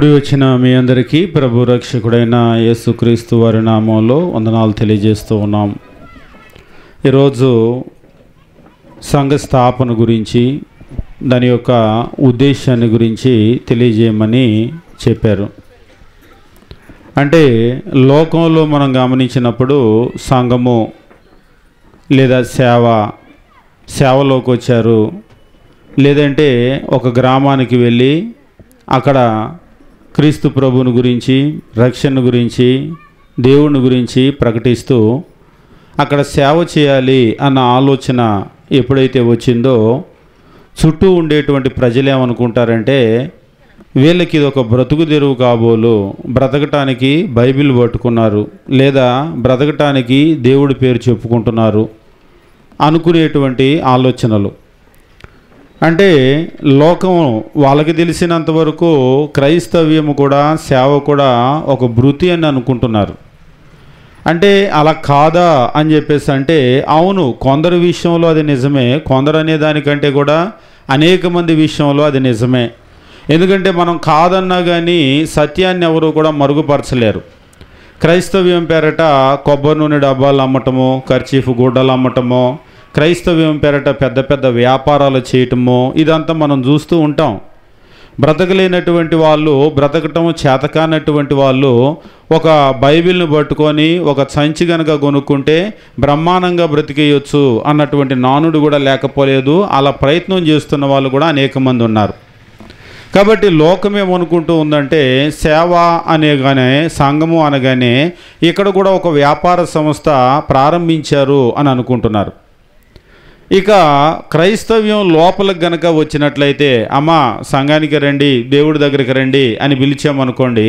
ఇప్పుడు వచ్చిన మీ అందరికీ ప్రభు రక్షకుడైన యేసుక్రీస్తు వారి నామంలో వందనాలు తెలియజేస్తూ ఉన్నాం ఈరోజు సంఘ స్థాపన గురించి దాని యొక్క ఉద్దేశాన్ని గురించి తెలియజేయమని చెప్పారు అంటే లోకంలో మనం గమనించినప్పుడు సంఘము లేదా సేవ సేవలోకి వచ్చారు లేదంటే ఒక గ్రామానికి వెళ్ళి అక్కడ క్రీస్తు ప్రభుని గురించి రక్షణ గురించి దేవుని గురించి ప్రకటిస్తూ అక్కడ సేవ చేయాలి అన్న ఆలోచన ఎప్పుడైతే వచ్చిందో చుట్టూ ఉండేటువంటి ప్రజలేమనుకుంటారంటే వీళ్ళకి ఇది ఒక బ్రతుకు తెరువు కాబోలు బ్రతకటానికి బైబిల్ పట్టుకున్నారు లేదా బ్రతకటానికి దేవుడి పేరు చెప్పుకుంటున్నారు అనుకునేటువంటి ఆలోచనలు అంటే లోకం వాళ్ళకి తెలిసినంత వరకు క్రైస్తవ్యం కూడా సేవ కూడా ఒక వృత్తి అని అనుకుంటున్నారు అంటే అలా కాదా అని చెప్పేసి అంటే అవును కొందరు విషయంలో అది నిజమే కొందరు అనే దానికంటే కూడా అనేక మంది విషయంలో అది నిజమే ఎందుకంటే మనం కాదన్నా కానీ సత్యాన్ని ఎవరు కూడా మరుగుపరచలేరు క్రైస్తవ్యం పేరట కొబ్బరి నూనె డబ్బాలు అమ్మటము ఖర్చీఫ్ గుడ్డలు అమ్మటము క్రైస్తవ్యం పేరట పెద్ద పెద్ద వ్యాపారాలు చేయటము ఇదంతా మనం చూస్తూ ఉంటాం బ్రతకలేనటువంటి వాళ్ళు బ్రతకటం చేతకానటువంటి వాళ్ళు ఒక బైబిల్ని పట్టుకొని ఒక సంచి గనక కొనుక్కుంటే బ్రహ్మాండంగా బ్రతికేయచ్చు అన్నటువంటి నానుడు కూడా లేకపోలేదు అలా ప్రయత్నం చేస్తున్న వాళ్ళు కూడా అనేక మంది ఉన్నారు కాబట్టి లోకం ఏమనుకుంటూ ఉందంటే సేవ అనేగానే సంఘము అనగానే ఇక్కడ కూడా ఒక వ్యాపార సంస్థ ప్రారంభించారు అని అనుకుంటున్నారు ఇక క్రైస్తవ్యం లోపలికి గనక వచ్చినట్లయితే అమ్మ సంఘానికి రండి దేవుడి దగ్గరికి రండి అని పిలిచామనుకోండి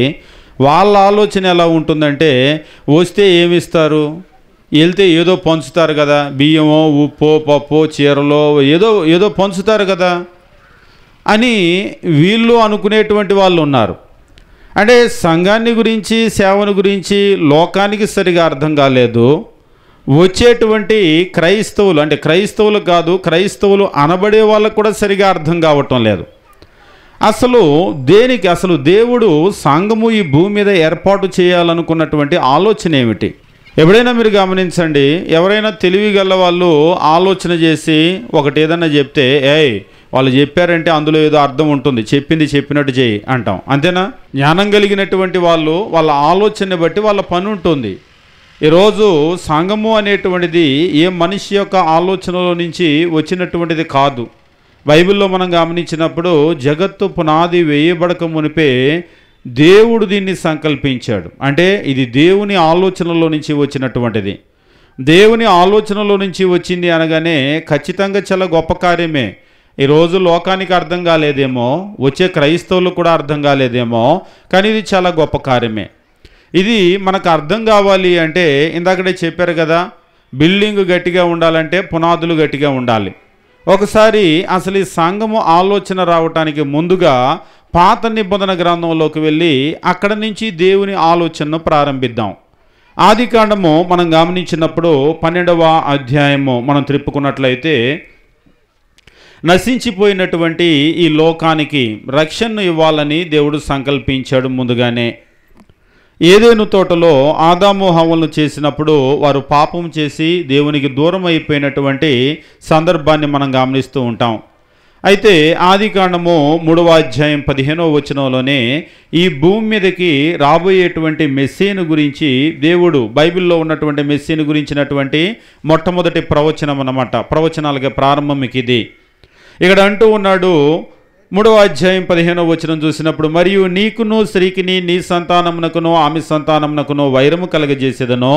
వాళ్ళ ఆలోచన ఎలా ఉంటుందంటే వస్తే ఏమిస్తారు వెళ్తే ఏదో పంచుతారు కదా బియ్యమో ఉప్పు పప్పు చీరలో ఏదో ఏదో పంచుతారు కదా అని వీళ్ళు అనుకునేటువంటి వాళ్ళు ఉన్నారు అంటే సంఘాన్ని గురించి సేవను గురించి లోకానికి సరిగా అర్థం కాలేదు వచ్చేటువంటి క్రైస్తవులు అంటే క్రైస్తవులు కాదు క్రైస్తవులు అనబడే వాళ్ళకు కూడా సరిగా అర్థం కావటం లేదు అసలు దేనికి అసలు దేవుడు సంఘము ఈ భూమి మీద ఏర్పాటు చేయాలనుకున్నటువంటి ఆలోచన ఏమిటి ఎప్పుడైనా మీరు గమనించండి ఎవరైనా తెలివి వాళ్ళు ఆలోచన చేసి ఒకటి ఏదన్నా చెప్తే ఏయ్ వాళ్ళు చెప్పారంటే అందులో ఏదో అర్థం ఉంటుంది చెప్పింది చెప్పినట్టు చేయి అంటాం అంతేనా జ్ఞానం కలిగినటువంటి వాళ్ళు వాళ్ళ ఆలోచనని బట్టి వాళ్ళ పని ఉంటుంది ఈరోజు సంఘము అనేటువంటిది ఏ మనిషి యొక్క ఆలోచనలో నుంచి వచ్చినటువంటిది కాదు బైబిల్లో మనం గమనించినప్పుడు జగత్తు పునాది వేయబడక మునిపే దేవుడు దీన్ని సంకల్పించాడు అంటే ఇది దేవుని ఆలోచనలో నుంచి వచ్చినటువంటిది దేవుని ఆలోచనలో నుంచి వచ్చింది అనగానే ఖచ్చితంగా చాలా గొప్ప కార్యమే ఈరోజు లోకానికి అర్థం కాలేదేమో వచ్చే క్రైస్తవులు కూడా అర్థం కాలేదేమో కానీ ఇది చాలా గొప్ప కార్యమే ఇది మనకు అర్థం కావాలి అంటే ఇందాకడే చెప్పారు కదా బిల్డింగ్ గట్టిగా ఉండాలంటే పునాదులు గట్టిగా ఉండాలి ఒకసారి అసలు ఈ సంఘము ఆలోచన రావటానికి ముందుగా పాత నిబంధన గ్రంథంలోకి వెళ్ళి అక్కడ నుంచి దేవుని ఆలోచనను ప్రారంభిద్దాం ఆది కాండము మనం గమనించినప్పుడు పన్నెండవ అధ్యాయము మనం త్రిప్పుకున్నట్లయితే నశించిపోయినటువంటి ఈ లోకానికి రక్షణను ఇవ్వాలని దేవుడు సంకల్పించాడు ముందుగానే ఏదేను తోటలో ఆదాము హవలను చేసినప్పుడు వారు పాపం చేసి దేవునికి దూరం అయిపోయినటువంటి సందర్భాన్ని మనం గమనిస్తూ ఉంటాం అయితే ఆది కాండము మూడవ అధ్యాయం పదిహేనో వచనంలోనే ఈ భూమి మీదకి రాబోయేటువంటి మెస్సీని గురించి దేవుడు బైబిల్లో ఉన్నటువంటి మెస్సీని గురించినటువంటి మొట్టమొదటి ప్రవచనం అన్నమాట ప్రవచనాలకి ప్రారంభం ఇది ఇక్కడ అంటూ ఉన్నాడు మూడవ అధ్యాయం పదిహేనో వచనం చూసినప్పుడు మరియు నీకును స్త్రీకిని నీ సంతానమునకునో ఆమె సంతానమునకునో వైరము కలగజేసేదనో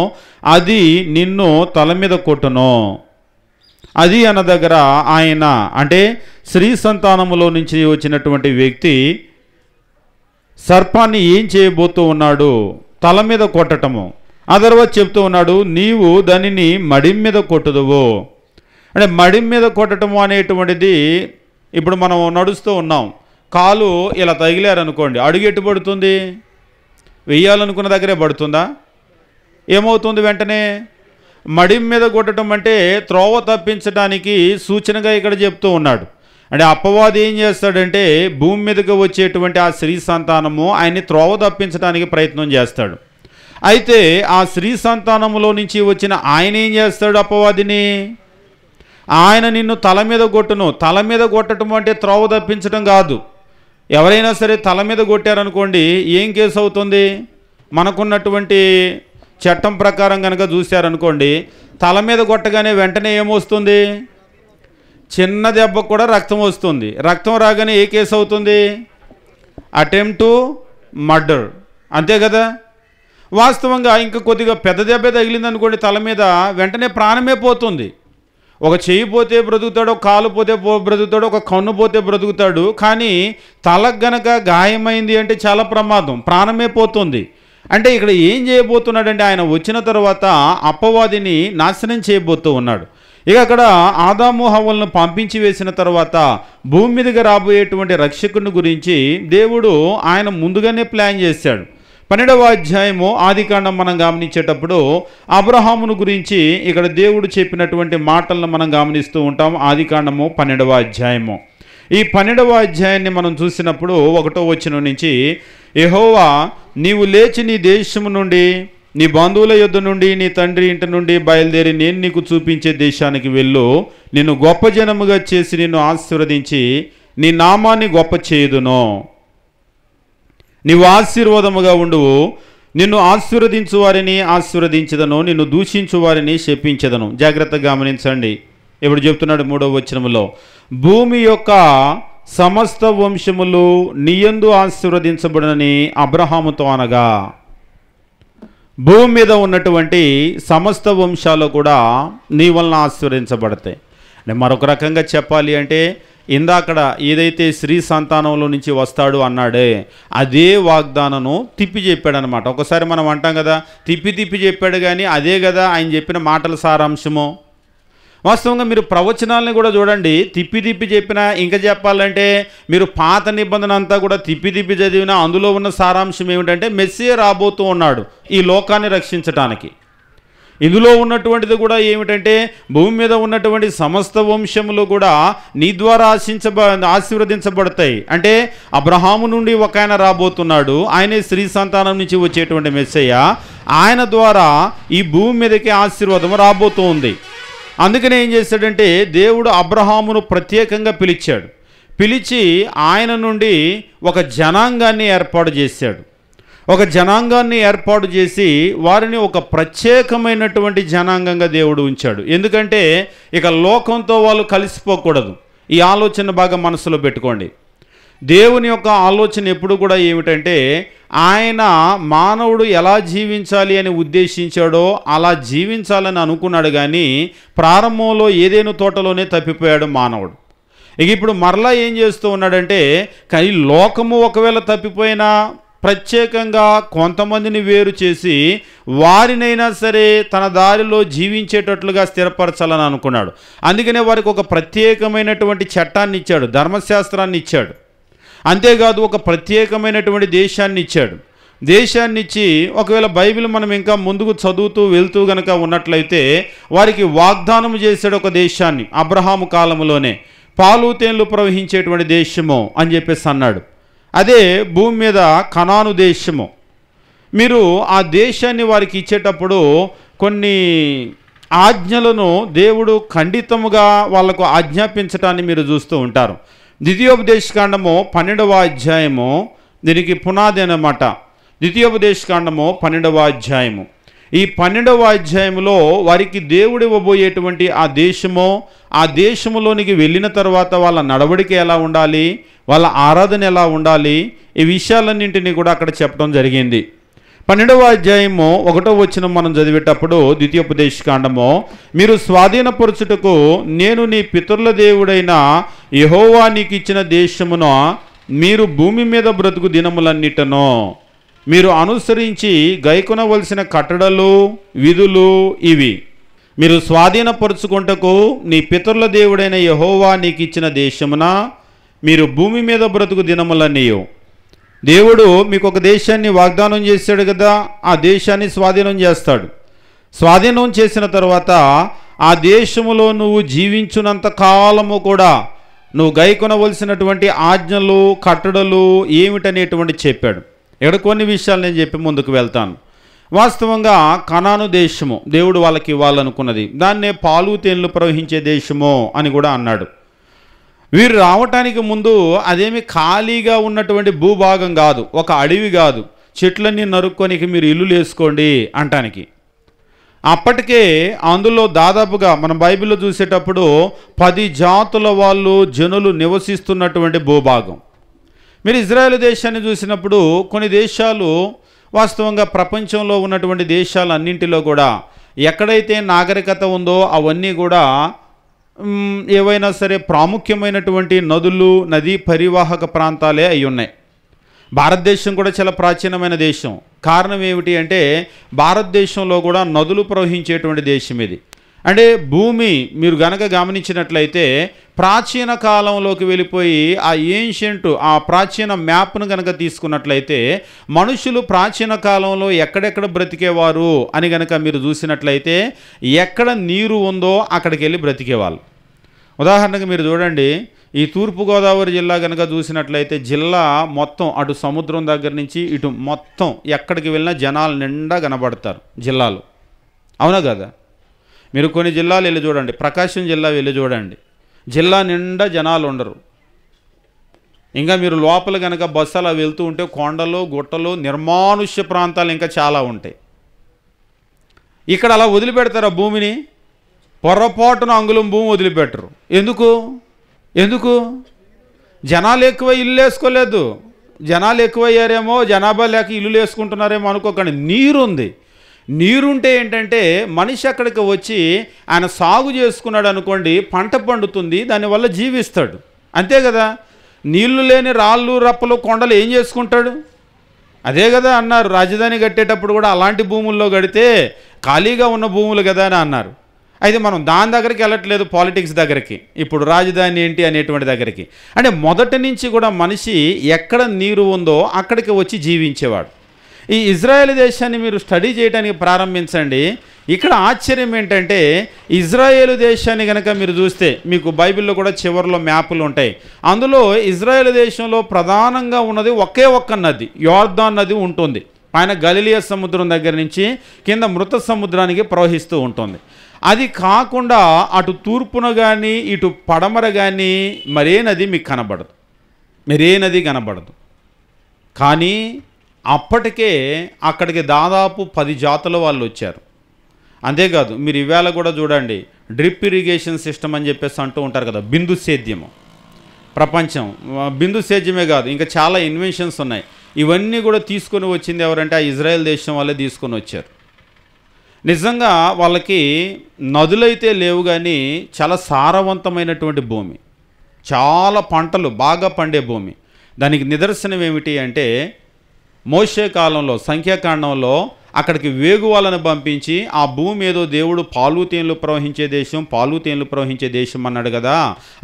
అది నిన్ను తల మీద కొట్టును అది అన్న దగ్గర ఆయన అంటే స్త్రీ సంతానములో నుంచి వచ్చినటువంటి వ్యక్తి సర్పాన్ని ఏం చేయబోతూ ఉన్నాడు తల మీద కొట్టటము ఆ తర్వాత చెప్తూ ఉన్నాడు నీవు దానిని మడిం మీద కొట్టుదువు అంటే మడి మీద కొట్టటము అనేటువంటిది ఇప్పుడు మనం నడుస్తూ ఉన్నాం కాలు ఇలా తగిలారనుకోండి అడుగు ఎట్టు పడుతుంది వెయ్యాలనుకున్న దగ్గరే పడుతుందా ఏమవుతుంది వెంటనే మడి మీద కొట్టడం అంటే త్రోవ తప్పించడానికి సూచనగా ఇక్కడ చెప్తూ ఉన్నాడు అంటే అప్పవాది ఏం చేస్తాడంటే భూమి మీదకి వచ్చేటువంటి ఆ స్త్రీ సంతానము ఆయన్ని త్రోవ తప్పించడానికి ప్రయత్నం చేస్తాడు అయితే ఆ స్త్రీ సంతానములో నుంచి వచ్చిన ఆయన ఏం చేస్తాడు అప్పవాదిని ఆయన నిన్ను తల మీద కొట్టును తల మీద కొట్టడం అంటే త్రోవ తప్పించడం కాదు ఎవరైనా సరే తల మీద కొట్టారనుకోండి ఏం కేసు అవుతుంది మనకున్నటువంటి చట్టం ప్రకారం కనుక చూశారనుకోండి తల మీద కొట్టగానే వెంటనే ఏమొస్తుంది చిన్న దెబ్బ కూడా రక్తం వస్తుంది రక్తం రాగానే ఏ కేసు అవుతుంది అటెంప్ట్ టు మర్డర్ అంతే కదా వాస్తవంగా ఇంకా కొద్దిగా పెద్ద దెబ్బ తగిలిందనుకోండి తల మీద వెంటనే ప్రాణమే పోతుంది ఒక చేయి పోతే బ్రతుకుతాడు కాలు పోతే బ్రతుకుతాడు ఒక కన్ను పోతే బ్రతుకుతాడు కానీ తలకు గనక గాయమైంది అంటే చాలా ప్రమాదం ప్రాణమే పోతుంది అంటే ఇక్కడ ఏం చేయబోతున్నాడంటే ఆయన వచ్చిన తర్వాత అప్పవాదిని నాశనం చేయబోతూ ఉన్నాడు ఇక అక్కడ ఆదాము హవలను పంపించి వేసిన తర్వాత భూమి మీదుగా రాబోయేటువంటి రక్షకుని గురించి దేవుడు ఆయన ముందుగానే ప్లాన్ చేశాడు పన్నెండవ అధ్యాయము ఆదికాండం మనం గమనించేటప్పుడు అబ్రహామును గురించి ఇక్కడ దేవుడు చెప్పినటువంటి మాటలను మనం గమనిస్తూ ఉంటాం ఆదికాండము పన్నెండవ అధ్యాయము ఈ పన్నెండవ అధ్యాయాన్ని మనం చూసినప్పుడు ఒకటో వచ్చిన నుంచి ఎహోవా నీవు లేచి నీ దేశము నుండి నీ బంధువుల యుద్ధ నుండి నీ తండ్రి ఇంటి నుండి బయలుదేరి నేను నీకు చూపించే దేశానికి వెళ్ళు నిన్ను గొప్ప జనముగా చేసి నిన్ను ఆశీర్వదించి నీ నామాన్ని గొప్ప చేయుదును నీవు ఆశీర్వాదముగా ఉండువు నిన్ను ఆశీర్వదించు వారిని ఆశీర్వదించదను నిన్ను దూషించు వారిని శపించదను జాగ్రత్తగా గమనించండి ఇప్పుడు చెప్తున్నాడు మూడవ వచనములో భూమి యొక్క సమస్త వంశములు నీయందు ఆశీర్వదించబడనని అబ్రహాముతో అనగా భూమి మీద ఉన్నటువంటి సమస్త వంశాలు కూడా నీ వలన ఆశీర్వదించబడతాయి మరొక రకంగా చెప్పాలి అంటే ఇందాకడ ఏదైతే శ్రీ సంతానంలో నుంచి వస్తాడు అన్నాడే అదే వాగ్దానను తిప్పి చెప్పాడనమాట ఒకసారి మనం అంటాం కదా తిప్పి తిప్పి చెప్పాడు కానీ అదే కదా ఆయన చెప్పిన మాటల సారాంశము వాస్తవంగా మీరు ప్రవచనాలని కూడా చూడండి తిప్పి తిప్పి చెప్పినా ఇంకా చెప్పాలంటే మీరు పాత నిబంధన అంతా కూడా తిప్పి తిప్పి చదివినా అందులో ఉన్న సారాంశం ఏమిటంటే మెస్సే రాబోతూ ఉన్నాడు ఈ లోకాన్ని రక్షించడానికి ఇందులో ఉన్నటువంటిది కూడా ఏమిటంటే భూమి మీద ఉన్నటువంటి సమస్త వంశములు కూడా నీ ద్వారా ఆశించబ ఆశీర్వదించబడతాయి అంటే అబ్రహాము నుండి ఒక ఆయన రాబోతున్నాడు ఆయనే స్త్రీ సంతానం నుంచి వచ్చేటువంటి మెస్సయ్య ఆయన ద్వారా ఈ భూమి మీదకి ఆశీర్వాదం రాబోతోంది అందుకనే ఏం చేశాడంటే దేవుడు అబ్రహామును ప్రత్యేకంగా పిలిచాడు పిలిచి ఆయన నుండి ఒక జనాంగాన్ని ఏర్పాటు చేశాడు ఒక జనాంగాన్ని ఏర్పాటు చేసి వారిని ఒక ప్రత్యేకమైనటువంటి జనాంగంగా దేవుడు ఉంచాడు ఎందుకంటే ఇక లోకంతో వాళ్ళు కలిసిపోకూడదు ఈ ఆలోచన బాగా మనసులో పెట్టుకోండి దేవుని యొక్క ఆలోచన ఎప్పుడు కూడా ఏమిటంటే ఆయన మానవుడు ఎలా జీవించాలి అని ఉద్దేశించాడో అలా జీవించాలని అనుకున్నాడు కానీ ప్రారంభంలో ఏదైనా తోటలోనే తప్పిపోయాడు మానవుడు ఇక ఇప్పుడు మరలా ఏం చేస్తూ ఉన్నాడంటే కానీ లోకము ఒకవేళ తప్పిపోయినా ప్రత్యేకంగా కొంతమందిని వేరు చేసి వారినైనా సరే తన దారిలో జీవించేటట్లుగా స్థిరపరచాలని అనుకున్నాడు అందుకనే వారికి ఒక ప్రత్యేకమైనటువంటి చట్టాన్ని ఇచ్చాడు ధర్మశాస్త్రాన్ని ఇచ్చాడు అంతేకాదు ఒక ప్రత్యేకమైనటువంటి దేశాన్ని ఇచ్చాడు దేశాన్ని ఇచ్చి ఒకవేళ బైబిల్ మనం ఇంకా ముందుకు చదువుతూ వెళ్తూ గనక ఉన్నట్లయితే వారికి వాగ్దానం చేశాడు ఒక దేశాన్ని అబ్రహాము కాలంలోనే పాలు తేన్లు ప్రవహించేటువంటి దేశము అని చెప్పేసి అన్నాడు అదే భూమి మీద కణాను దేశము మీరు ఆ దేశాన్ని వారికి ఇచ్చేటప్పుడు కొన్ని ఆజ్ఞలను దేవుడు ఖండితముగా వాళ్లకు ఆజ్ఞాపించటాన్ని మీరు చూస్తూ ఉంటారు ద్వితీయోపదేశకాండము పన్నెండవ అధ్యాయము దీనికి పునాది అన్నమాట ద్వితీయోపదేశకాండము పన్నెండవ అధ్యాయము ఈ పన్నెండవ అధ్యాయంలో వారికి దేవుడు ఇవ్వబోయేటువంటి ఆ దేశము ఆ దేశములోనికి వెళ్ళిన తర్వాత వాళ్ళ నడవడిక ఎలా ఉండాలి వాళ్ళ ఆరాధన ఎలా ఉండాలి ఈ విషయాలన్నింటినీ కూడా అక్కడ చెప్పడం జరిగింది పన్నెండవ అధ్యాయము ఒకటో వచ్చిన మనం చదివేటప్పుడు ద్వితీయోపదేశకాండము మీరు స్వాధీనపరచుటకు నేను నీ పితరుల దేవుడైన యహోవా నీకు ఇచ్చిన దేశమున మీరు భూమి మీద బ్రతుకు దినములన్నిటనో మీరు అనుసరించి గైకొనవలసిన కట్టడలు విధులు ఇవి మీరు స్వాధీనపరుచుకుంటకు నీ పితరుల దేవుడైన యహోవా నీకు ఇచ్చిన దేశమున మీరు భూమి మీద బ్రతుకు దినములన్నీయు దేవుడు మీకు ఒక దేశాన్ని వాగ్దానం చేశాడు కదా ఆ దేశాన్ని స్వాధీనం చేస్తాడు స్వాధీనం చేసిన తర్వాత ఆ దేశములో నువ్వు జీవించినంత కాలము కూడా నువ్వు గైకొనవలసినటువంటి ఆజ్ఞలు కట్టడలు ఏమిటనేటువంటి చెప్పాడు ఇక్కడ కొన్ని విషయాలు నేను చెప్పి ముందుకు వెళ్తాను వాస్తవంగా కనాను దేశము దేవుడు వాళ్ళకి ఇవ్వాలనుకున్నది దాన్నే పాలు తేన్లు ప్రవహించే దేశము అని కూడా అన్నాడు వీరు రావటానికి ముందు అదేమి ఖాళీగా ఉన్నటువంటి భూభాగం కాదు ఒక అడవి కాదు చెట్లన్నీ నరుక్కొనికి మీరు ఇల్లు వేసుకోండి అంటానికి అప్పటికే అందులో దాదాపుగా మనం బైబిల్లో చూసేటప్పుడు పది జాతుల వాళ్ళు జనులు నివసిస్తున్నటువంటి భూభాగం మీరు ఇజ్రాయెల్ దేశాన్ని చూసినప్పుడు కొన్ని దేశాలు వాస్తవంగా ప్రపంచంలో ఉన్నటువంటి దేశాలన్నింటిలో కూడా ఎక్కడైతే నాగరికత ఉందో అవన్నీ కూడా ఏవైనా సరే ప్రాముఖ్యమైనటువంటి నదులు నదీ పరివాహక ప్రాంతాలే అయి ఉన్నాయి భారతదేశం కూడా చాలా ప్రాచీనమైన దేశం కారణం ఏమిటి అంటే భారతదేశంలో కూడా నదులు ప్రవహించేటువంటి దేశం ఇది అంటే భూమి మీరు గనక గమనించినట్లయితే ప్రాచీన కాలంలోకి వెళ్ళిపోయి ఆ ఏన్షియంట్ ఆ ప్రాచీన మ్యాప్ను కనుక తీసుకున్నట్లయితే మనుషులు ప్రాచీన కాలంలో ఎక్కడెక్కడ బ్రతికేవారు అని కనుక మీరు చూసినట్లయితే ఎక్కడ నీరు ఉందో అక్కడికి వెళ్ళి బ్రతికేవాళ్ళు ఉదాహరణకు మీరు చూడండి ఈ తూర్పుగోదావరి జిల్లా కనుక చూసినట్లయితే జిల్లా మొత్తం అటు సముద్రం దగ్గర నుంచి ఇటు మొత్తం ఎక్కడికి వెళ్ళినా జనాలు నిండా కనబడతారు జిల్లాలో అవునా కదా మీరు కొన్ని జిల్లాలు వెళ్ళి చూడండి ప్రకాశం జిల్లా వెళ్ళి చూడండి జిల్లా నిండా జనాలు ఉండరు ఇంకా మీరు లోపల కనుక బస్సు అలా వెళ్తూ ఉంటే కొండలు గుట్టలు నిర్మానుష్య ప్రాంతాలు ఇంకా చాలా ఉంటాయి ఇక్కడ అలా వదిలిపెడతారు ఆ భూమిని పొరపాటున అంగుళం భూమి వదిలిపెట్టరు ఎందుకు ఎందుకు జనాలు ఎక్కువ ఇల్లు వేసుకోలేదు జనాలు ఎక్కువయ్యారేమో జనాభా లేక ఇల్లు వేసుకుంటున్నారేమో అనుకోకండి నీరుంది నీరుంటే ఏంటంటే మనిషి అక్కడికి వచ్చి ఆయన సాగు చేసుకున్నాడు అనుకోండి పంట పండుతుంది దానివల్ల జీవిస్తాడు అంతే కదా నీళ్లు లేని రాళ్ళు రప్పలు కొండలు ఏం చేసుకుంటాడు అదే కదా అన్నారు రాజధాని కట్టేటప్పుడు కూడా అలాంటి భూముల్లో కడితే ఖాళీగా ఉన్న భూములు కదా అని అన్నారు అయితే మనం దాని దగ్గరికి వెళ్ళట్లేదు పాలిటిక్స్ దగ్గరికి ఇప్పుడు రాజధాని ఏంటి అనేటువంటి దగ్గరికి అంటే మొదటి నుంచి కూడా మనిషి ఎక్కడ నీరు ఉందో అక్కడికి వచ్చి జీవించేవాడు ఈ ఇజ్రాయెల్ దేశాన్ని మీరు స్టడీ చేయడానికి ప్రారంభించండి ఇక్కడ ఆశ్చర్యం ఏంటంటే ఇజ్రాయేల్ దేశాన్ని కనుక మీరు చూస్తే మీకు బైబిల్లో కూడా చివరిలో మ్యాపులు ఉంటాయి అందులో ఇజ్రాయేల్ దేశంలో ప్రధానంగా ఉన్నది ఒకే ఒక్క నది యోర్దాన్ నది ఉంటుంది పైన గలిలియ సముద్రం దగ్గర నుంచి కింద మృత సముద్రానికి ప్రవహిస్తూ ఉంటుంది అది కాకుండా అటు తూర్పున కానీ ఇటు పడమర కానీ మరే నది మీకు కనబడదు మరే నది కనబడదు కానీ అప్పటికే అక్కడికి దాదాపు పది జాతుల వాళ్ళు వచ్చారు అంతేకాదు మీరు ఇవాళ కూడా చూడండి డ్రిప్ ఇరిగేషన్ సిస్టమ్ అని చెప్పేసి అంటూ ఉంటారు కదా బిందు సేద్యము ప్రపంచం బిందు సేద్యమే కాదు ఇంకా చాలా ఇన్వెన్షన్స్ ఉన్నాయి ఇవన్నీ కూడా తీసుకొని వచ్చింది ఎవరంటే ఆ ఇజ్రాయెల్ దేశం వాళ్ళే తీసుకొని వచ్చారు నిజంగా వాళ్ళకి నదులైతే లేవు కానీ చాలా సారవంతమైనటువంటి భూమి చాలా పంటలు బాగా పండే భూమి దానికి నిదర్శనం ఏమిటి అంటే మోసే కాలంలో సంఖ్యాకాండంలో అక్కడికి వేగువాలను పంపించి ఆ భూమి ఏదో దేవుడు పాలుతేన్లు ప్రవహించే దేశం పాలుతేన్లు ప్రవహించే దేశం అన్నాడు కదా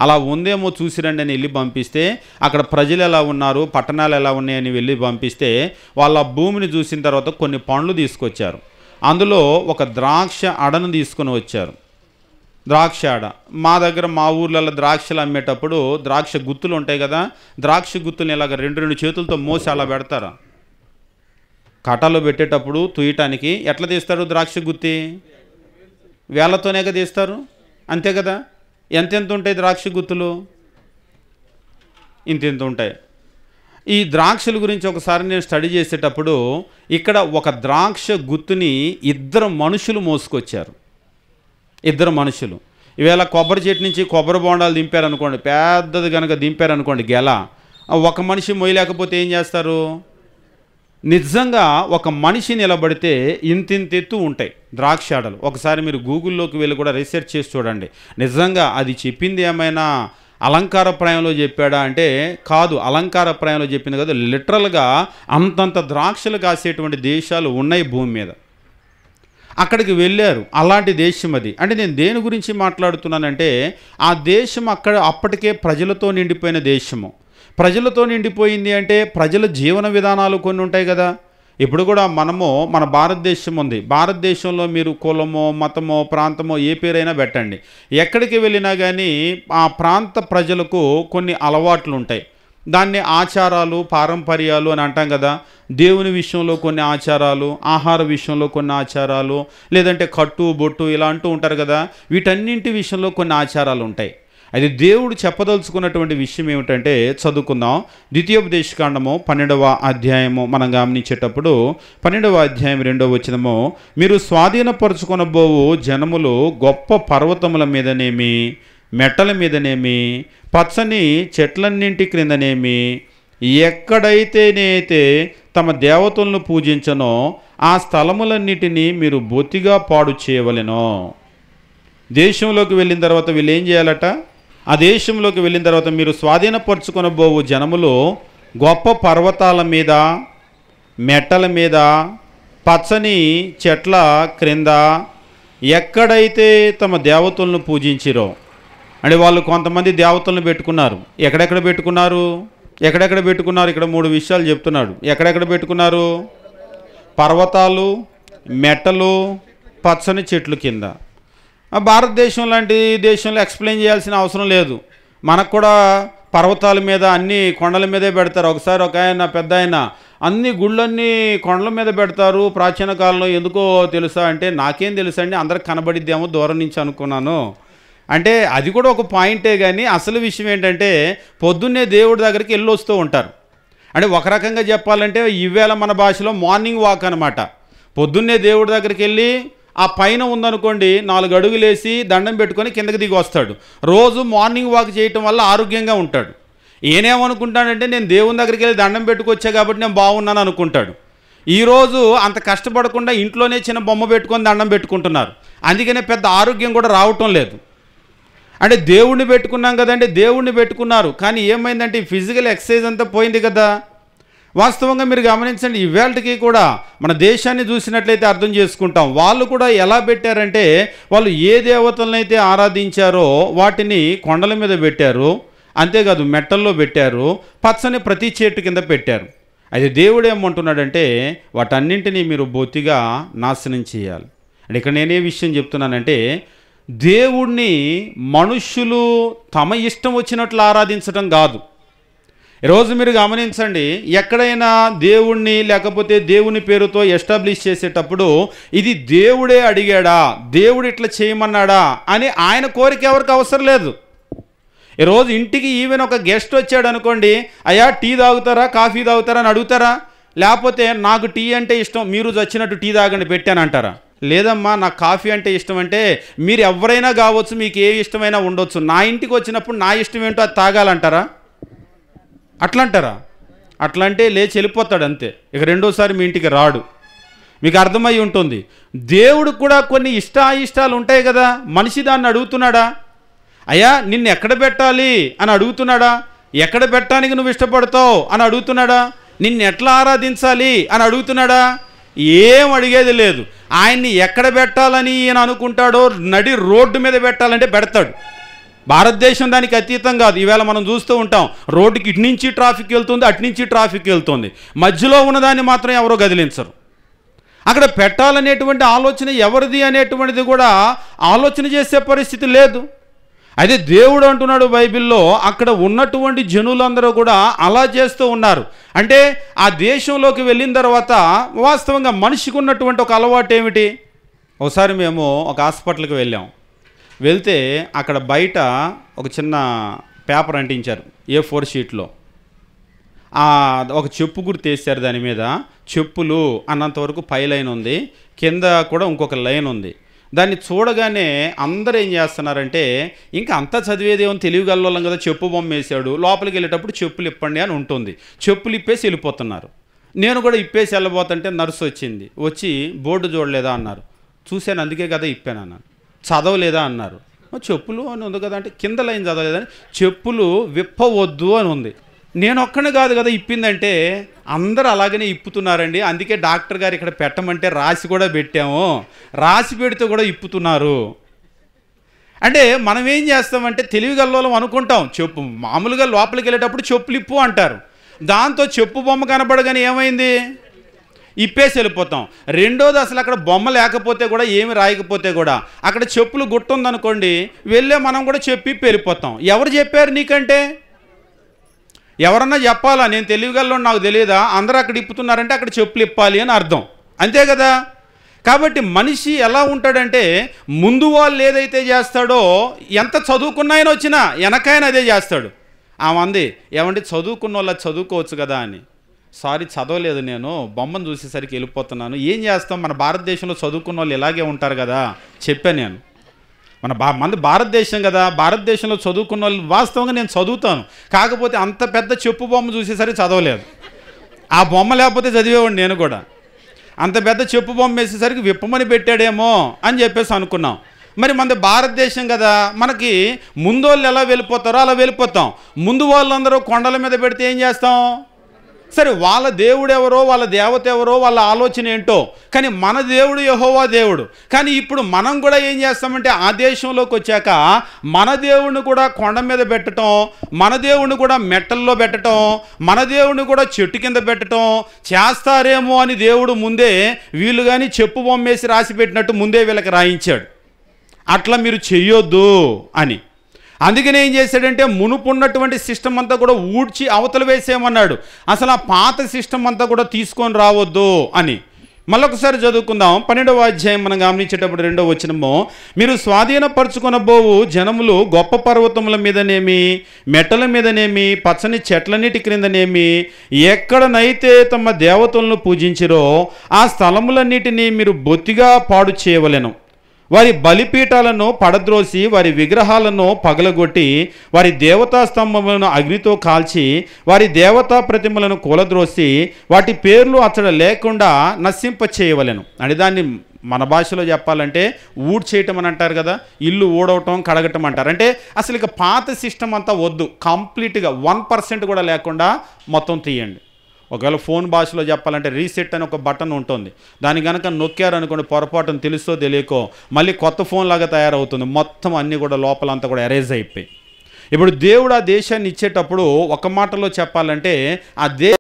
అలా ఉందేమో చూసిరండి అని వెళ్ళి పంపిస్తే అక్కడ ప్రజలు ఎలా ఉన్నారు పట్టణాలు ఎలా ఉన్నాయని వెళ్ళి పంపిస్తే వాళ్ళ భూమిని చూసిన తర్వాత కొన్ని పండ్లు తీసుకొచ్చారు అందులో ఒక ద్రాక్ష అడను తీసుకొని వచ్చారు ద్రాక్ష అడ మా దగ్గర మా ఊర్లలో ద్రాక్షలు అమ్మేటప్పుడు ద్రాక్ష గుత్తులు ఉంటాయి కదా ద్రాక్ష గుత్తులు ఇలాగ రెండు రెండు చేతులతో మోసి అలా పెడతారు కాటాలో పెట్టేటప్పుడు తుయటానికి ఎట్లా తీస్తారు ద్రాక్ష గుత్తి వేళ్ళతోనే కదా తీస్తారు అంతే కదా ఎంతెంత ఉంటాయి ద్రాక్ష గుత్తులు ఇంతెంత ఉంటాయి ఈ ద్రాక్షల గురించి ఒకసారి నేను స్టడీ చేసేటప్పుడు ఇక్కడ ఒక ద్రాక్ష గుత్తుని ఇద్దరు మనుషులు మోసుకొచ్చారు ఇద్దరు మనుషులు ఈవేళ కొబ్బరి చెట్టు నుంచి కొబ్బరి బోండాలు దింపారనుకోండి పెద్దది కనుక దింపారనుకోండి గెల ఒక మనిషి మొయ్యలేకపోతే ఏం చేస్తారు నిజంగా ఒక మనిషి నిలబడితే ఇంతింతెత్తు ఉంటాయి ద్రాక్షాడలు ఒకసారి మీరు గూగుల్లోకి వెళ్ళి కూడా రీసెర్చ్ చేసి చూడండి నిజంగా అది చెప్పింది ఏమైనా అలంకార ప్రాయంలో చెప్పాడా అంటే కాదు అలంకార ప్రాయంలో చెప్పింది కాదు లిటరల్గా అంతంత ద్రాక్షలు కాసేటువంటి దేశాలు ఉన్నాయి భూమి మీద అక్కడికి వెళ్ళారు అలాంటి దేశం అది అంటే నేను దేని గురించి మాట్లాడుతున్నానంటే ఆ దేశం అక్కడ అప్పటికే ప్రజలతో నిండిపోయిన దేశము ప్రజలతో నిండిపోయింది అంటే ప్రజల జీవన విధానాలు కొన్ని ఉంటాయి కదా ఇప్పుడు కూడా మనము మన భారతదేశం ఉంది భారతదేశంలో మీరు కులమో మతమో ప్రాంతమో ఏ పేరైనా పెట్టండి ఎక్కడికి వెళ్ళినా కానీ ఆ ప్రాంత ప్రజలకు కొన్ని అలవాట్లు ఉంటాయి దాన్ని ఆచారాలు పారంపర్యాలు అని అంటాం కదా దేవుని విషయంలో కొన్ని ఆచారాలు ఆహార విషయంలో కొన్ని ఆచారాలు లేదంటే కట్టు బొట్టు ఇలా అంటూ ఉంటారు కదా వీటన్నింటి విషయంలో కొన్ని ఆచారాలు ఉంటాయి అయితే దేవుడు చెప్పదలుచుకున్నటువంటి విషయం ఏమిటంటే చదువుకుందాం ద్వితీయోపదేశకాండము పన్నెండవ అధ్యాయము మనం గమనించేటప్పుడు పన్నెండవ అధ్యాయం రెండవ వచ్చినము మీరు బోవు జనములు గొప్ప పర్వతముల మీదనేమి మెట్టల మీదనేమి పచ్చని చెట్లన్నింటి క్రిందనేమి ఎక్కడైతేనైతే తమ దేవతలను పూజించనో ఆ స్థలములన్నిటినీ మీరు బొత్తిగా పాడు చేయవలెనో దేశంలోకి వెళ్ళిన తర్వాత వీళ్ళు ఏం చేయాలట ఆ దేశంలోకి వెళ్ళిన తర్వాత మీరు స్వాధీనపరుచుకొనబోవు జనములో గొప్ప పర్వతాల మీద మెట్టల మీద పచ్చని చెట్ల క్రింద ఎక్కడైతే తమ దేవతలను పూజించిరో అంటే వాళ్ళు కొంతమంది దేవతలను పెట్టుకున్నారు ఎక్కడెక్కడ పెట్టుకున్నారు ఎక్కడెక్కడ పెట్టుకున్నారు ఇక్కడ మూడు విషయాలు చెప్తున్నాడు ఎక్కడెక్కడ పెట్టుకున్నారు పర్వతాలు మెట్టలు పచ్చని చెట్లు కింద భారతదేశం లాంటి దేశంలో ఎక్స్ప్లెయిన్ చేయాల్సిన అవసరం లేదు మనకు కూడా పర్వతాల మీద అన్ని కొండల మీదే పెడతారు ఒకసారి ఒక ఆయన పెద్ద ఆయన అన్ని గుళ్ళన్నీ కొండల మీద పెడతారు ప్రాచీన కాలంలో ఎందుకో తెలుసా అంటే నాకేం తెలుసా అండి అందరికి కనబడిద్దేమో దూరం నుంచి అనుకున్నాను అంటే అది కూడా ఒక పాయింటే కానీ అసలు విషయం ఏంటంటే పొద్దున్నే దేవుడి దగ్గరికి వెళ్ళి వస్తూ ఉంటారు అంటే ఒక రకంగా చెప్పాలంటే ఈవేళ మన భాషలో మార్నింగ్ వాక్ అనమాట పొద్దున్నే దేవుడి దగ్గరికి వెళ్ళి ఆ పైన ఉందనుకోండి నాలుగు అడుగులేసి దండం పెట్టుకొని కిందకి దిగి వస్తాడు రోజు మార్నింగ్ వాక్ చేయటం వల్ల ఆరోగ్యంగా ఉంటాడు ఏనేమనుకుంటాడంటే నేను దేవుని దగ్గరికి వెళ్ళి దండం పెట్టుకొచ్చా కాబట్టి నేను బాగున్నాను అనుకుంటాడు ఈరోజు అంత కష్టపడకుండా ఇంట్లోనే చిన్న బొమ్మ పెట్టుకొని దండం పెట్టుకుంటున్నారు అందుకనే పెద్ద ఆరోగ్యం కూడా రావటం లేదు అంటే దేవుణ్ణి పెట్టుకున్నాం కదండి దేవుణ్ణి పెట్టుకున్నారు కానీ ఏమైందంటే ఫిజికల్ ఎక్సర్సైజ్ అంతా పోయింది కదా వాస్తవంగా మీరు గమనించండి ఈ కూడా మన దేశాన్ని చూసినట్లయితే అర్థం చేసుకుంటాం వాళ్ళు కూడా ఎలా పెట్టారంటే వాళ్ళు ఏ దేవతలనైతే ఆరాధించారో వాటిని కొండల మీద పెట్టారు అంతేకాదు మెట్టల్లో పెట్టారు పచ్చని ప్రతి చెట్టు కింద పెట్టారు అయితే దేవుడు ఏమంటున్నాడంటే వాటన్నింటినీ మీరు బొత్తిగా నాశనం చేయాలి అండ్ ఇక్కడ నేనే విషయం చెప్తున్నానంటే దేవుణ్ణి మనుష్యులు తమ ఇష్టం వచ్చినట్లు ఆరాధించడం కాదు ఈరోజు మీరు గమనించండి ఎక్కడైనా దేవుణ్ణి లేకపోతే దేవుని పేరుతో ఎస్టాబ్లిష్ చేసేటప్పుడు ఇది దేవుడే అడిగాడా దేవుడు ఇట్లా చేయమన్నాడా అని ఆయన కోరిక ఎవరికి అవసరం లేదు ఈరోజు ఇంటికి ఈవెన్ ఒక గెస్ట్ వచ్చాడు అనుకోండి అయ్యా టీ తాగుతారా కాఫీ తాగుతారా అని అడుగుతారా లేకపోతే నాకు టీ అంటే ఇష్టం మీరు వచ్చినట్టు టీ తాగండి పెట్టాను అంటారా లేదమ్మా నాకు కాఫీ అంటే ఇష్టం అంటే మీరు ఎవరైనా కావచ్చు మీకు ఏ ఇష్టమైనా ఉండొచ్చు నా ఇంటికి వచ్చినప్పుడు నా ఇష్టం ఏంటో అది తాగాలంటారా అట్లా అంటారా అట్లా అంటే లేచి వెళ్ళిపోతాడు అంతే ఇక రెండోసారి మీ ఇంటికి రాడు మీకు అర్థమై ఉంటుంది దేవుడు కూడా కొన్ని ఇష్ట అయిష్టాలు ఉంటాయి కదా మనిషి దాన్ని అడుగుతున్నాడా అయ్యా నిన్ను ఎక్కడ పెట్టాలి అని అడుగుతున్నాడా ఎక్కడ పెట్టడానికి నువ్వు ఇష్టపడతావు అని అడుగుతున్నాడా నిన్ను ఎట్లా ఆరాధించాలి అని అడుగుతున్నాడా ఏం అడిగేది లేదు ఆయన్ని ఎక్కడ పెట్టాలని ఈయన అనుకుంటాడో నడి రోడ్డు మీద పెట్టాలంటే పెడతాడు భారతదేశం దానికి అతీతం కాదు ఈవేళ మనం చూస్తూ ఉంటాం రోడ్డుకి ఇటు నుంచి ట్రాఫిక్ వెళ్తుంది అటు నుంచి ట్రాఫిక్ వెళ్తుంది మధ్యలో ఉన్నదాన్ని మాత్రం ఎవరో గదిలించరు అక్కడ పెట్టాలనేటువంటి ఆలోచన ఎవరిది అనేటువంటిది కూడా ఆలోచన చేసే పరిస్థితి లేదు అయితే దేవుడు అంటున్నాడు బైబిల్లో అక్కడ ఉన్నటువంటి జనులందరూ కూడా అలా చేస్తూ ఉన్నారు అంటే ఆ దేశంలోకి వెళ్ళిన తర్వాత వాస్తవంగా మనిషికి ఉన్నటువంటి ఒక అలవాటు ఏమిటి ఒకసారి మేము ఒక హాస్పిటల్కి వెళ్ళాం వెళ్తే అక్కడ బయట ఒక చిన్న పేపర్ అంటించారు ఏ ఫోర్ షీట్లో ఒక చెప్పు గుర్తు వేసారు దాని మీద చెప్పులు అన్నంతవరకు పై లైన్ ఉంది కింద కూడా ఇంకొక లైన్ ఉంది దాన్ని చూడగానే అందరూ ఏం చేస్తున్నారంటే ఇంకా చదివేది చదివేదేమో తెలియగలం కదా చెప్పు బొమ్మ వేసాడు లోపలికి వెళ్ళేటప్పుడు చెప్పులు ఇప్పండి అని ఉంటుంది చెప్పులు ఇప్పేసి వెళ్ళిపోతున్నారు నేను కూడా ఇప్పేసి వెళ్ళబోతుంటే నర్సు వచ్చింది వచ్చి బోర్డు చూడలేదా అన్నారు చూశాను అందుకే కదా ఇప్పాను అన్నాను చదవలేదా అన్నారు చెప్పులు అని ఉంది కదా అంటే కింద లైన్ చదవలేదని చెప్పులు విప్పవద్దు అని ఉంది నేను ఒక్కనే కాదు కదా ఇప్పిందంటే అందరూ అలాగనే ఇప్పుతున్నారండి అందుకే డాక్టర్ గారు ఇక్కడ పెట్టమంటే రాసి కూడా పెట్టాము రాసి పెడితే కూడా ఇప్పుతున్నారు అంటే మనం ఏం చేస్తామంటే తెలివిగల్లోలం అనుకుంటాం చెప్పు మామూలుగా లోపలికి వెళ్ళేటప్పుడు చెప్పులు ఇప్పు అంటారు దాంతో చెప్పు బొమ్మ కనబడగానే ఏమైంది ఇప్పేసి వెళ్ళిపోతాం రెండోది అసలు అక్కడ బొమ్మ లేకపోతే కూడా ఏమి రాయకపోతే కూడా అక్కడ చెప్పులు గుర్తుందనుకోండి వెళ్ళే మనం కూడా చెప్పి వెళ్ళిపోతాం ఎవరు చెప్పారు నీకంటే ఎవరన్నా చెప్పాలా నేను తెలియగలను నాకు తెలియదా అందరూ అక్కడ ఇప్పుతున్నారంటే అక్కడ చెప్పులు ఇప్పాలి అని అర్థం అంతే కదా కాబట్టి మనిషి ఎలా ఉంటాడంటే ముందు వాళ్ళు ఏదైతే చేస్తాడో ఎంత చదువుకున్నాయని వచ్చినా వెనకాయన అదే చేస్తాడు ఆ మంది ఏమంటే చదువుకున్న వాళ్ళ చదువుకోవచ్చు కదా అని సారీ చదవలేదు నేను బొమ్మను చూసేసరికి వెళ్ళిపోతున్నాను ఏం చేస్తాం మన భారతదేశంలో చదువుకున్న వాళ్ళు ఇలాగే ఉంటారు కదా చెప్పాను నేను మన బా మంది భారతదేశం కదా భారతదేశంలో చదువుకున్న వాళ్ళు వాస్తవంగా నేను చదువుతాను కాకపోతే అంత పెద్ద చెప్పు బొమ్మ చూసేసరికి చదవలేదు ఆ బొమ్మ లేకపోతే చదివేవాడిని నేను కూడా అంత పెద్ద చెప్పు బొమ్మ వేసేసరికి విప్పమని పెట్టాడేమో అని చెప్పేసి అనుకున్నాం మరి మన భారతదేశం కదా మనకి ముందు వాళ్ళు ఎలా వెళ్ళిపోతారో అలా వెళ్ళిపోతాం ముందు వాళ్ళందరూ కొండల మీద పెడితే ఏం చేస్తాం సరే వాళ్ళ దేవుడు ఎవరో వాళ్ళ దేవత ఎవరో వాళ్ళ ఆలోచన ఏంటో కానీ మన దేవుడు యహోవా దేవుడు కానీ ఇప్పుడు మనం కూడా ఏం చేస్తామంటే ఆ దేశంలోకి వచ్చాక మన దేవుడిని కూడా కొండ మీద పెట్టడం మన దేవుడిని కూడా మెట్టల్లో పెట్టడం మన దేవుడిని కూడా చెట్టు కింద పెట్టడం చేస్తారేమో అని దేవుడు ముందే వీళ్ళు కానీ చెప్పు బొమ్మేసి రాసి పెట్టినట్టు ముందే వీళ్ళకి రాయించాడు అట్లా మీరు చెయ్యొద్దు అని అందుకనే ఏం చేశాడంటే మునుపు ఉన్నటువంటి సిస్టమ్ అంతా కూడా ఊడ్చి అవతలు వేసేయమన్నాడు అసలు ఆ పాత సిస్టమ్ అంతా కూడా తీసుకొని రావద్దు అని మళ్ళొకసారి చదువుకుందాం పన్నెండవ అధ్యాయం మనం గమనించేటప్పుడు రెండవ వచ్చినము మీరు బోవు జనములు గొప్ప పర్వతముల మీదనేమి మెట్టల మీదనేమి పచ్చని చెట్లన్నిటి క్రిందనేమి ఎక్కడనైతే తమ దేవతలను పూజించిరో ఆ స్థలములన్నిటినీ మీరు బొత్తిగా పాడు చేయవలెను వారి బలిపీఠాలను పడద్రోసి వారి విగ్రహాలను పగలగొట్టి వారి దేవతా స్తంభములను అగ్నితో కాల్చి వారి దేవతా ప్రతిమలను కూలద్రోసి వాటి పేర్లు అతడు లేకుండా నశింప చేయవలను అని దాన్ని మన భాషలో చెప్పాలంటే ఊడ్ చేయటం అని అంటారు కదా ఇల్లు ఊడవటం కడగటం అంటారు అంటే అసలు ఇక పాత సిస్టమ్ అంతా వద్దు కంప్లీట్గా వన్ పర్సెంట్ కూడా లేకుండా మొత్తం తీయండి ఒకవేళ ఫోన్ భాషలో చెప్పాలంటే రీసెట్ అని ఒక బటన్ ఉంటుంది దాని కనుక నొక్కారనుకోండి పొరపాటును తెలుసో తెలియకో మళ్ళీ కొత్త ఫోన్ లాగా తయారవుతుంది మొత్తం అన్నీ కూడా లోపలంతా కూడా ఎరేజ్ అయిపోయి ఇప్పుడు దేవుడు ఆ దేశాన్ని ఇచ్చేటప్పుడు ఒక మాటలో చెప్పాలంటే ఆ దే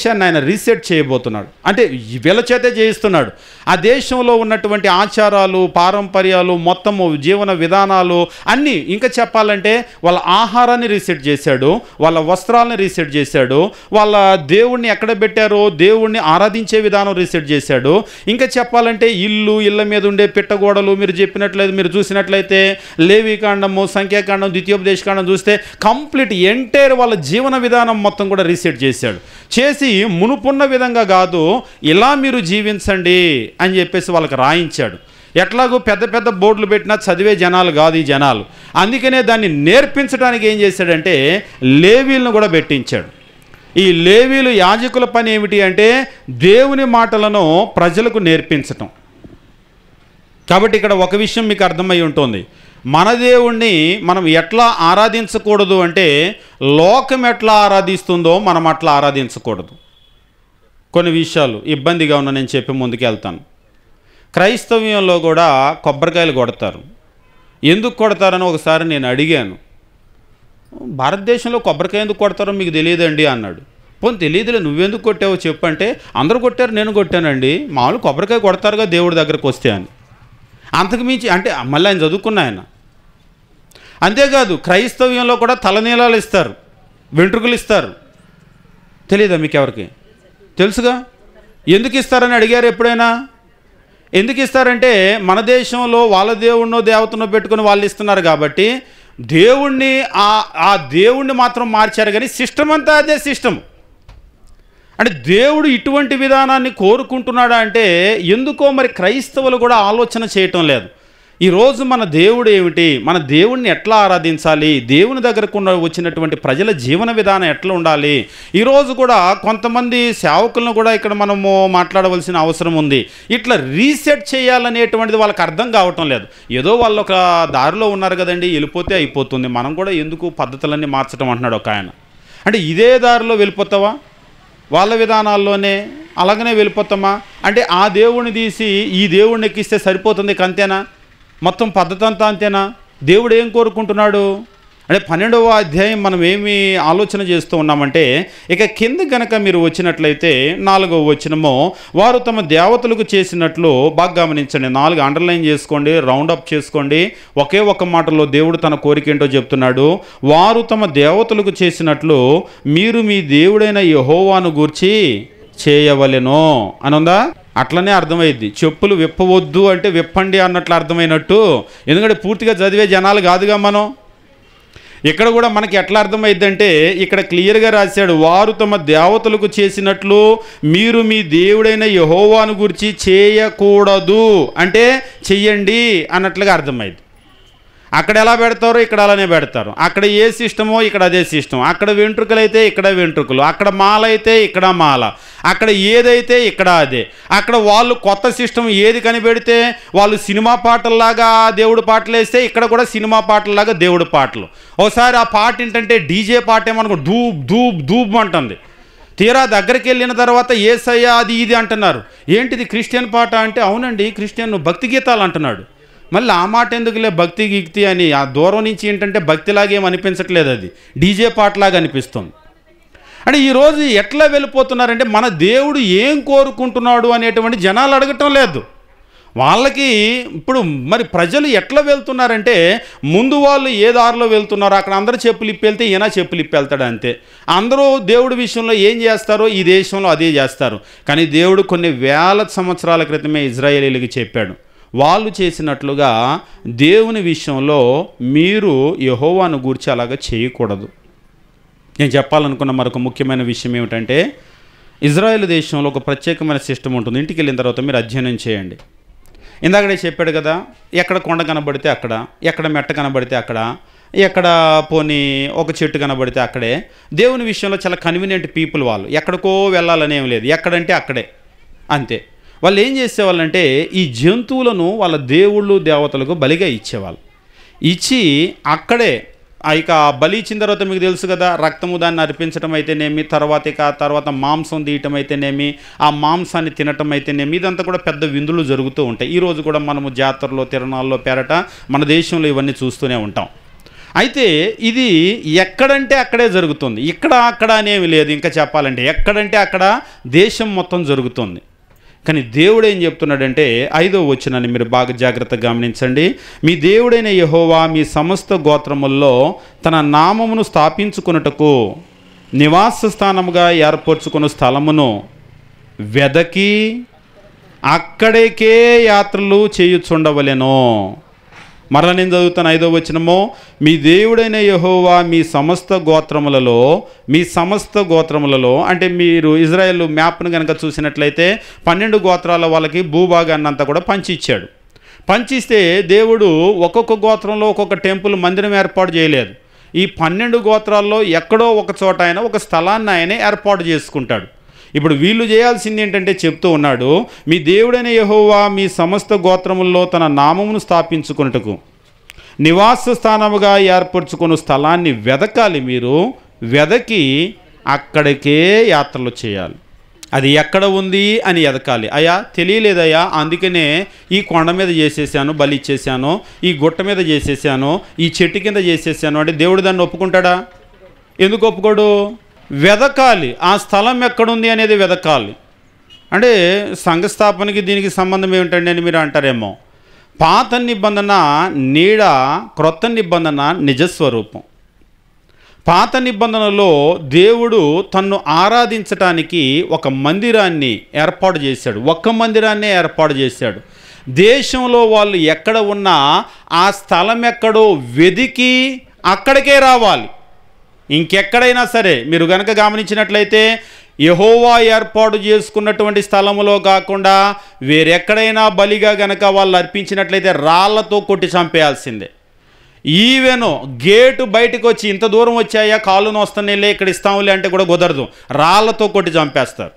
దేశాన్ని ఆయన రీసెట్ చేయబోతున్నాడు అంటే వీళ్ళ చేతే చేయిస్తున్నాడు ఆ దేశంలో ఉన్నటువంటి ఆచారాలు పారంపర్యాలు మొత్తము జీవన విధానాలు అన్నీ ఇంకా చెప్పాలంటే వాళ్ళ ఆహారాన్ని రీసెట్ చేశాడు వాళ్ళ వస్త్రాలను రీసెట్ చేశాడు వాళ్ళ దేవుణ్ణి ఎక్కడ పెట్టారో దేవుణ్ణి ఆరాధించే విధానం రీసెట్ చేశాడు ఇంకా చెప్పాలంటే ఇల్లు ఇళ్ళ మీద ఉండే పిట్టగోడలు మీరు చెప్పినట్లయితే మీరు చూసినట్లయితే లేవికాండము సంఖ్యాకాండం ద్వితీయోపదేశకాండం చూస్తే కంప్లీట్ ఎంటైర్ వాళ్ళ జీవన విధానం మొత్తం కూడా రీసెట్ చేశాడు చేసి చేసి మునుపున్న విధంగా కాదు ఇలా మీరు జీవించండి అని చెప్పేసి వాళ్ళకి రాయించాడు ఎట్లాగో పెద్ద పెద్ద బోర్డులు పెట్టినా చదివే జనాలు కాదు ఈ జనాలు అందుకనే దాన్ని నేర్పించడానికి ఏం చేశాడంటే లేవీలను కూడా పెట్టించాడు ఈ లేవీలు యాజకుల పని ఏమిటి అంటే దేవుని మాటలను ప్రజలకు నేర్పించటం కాబట్టి ఇక్కడ ఒక విషయం మీకు అర్థమై ఉంటుంది మన దేవుణ్ణి మనం ఎట్లా ఆరాధించకూడదు అంటే లోకం ఎట్లా ఆరాధిస్తుందో మనం అట్లా ఆరాధించకూడదు కొన్ని విషయాలు ఇబ్బందిగా ఉన్న నేను చెప్పి ముందుకు వెళ్తాను క్రైస్తవ్యంలో కూడా కొబ్బరికాయలు కొడతారు ఎందుకు కొడతారని ఒకసారి నేను అడిగాను భారతదేశంలో కొబ్బరికాయ ఎందుకు కొడతారో మీకు తెలియదండి అన్నాడు పోనీ తెలియదులే నువ్వెందుకు కొట్టావో చెప్పంటే అందరూ కొట్టారు నేను కొట్టానండి మామూలు కొబ్బరికాయ కొడతారుగా దేవుడి దగ్గరకు వస్తే అని అంతకు మించి అంటే మళ్ళీ ఆయన చదువుకున్న ఆయన అంతేకాదు క్రైస్తవ్యంలో కూడా తలనీలాలు ఇస్తారు వెంట్రుకలు ఇస్తారు తెలియదా మీకు ఎవరికి తెలుసుగా ఎందుకు ఇస్తారని అడిగారు ఎప్పుడైనా ఎందుకు ఇస్తారంటే మన దేశంలో వాళ్ళ దేవుణ్ణో దేవతనో పెట్టుకుని వాళ్ళు ఇస్తున్నారు కాబట్టి దేవుణ్ణి ఆ ఆ దేవుణ్ణి మాత్రం మార్చారు కానీ సిస్టమ్ అంతా అదే సిస్టమ్ అంటే దేవుడు ఇటువంటి విధానాన్ని కోరుకుంటున్నాడా అంటే ఎందుకో మరి క్రైస్తవులు కూడా ఆలోచన చేయటం లేదు ఈరోజు మన దేవుడు ఏమిటి మన దేవుణ్ణి ఎట్లా ఆరాధించాలి దేవుని దగ్గరకు వచ్చినటువంటి ప్రజల జీవన విధానం ఎట్లా ఉండాలి ఈరోజు కూడా కొంతమంది సేవకులను కూడా ఇక్కడ మనము మాట్లాడవలసిన అవసరం ఉంది ఇట్లా రీసెట్ చేయాలనేటువంటిది వాళ్ళకి అర్థం కావటం లేదు ఏదో వాళ్ళు ఒక దారిలో ఉన్నారు కదండి వెళ్ళిపోతే అయిపోతుంది మనం కూడా ఎందుకు పద్ధతులన్నీ మార్చడం అంటున్నాడు ఒక ఆయన అంటే ఇదే దారిలో వెళ్ళిపోతావా వాళ్ళ విధానాల్లోనే అలాగనే వెళ్ళిపోతామా అంటే ఆ దేవుణ్ణి తీసి ఈ దేవుణ్ణి ఎక్కిస్తే సరిపోతుంది కంతేనా మొత్తం పద్ధతి అంతా అంతేనా దేవుడు ఏం కోరుకుంటున్నాడు అంటే పన్నెండవ అధ్యాయం మనం ఏమి ఆలోచన చేస్తూ ఉన్నామంటే ఇక కింద గనక మీరు వచ్చినట్లయితే నాలుగవ వచ్చినమో వారు తమ దేవతలకు చేసినట్లు బాగా గమనించండి నాలుగు అండర్లైన్ చేసుకోండి రౌండ్ అప్ చేసుకోండి ఒకే ఒక మాటలో దేవుడు తన కోరిక ఏంటో చెప్తున్నాడు వారు తమ దేవతలకు చేసినట్లు మీరు మీ దేవుడైన యహోవాను గూర్చి చేయవలెను అనుందా అట్లనే అర్థమైద్ది చెప్పులు విప్పవద్దు అంటే విప్పండి అన్నట్లు అర్థమైనట్టు ఎందుకంటే పూర్తిగా చదివే జనాలు కాదుగా మనం ఇక్కడ కూడా మనకి ఎట్లా అర్థమైందంటే ఇక్కడ క్లియర్గా రాశాడు వారు తమ దేవతలకు చేసినట్లు మీరు మీ దేవుడైన యహోవాను గురించి చేయకూడదు అంటే చెయ్యండి అన్నట్లుగా అర్థమైంది అక్కడ ఎలా పెడతారో ఇక్కడ అలానే పెడతారు అక్కడ ఏ సిస్టమో ఇక్కడ అదే సిస్టమ్ అక్కడ వెంట్రుకలు అయితే ఇక్కడ వెంట్రుకలు అక్కడ మాల అయితే ఇక్కడ మాల అక్కడ ఏదైతే ఇక్కడ అదే అక్కడ వాళ్ళు కొత్త సిస్టమ్ ఏది కనిపెడితే వాళ్ళు సినిమా పాటల్లాగా దేవుడు పాటలు వేస్తే ఇక్కడ కూడా సినిమా పాటల్లాగా దేవుడు పాటలు ఒకసారి ఆ పాట ఏంటంటే డీజే పాట ఏమనుకో ధూబ్ ధూబ్ ధూబ్ అంటుంది తీరా దగ్గరికి వెళ్ళిన తర్వాత ఏసయ్య అది ఇది అంటున్నారు ఏంటిది క్రిస్టియన్ పాట అంటే అవునండి క్రిస్టియన్ భక్తి గీతాలు అంటున్నాడు మళ్ళీ ఆ మాట ఎందుకులే భక్తి గిక్తి అని ఆ దూరం నుంచి ఏంటంటే భక్తిలాగేం అనిపించట్లేదు అది డీజే పాటలాగా అనిపిస్తుంది అంటే ఈరోజు ఎట్లా వెళ్ళిపోతున్నారంటే మన దేవుడు ఏం కోరుకుంటున్నాడు అనేటువంటి జనాలు అడగటం లేదు వాళ్ళకి ఇప్పుడు మరి ప్రజలు ఎట్లా వెళ్తున్నారంటే ముందు వాళ్ళు ఏ దారిలో వెళ్తున్నారో అక్కడ అందరూ చెప్పులు ఇప్పెళ్తే ఈయన చెప్పులు ఇప్పెళ్తాడు అంతే అందరూ దేవుడి విషయంలో ఏం చేస్తారో ఈ దేశంలో అదే చేస్తారు కానీ దేవుడు కొన్ని వేల సంవత్సరాల క్రితమే ఇజ్రాయేలీలకి చెప్పాడు వాళ్ళు చేసినట్లుగా దేవుని విషయంలో మీరు యహోవాను గూర్చి అలాగా చేయకూడదు నేను చెప్పాలనుకున్న మరొక ముఖ్యమైన విషయం ఏమిటంటే ఇజ్రాయెల్ దేశంలో ఒక ప్రత్యేకమైన సిస్టమ్ ఉంటుంది ఇంటికి వెళ్ళిన తర్వాత మీరు అధ్యయనం చేయండి ఇందాకడే చెప్పాడు కదా ఎక్కడ కొండ కనబడితే అక్కడ ఎక్కడ మెట్ట కనబడితే అక్కడ ఎక్కడ పోనీ ఒక చెట్టు కనబడితే అక్కడే దేవుని విషయంలో చాలా కన్వీనియంట్ పీపుల్ వాళ్ళు ఎక్కడికో వెళ్ళాలనేం లేదు ఎక్కడంటే అక్కడే అంతే వాళ్ళు ఏం చేసేవాళ్ళంటే ఈ జంతువులను వాళ్ళ దేవుళ్ళు దేవతలకు బలిగా ఇచ్చేవాళ్ళు ఇచ్చి అక్కడే ఇక బలి ఇచ్చిన తర్వాత మీకు తెలుసు కదా రక్తము దాన్ని అర్పించడం అయితేనేమి తర్వాత ఇక తర్వాత మాంసం తీయటం అయితేనేమి ఆ మాంసాన్ని తినటం అయితేనేమి ఇదంతా కూడా పెద్ద విందులు జరుగుతూ ఉంటాయి ఈరోజు కూడా మనము జాతరలో తిరణాల్లో పేరట మన దేశంలో ఇవన్నీ చూస్తూనే ఉంటాం అయితే ఇది ఎక్కడంటే అక్కడే జరుగుతుంది ఇక్కడ అక్కడ అనేమి లేదు ఇంకా చెప్పాలంటే ఎక్కడంటే అక్కడ దేశం మొత్తం జరుగుతుంది కానీ దేవుడు ఏం చెప్తున్నాడంటే ఐదో వచ్చినాన్ని మీరు బాగా జాగ్రత్తగా గమనించండి మీ దేవుడైన యహోవా మీ సమస్త గోత్రముల్లో తన నామమును స్థాపించుకున్నటకు నివాస స్థానముగా ఏర్పరచుకున్న స్థలమును వెదకి అక్కడికే యాత్రలు చేయుచుండవలెను మరల నేను చదువుతాను ఐదో వచ్చినమో మీ దేవుడైన యహోవా మీ సమస్త గోత్రములలో మీ సమస్త గోత్రములలో అంటే మీరు ఇజ్రాయెల్ మ్యాప్ను కనుక చూసినట్లయితే పన్నెండు గోత్రాల వాళ్ళకి భూభాగాన్ని అంతా కూడా పంచి ఇచ్చాడు పంచిస్తే దేవుడు ఒక్కొక్క గోత్రంలో ఒక్కొక్క టెంపుల్ మందిరం ఏర్పాటు చేయలేదు ఈ పన్నెండు గోత్రాల్లో ఎక్కడో ఒక చోట ఆయన ఒక స్థలాన్ని ఆయన ఏర్పాటు చేసుకుంటాడు ఇప్పుడు వీళ్ళు చేయాల్సింది ఏంటంటే చెప్తూ ఉన్నాడు మీ దేవుడైన యహోవా మీ సమస్త గోత్రముల్లో తన నామమును స్థాపించుకున్నటకు నివాస స్థానముగా ఏర్పరచుకున్న స్థలాన్ని వెదకాలి మీరు వెదకి అక్కడికే యాత్రలు చేయాలి అది ఎక్కడ ఉంది అని ఎదకాలి అయ్యా తెలియలేదయ్యా అందుకనే ఈ కొండ మీద చేసేసాను బలి ఇచ్చేసాను ఈ గుట్ట మీద చేసేసాను ఈ చెట్టు కింద చేసేసాను అంటే దేవుడు దాన్ని ఒప్పుకుంటాడా ఎందుకు ఒప్పుకోడు వెదకాలి ఆ స్థలం ఎక్కడుంది అనేది వెదకాలి అంటే సంఘస్థాపనకి దీనికి సంబంధం ఏమిటండి అని మీరు అంటారేమో పాత నిబంధన నీడ క్రొత్త నిబంధన నిజస్వరూపం పాత నిబంధనలో దేవుడు తన్ను ఆరాధించటానికి ఒక మందిరాన్ని ఏర్పాటు చేశాడు ఒక్క మందిరాన్నే ఏర్పాటు చేశాడు దేశంలో వాళ్ళు ఎక్కడ ఉన్నా ఆ స్థలం ఎక్కడో వెదికి అక్కడికే రావాలి ఇంకెక్కడైనా సరే మీరు గనక గమనించినట్లయితే యహోవా ఏర్పాటు చేసుకున్నటువంటి స్థలములో కాకుండా వేరెక్కడైనా బలిగా గనక వాళ్ళు అర్పించినట్లయితే రాళ్లతో కొట్టి చంపేయాల్సిందే ఈవెను గేటు బయటకు వచ్చి ఇంత దూరం వచ్చాయా కాళ్ళు నొస్తానేలే ఇక్కడ ఇస్తాములే అంటే కూడా కుదరదు రాళ్లతో కొట్టి చంపేస్తారు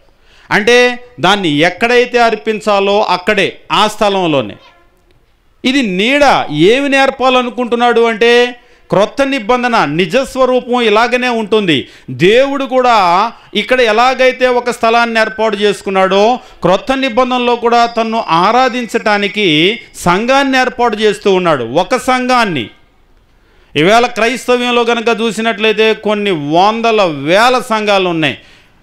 అంటే దాన్ని ఎక్కడైతే అర్పించాలో అక్కడే ఆ స్థలంలోనే ఇది నీడ ఏమి నేర్పాలనుకుంటున్నాడు అంటే క్రొత్త నిబంధన నిజస్వరూపం ఇలాగనే ఉంటుంది దేవుడు కూడా ఇక్కడ ఎలాగైతే ఒక స్థలాన్ని ఏర్పాటు చేసుకున్నాడో క్రొత్త నిబంధనలో కూడా తను ఆరాధించటానికి సంఘాన్ని ఏర్పాటు చేస్తూ ఉన్నాడు ఒక సంఘాన్ని ఈవేళ క్రైస్తవ్యంలో కనుక చూసినట్లయితే కొన్ని వందల వేల సంఘాలు ఉన్నాయి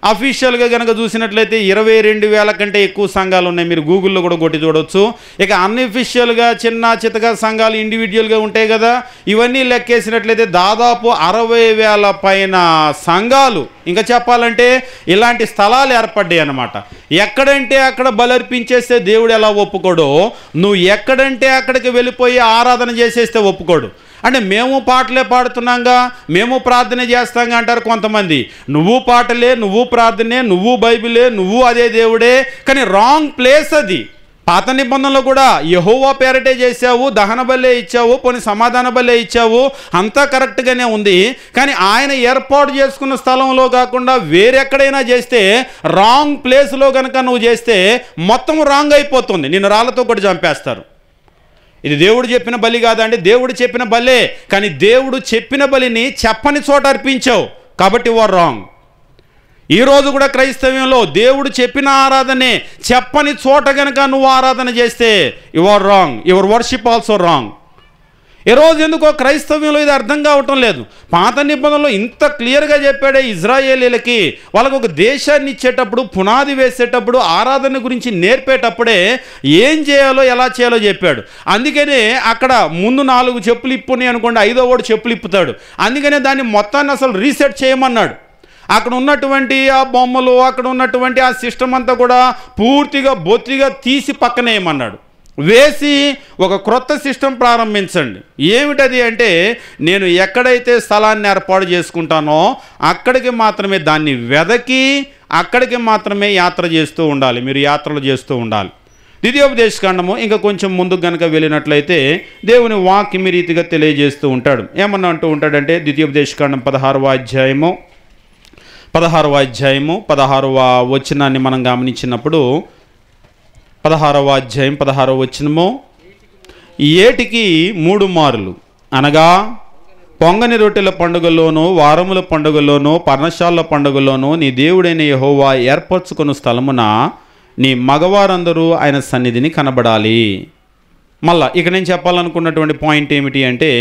అఫీషియల్గా కనుక చూసినట్లయితే ఇరవై రెండు వేల కంటే ఎక్కువ సంఘాలు ఉన్నాయి మీరు గూగుల్లో కూడా కొట్టి చూడవచ్చు ఇక అన్అఫీషియల్గా చిన్న చితక సంఘాలు ఇండివిజువల్గా ఉంటాయి కదా ఇవన్నీ లెక్కేసినట్లయితే దాదాపు అరవై వేల పైన సంఘాలు ఇంకా చెప్పాలంటే ఇలాంటి స్థలాలు ఏర్పడ్డాయి అనమాట ఎక్కడంటే అక్కడ బలర్పించేస్తే దేవుడు ఎలా ఒప్పుకోడో నువ్వు ఎక్కడంటే అక్కడికి వెళ్ళిపోయి ఆరాధన చేసేస్తే ఒప్పుకోడు అంటే మేము పాటలే పాడుతున్నాంగా మేము ప్రార్థన చేస్తాంగా అంటారు కొంతమంది నువ్వు పాటలే నువ్వు ప్రార్థనే నువ్వు బైబిలే నువ్వు అదే దేవుడే కానీ రాంగ్ ప్లేస్ అది పాత నిబంధనలో కూడా యహోవా పేరటే చేశావు దహన బలే ఇచ్చావు పోనీ సమాధాన బలే ఇచ్చావు అంతా కరెక్ట్గానే ఉంది కానీ ఆయన ఏర్పాటు చేసుకున్న స్థలంలో కాకుండా వేరెక్కడైనా చేస్తే రాంగ్ ప్లేస్లో కనుక నువ్వు చేస్తే మొత్తం రాంగ్ అయిపోతుంది నేను రాళ్ళతో కూడా చంపేస్తారు ఇది దేవుడు చెప్పిన బలి కాదండి దేవుడు చెప్పిన బలే కానీ దేవుడు చెప్పిన బలిని చెప్పని చోట అర్పించావు కాబట్టి వర్ రాంగ్ ఈరోజు కూడా క్రైస్తవ్యంలో దేవుడు చెప్పిన ఆరాధనే చెప్పని చోట గనక నువ్వు ఆరాధన చేస్తే your wrong your worship also wrong ఈ రోజు ఎందుకో క్రైస్తవ్యంలో ఇది అర్థం కావటం లేదు పాత నిబంధనలో ఇంత క్లియర్గా చెప్పాడే ఇజ్రాయేలీలకి వాళ్ళకు ఒక దేశాన్ని ఇచ్చేటప్పుడు పునాది వేసేటప్పుడు ఆరాధన గురించి నేర్పేటప్పుడే ఏం చేయాలో ఎలా చేయాలో చెప్పాడు అందుకనే అక్కడ ముందు నాలుగు చెప్పులు ఇప్పుని అనుకోండి ఐదో ఓడి చెప్పులు ఇప్పుతాడు అందుకనే దాన్ని మొత్తాన్ని అసలు రీసెట్ చేయమన్నాడు అక్కడ ఉన్నటువంటి ఆ బొమ్మలు అక్కడ ఉన్నటువంటి ఆ సిస్టమ్ అంతా కూడా పూర్తిగా బొత్తిగా తీసి పక్కనేయమన్నాడు వేసి ఒక క్రొత్త సిస్టమ్ ప్రారంభించండి ఏమిటది అంటే నేను ఎక్కడైతే స్థలాన్ని ఏర్పాటు చేసుకుంటానో అక్కడికి మాత్రమే దాన్ని వెదకి అక్కడికి మాత్రమే యాత్ర చేస్తూ ఉండాలి మీరు యాత్రలు చేస్తూ ఉండాలి ద్వితీయోపదేశకాండము ఇంకా కొంచెం ముందుకు గనక వెళ్ళినట్లయితే దేవుని మీ రీతిగా తెలియజేస్తూ ఉంటాడు ఏమన్నా అంటూ ఉంటాడంటే ద్వితీయోపదేశకాండం పదహారవ అధ్యాయము పదహారవ అధ్యాయము పదహారవ వచనాన్ని మనం గమనించినప్పుడు పదహారవ అధ్యాయం పదహారవ వచ్చినమో ఏటికి మూడు మార్లు అనగా పొంగని రొట్టెల పండుగలోనో వారముల పండుగలోనో పర్ణశాల పండుగలోనో నీ దేవుడైన యహోవా ఏర్పరచుకున్న స్థలమున నీ మగవారందరూ ఆయన సన్నిధిని కనబడాలి మళ్ళా ఇక నేను చెప్పాలనుకున్నటువంటి పాయింట్ ఏమిటి అంటే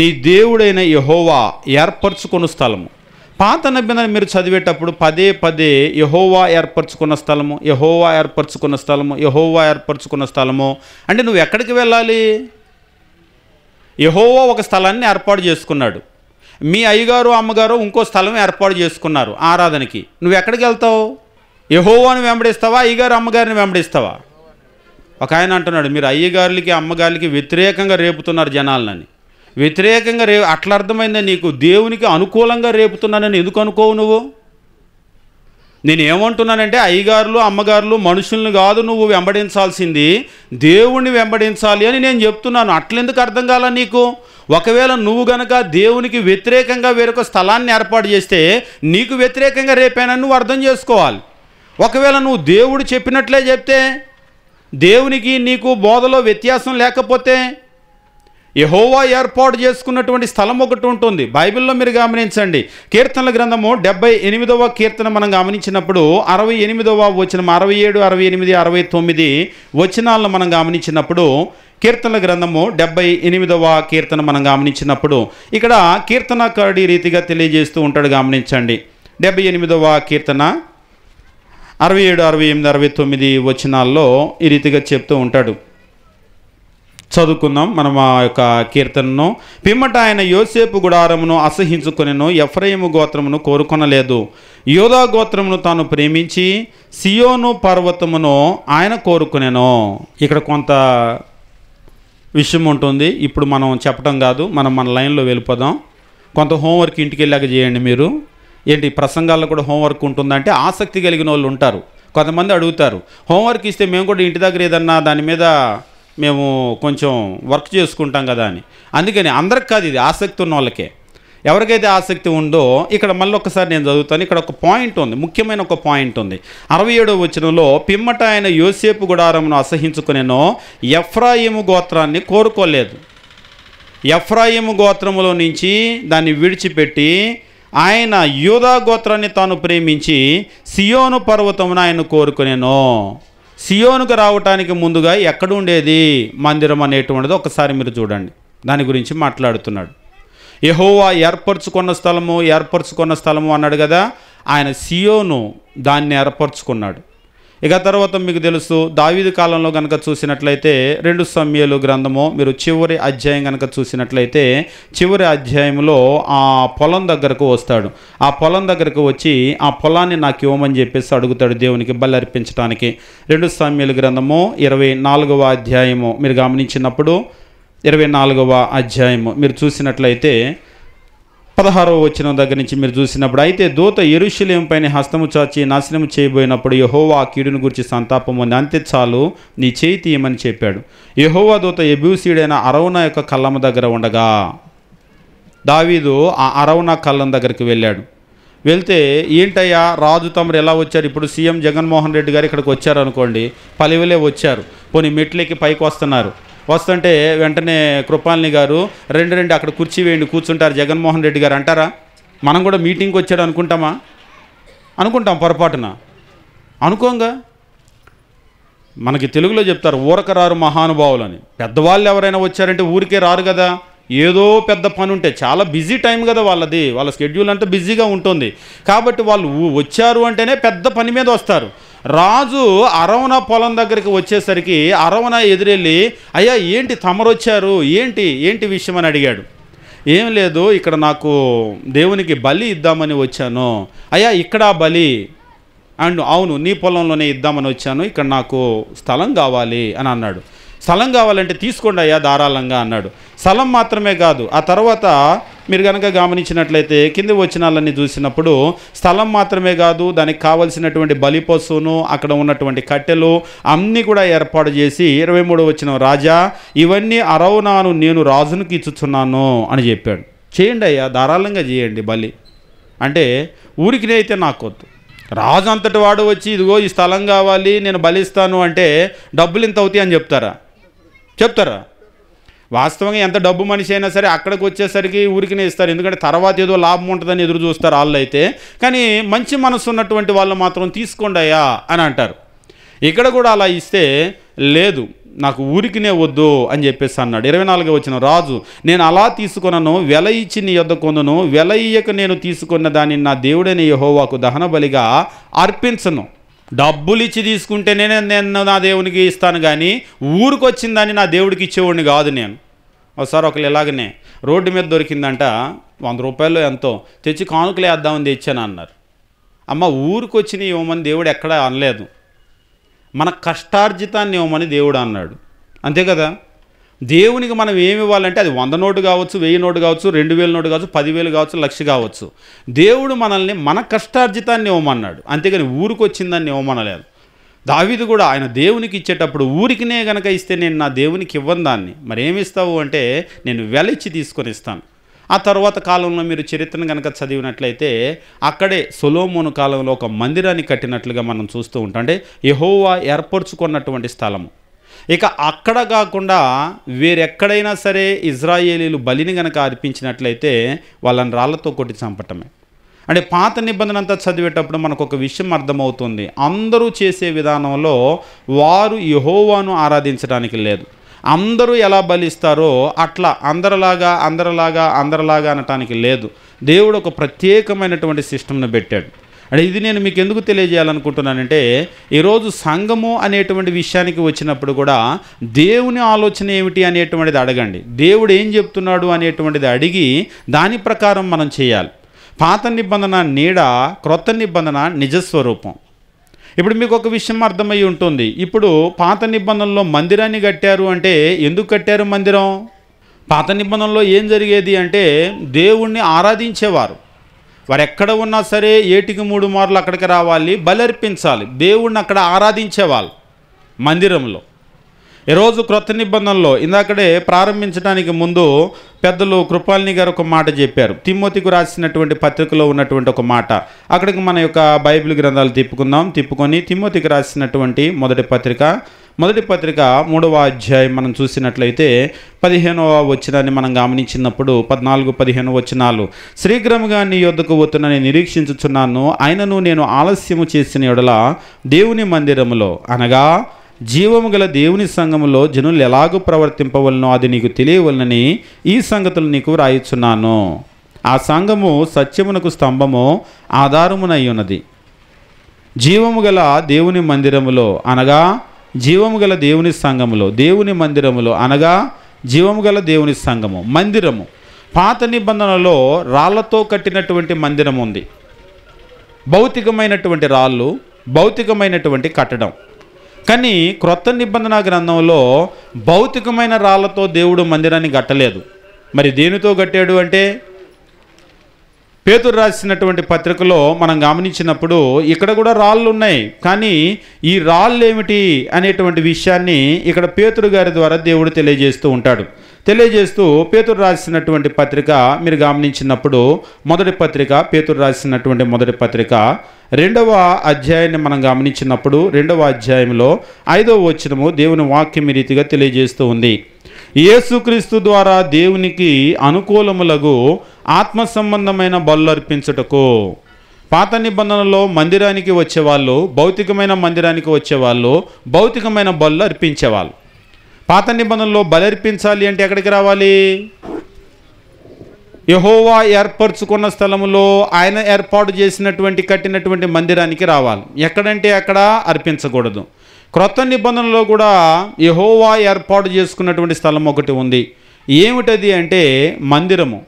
నీ దేవుడైన యహోవా ఏర్పరచుకున్న స్థలము పాత నిబంధన మీరు చదివేటప్పుడు పదే పదే యహోవా ఏర్పరచుకున్న స్థలము యహోవా ఏర్పరచుకున్న స్థలము యహోవా ఏర్పరచుకున్న స్థలము అంటే నువ్వు ఎక్కడికి వెళ్ళాలి యహోవా ఒక స్థలాన్ని ఏర్పాటు చేసుకున్నాడు మీ అయ్యగారు అమ్మగారు ఇంకో స్థలం ఏర్పాటు చేసుకున్నారు ఆరాధనకి నువ్వు ఎక్కడికి వెళ్తావు యహోవాను వెంబడిస్తావా అయ్యగారు అమ్మగారిని వెంబడిస్తావా ఒక ఆయన అంటున్నాడు మీరు అయ్యగారులకి అమ్మగారులకి వ్యతిరేకంగా రేపుతున్నారు జనాలని వ్యతిరేకంగా రే అట్లా అర్థమైందా నీకు దేవునికి అనుకూలంగా రేపుతున్నానని ఎందుకు అనుకోవు నువ్వు నేను ఏమంటున్నానంటే అయ్యగారులు అమ్మగారులు మనుషుల్ని కాదు నువ్వు వెంబడించాల్సింది దేవుణ్ణి వెంబడించాలి అని నేను చెప్తున్నాను అట్లెందుకు అర్థం కాల నీకు ఒకవేళ నువ్వు గనక దేవునికి వ్యతిరేకంగా వేరొక స్థలాన్ని ఏర్పాటు చేస్తే నీకు వ్యతిరేకంగా రేపానని నువ్వు అర్థం చేసుకోవాలి ఒకవేళ నువ్వు దేవుడు చెప్పినట్లే చెప్తే దేవునికి నీకు బోధలో వ్యత్యాసం లేకపోతే యహోవా ఏర్పాటు చేసుకున్నటువంటి స్థలం ఒకటి ఉంటుంది బైబిల్లో మీరు గమనించండి కీర్తనల గ్రంథము డెబ్బై ఎనిమిదవ కీర్తన మనం గమనించినప్పుడు అరవై ఎనిమిదవ వచనం అరవై ఏడు అరవై ఎనిమిది అరవై తొమ్మిది వచనాలను మనం గమనించినప్పుడు కీర్తనల గ్రంథము డెబ్బై ఎనిమిదవ కీర్తన మనం గమనించినప్పుడు ఇక్కడ కీర్తనకారుడి రీతిగా తెలియజేస్తూ ఉంటాడు గమనించండి డెబ్బై ఎనిమిదవ కీర్తన అరవై ఏడు అరవై ఎనిమిది అరవై తొమ్మిది వచనాల్లో ఈ రీతిగా చెప్తూ ఉంటాడు చదువుకుందాం మనం ఆ యొక్క కీర్తనను పిమ్మట ఆయన యోసేపు గుడారమును అసహించుకునేను ఎఫ్రయిము గోత్రమును కోరుకొనలేదు యోధా గోత్రమును తాను ప్రేమించి సియోను పర్వతమును ఆయన కోరుకునేను ఇక్కడ కొంత విషయం ఉంటుంది ఇప్పుడు మనం చెప్పడం కాదు మనం మన లైన్లో వెళ్ళిపోదాం కొంత హోంవర్క్ ఇంటికి వెళ్ళాక చేయండి మీరు ఏంటి ప్రసంగాల్లో కూడా హోంవర్క్ ఉంటుందంటే ఆసక్తి కలిగిన వాళ్ళు ఉంటారు కొంతమంది అడుగుతారు హోంవర్క్ ఇస్తే మేము కూడా ఇంటి దగ్గర ఏదన్నా దాని మీద మేము కొంచెం వర్క్ చేసుకుంటాం కదా అని అందుకని అందరికి కాదు ఇది ఆసక్తి ఉన్న వాళ్ళకే ఎవరికైతే ఆసక్తి ఉందో ఇక్కడ మళ్ళీ ఒకసారి నేను చదువుతాను ఇక్కడ ఒక పాయింట్ ఉంది ముఖ్యమైన ఒక పాయింట్ ఉంది అరవై ఏడవ వచనంలో పిమ్మట ఆయన యోసేపు గుడారమును అసహించుకునేనో ఎఫ్రాయిము గోత్రాన్ని కోరుకోలేదు ఎఫ్రాయిము గోత్రములో నుంచి దాన్ని విడిచిపెట్టి ఆయన యూదా గోత్రాన్ని తాను ప్రేమించి సియోను పర్వతమును ఆయన కోరుకునేనో సియోనుకు రావటానికి ముందుగా ఎక్కడుండేది మందిరం అనేటువంటిది ఒకసారి మీరు చూడండి దాని గురించి మాట్లాడుతున్నాడు యహోవా ఏర్పరచుకున్న స్థలము ఏర్పరచుకున్న స్థలము అన్నాడు కదా ఆయన సియోను దాన్ని ఏర్పరచుకున్నాడు ఇక తర్వాత మీకు తెలుసు దావీదు కాలంలో కనుక చూసినట్లయితే రెండు సమయాలు గ్రంథము మీరు చివరి అధ్యాయం కనుక చూసినట్లయితే చివరి అధ్యాయంలో ఆ పొలం దగ్గరకు వస్తాడు ఆ పొలం దగ్గరకు వచ్చి ఆ పొలాన్ని నాకు ఇవ్వమని చెప్పేసి అడుగుతాడు దేవునికి బలి అర్పించడానికి రెండు సమయాలు గ్రంథము ఇరవై నాలుగవ అధ్యాయము మీరు గమనించినప్పుడు ఇరవై నాలుగవ అధ్యాయము మీరు చూసినట్లయితే పదహారవ వచ్చిన దగ్గర నుంచి మీరు చూసినప్పుడు అయితే దూత ఎరుషులేం పైన హస్తము చాచి నాశనం చేయబోయినప్పుడు యహోవా కీడును గురించి సంతాపం ఉంది అంతే చాలు నీ చేయి తీయమని చెప్పాడు యహోవా దూత ఎబ్యూసీడైన అరవణ యొక్క కళ్ళము దగ్గర ఉండగా దావీదు ఆ అరవణ కళ్ళం దగ్గరికి వెళ్ళాడు వెళ్తే ఏంటయ్యా రాజు తమరు ఎలా వచ్చారు ఇప్పుడు సీఎం జగన్మోహన్ రెడ్డి గారు ఇక్కడికి వచ్చారు అనుకోండి పలివలే వచ్చారు పోనీ మెట్లెక్కి పైకి వస్తున్నారు వస్తుంటే వెంటనే కృపాలని గారు రెండు రెండు అక్కడ కుర్చీ వేయండి కూర్చుంటారు జగన్మోహన్ రెడ్డి గారు అంటారా మనం కూడా మీటింగ్కి వచ్చాడు అనుకుంటామా అనుకుంటాం పొరపాటున అనుకోంగా మనకి తెలుగులో చెప్తారు ఊరక రారు మహానుభావులని పెద్దవాళ్ళు ఎవరైనా వచ్చారంటే ఊరికే రారు కదా ఏదో పెద్ద పని ఉంటే చాలా బిజీ టైం కదా వాళ్ళది వాళ్ళ స్కెడ్యూల్ అంతా బిజీగా ఉంటుంది కాబట్టి వాళ్ళు వచ్చారు అంటేనే పెద్ద పని మీద వస్తారు రాజు అరవణ పొలం దగ్గరికి వచ్చేసరికి అరవణ ఎదురెళ్ళి అయ్యా ఏంటి తమరొచ్చారు ఏంటి ఏంటి విషయం అని అడిగాడు ఏం లేదు ఇక్కడ నాకు దేవునికి బలి ఇద్దామని వచ్చాను అయ్యా ఇక్కడ బలి అండ్ అవును నీ పొలంలోనే ఇద్దామని వచ్చాను ఇక్కడ నాకు స్థలం కావాలి అని అన్నాడు స్థలం కావాలంటే తీసుకోండి అయ్యా ధారాళంగా అన్నాడు స్థలం మాత్రమే కాదు ఆ తర్వాత మీరు కనుక గమనించినట్లయితే కింది వచనాలన్నీ చూసినప్పుడు స్థలం మాత్రమే కాదు దానికి కావలసినటువంటి బలిపశువును అక్కడ ఉన్నటువంటి కట్టెలు అన్నీ కూడా ఏర్పాటు చేసి ఇరవై మూడు వచ్చిన రాజా ఇవన్నీ అరవునాను నేను రాజునికి ఇచ్చుచున్నాను అని చెప్పాడు చేయండి అయ్యా ధారాళంగా చేయండి బలి అంటే ఊరికి అయితే నాకొద్దు రాజు అంతటి వాడు వచ్చి ఇదిగో ఈ స్థలం కావాలి నేను బలిస్తాను అంటే డబ్బులు ఇంత అవుతాయి అని చెప్తారా చెప్తారా వాస్తవంగా ఎంత డబ్బు మనిషి అయినా సరే అక్కడికి వచ్చేసరికి ఊరికినే ఇస్తారు ఎందుకంటే తర్వాత ఏదో లాభం ఉంటుందని ఎదురు చూస్తారు వాళ్ళు అయితే కానీ మంచి మనసు ఉన్నటువంటి వాళ్ళు మాత్రం తీసుకోండాయా అని అంటారు ఇక్కడ కూడా అలా ఇస్తే లేదు నాకు ఊరికినే వద్దు అని చెప్పేసి అన్నాడు ఇరవై నాలుగు వచ్చిన రాజు నేను అలా తీసుకొనను వెల ఇచ్చి నీ యొద్ద కొందును వెల ఇయ్యక నేను తీసుకున్న దాన్ని నా దేవుడైన యహోవాకు దహన బలిగా అర్పించను డబ్బులు ఇచ్చి తీసుకుంటేనే నేను నా దేవునికి ఇస్తాను కానీ ఊరికొచ్చిందని నా దేవుడికి ఇచ్చేవాడిని కాదు నేను ఒకసారి ఒకరు ఇలాగనే రోడ్డు మీద దొరికిందంట వంద రూపాయలు ఎంతో తెచ్చి కానుకలు వేద్దామని తెచ్చాను అన్నారు అమ్మ ఊరికొచ్చిన ఇవ్వమని దేవుడు ఎక్కడ అనలేదు మన కష్టార్జితాన్ని ఇవ్వమని దేవుడు అన్నాడు అంతే కదా దేవునికి మనం ఏమి ఇవ్వాలంటే అది వంద నోటు కావచ్చు వెయ్యి నోటు కావచ్చు రెండు వేల నోటు కావచ్చు పదివేలు కావచ్చు లక్ష కావచ్చు దేవుడు మనల్ని మన కష్టార్జితాన్ని ఇవ్వమన్నాడు అంతేగాని ఊరికి వచ్చిందాన్ని ఇవ్వమనలేదు దావిది కూడా ఆయన దేవునికి ఇచ్చేటప్పుడు ఊరికినే గనక ఇస్తే నేను నా దేవునికి ఇవ్వను దాన్ని మరేమిస్తావు అంటే నేను వెలిచ్చి తీసుకొని ఇస్తాను ఆ తర్వాత కాలంలో మీరు చరిత్రను కనుక చదివినట్లయితే అక్కడే సొలోమోను కాలంలో ఒక మందిరాన్ని కట్టినట్లుగా మనం చూస్తూ ఉంటాం అంటే యహోవా ఏర్పరచుకున్నటువంటి స్థలము ఇక అక్కడ కాకుండా వేరెక్కడైనా సరే ఇజ్రాయేలీలు బలిని గనక అర్పించినట్లయితే వాళ్ళని రాళ్లతో కొట్టి చంపటమే అంటే పాత నిబంధన అంతా చదివేటప్పుడు మనకు ఒక విషయం అర్థమవుతుంది అందరూ చేసే విధానంలో వారు యహోవాను ఆరాధించడానికి లేదు అందరూ ఎలా బలిస్తారో అట్లా అందరిలాగా అందరిలాగా అందరిలాగా అనటానికి లేదు దేవుడు ఒక ప్రత్యేకమైనటువంటి సిస్టమ్ను పెట్టాడు అంటే ఇది నేను మీకు ఎందుకు తెలియజేయాలనుకుంటున్నానంటే ఈరోజు సంఘము అనేటువంటి విషయానికి వచ్చినప్పుడు కూడా దేవుని ఆలోచన ఏమిటి అనేటువంటిది అడగండి దేవుడు ఏం చెప్తున్నాడు అనేటువంటిది అడిగి దాని ప్రకారం మనం చేయాలి పాత నిబంధన నీడ క్రొత్త నిబంధన నిజస్వరూపం ఇప్పుడు మీకు ఒక విషయం అర్థమై ఉంటుంది ఇప్పుడు పాత నిబంధనలో మందిరాన్ని కట్టారు అంటే ఎందుకు కట్టారు మందిరం పాత నిబంధనలో ఏం జరిగేది అంటే దేవుణ్ణి ఆరాధించేవారు వారు ఎక్కడ ఉన్నా సరే ఏటికి మూడు మార్లు అక్కడికి రావాలి బలర్పించాలి దేవుణ్ణి అక్కడ ఆరాధించేవాళ్ళు మందిరంలో ఈరోజు క్రొత్త నిబంధనలో ఇందాకడే ప్రారంభించడానికి ముందు పెద్దలు కృపాలిని గారు ఒక మాట చెప్పారు తిమ్మతికి రాసినటువంటి పత్రికలో ఉన్నటువంటి ఒక మాట అక్కడికి మన యొక్క బైబిల్ గ్రంథాలు తిప్పుకుందాం తిప్పుకొని తిమ్మతికి రాసినటువంటి మొదటి పత్రిక మొదటి పత్రిక మూడవ అధ్యాయం మనం చూసినట్లయితే పదిహేనవ వచ్చినాన్ని మనం గమనించినప్పుడు పద్నాలుగు పదిహేను వచ్చినాలు శ్రీగ్రముగా నీ యొద్దకు వస్తున్నని నిరీక్షించుచున్నాను ఆయనను నేను ఆలస్యము చేసిన ఎడల దేవుని మందిరములో అనగా జీవము గల దేవుని సంఘములో జనులు ఎలాగూ ప్రవర్తింపవలనో అది నీకు తెలియవలనని ఈ సంగతులు నీకు వ్రాయిచున్నాను ఆ సంఘము సత్యమునకు స్తంభము ఆధారమునై ఉన్నది జీవము గల దేవుని మందిరములో అనగా జీవము గల దేవుని సంఘములో దేవుని మందిరములో అనగా జీవము గల దేవుని సంఘము మందిరము పాత నిబంధనలో రాళ్లతో కట్టినటువంటి మందిరం ఉంది భౌతికమైనటువంటి రాళ్ళు భౌతికమైనటువంటి కట్టడం కానీ క్రొత్త నిబంధన గ్రంథంలో భౌతికమైన రాళ్లతో దేవుడు మందిరాన్ని కట్టలేదు మరి దేనితో కట్టాడు అంటే పేతురు రాసినటువంటి పత్రికలో మనం గమనించినప్పుడు ఇక్కడ కూడా రాళ్ళు ఉన్నాయి కానీ ఈ రాళ్ళు ఏమిటి అనేటువంటి విషయాన్ని ఇక్కడ పేతురు గారి ద్వారా దేవుడు తెలియజేస్తూ ఉంటాడు తెలియజేస్తూ పేతురు రాసినటువంటి పత్రిక మీరు గమనించినప్పుడు మొదటి పత్రిక పేతురు రాసినటువంటి మొదటి పత్రిక రెండవ అధ్యాయాన్ని మనం గమనించినప్పుడు రెండవ అధ్యాయంలో ఐదవ వచ్చినము దేవుని వాక్యం రీతిగా తెలియజేస్తూ ఉంది యేసుక్రీస్తు ద్వారా దేవునికి అనుకూలములగు ఆత్మ సంబంధమైన బలు అర్పించుటకు పాత నిబంధనలో మందిరానికి వచ్చేవాళ్ళు భౌతికమైన మందిరానికి వచ్చేవాళ్ళు భౌతికమైన బలు అర్పించేవాళ్ళు పాత నిబంధనలో బలర్పించాలి అర్పించాలి అంటే ఎక్కడికి రావాలి యహోవా ఏర్పరచుకున్న స్థలంలో ఆయన ఏర్పాటు చేసినటువంటి కట్టినటువంటి మందిరానికి రావాలి ఎక్కడంటే అక్కడ అర్పించకూడదు క్రొత్త నిబంధనలో కూడా యహోవా ఏర్పాటు చేసుకున్నటువంటి స్థలం ఒకటి ఉంది ఏమిటది అంటే మందిరము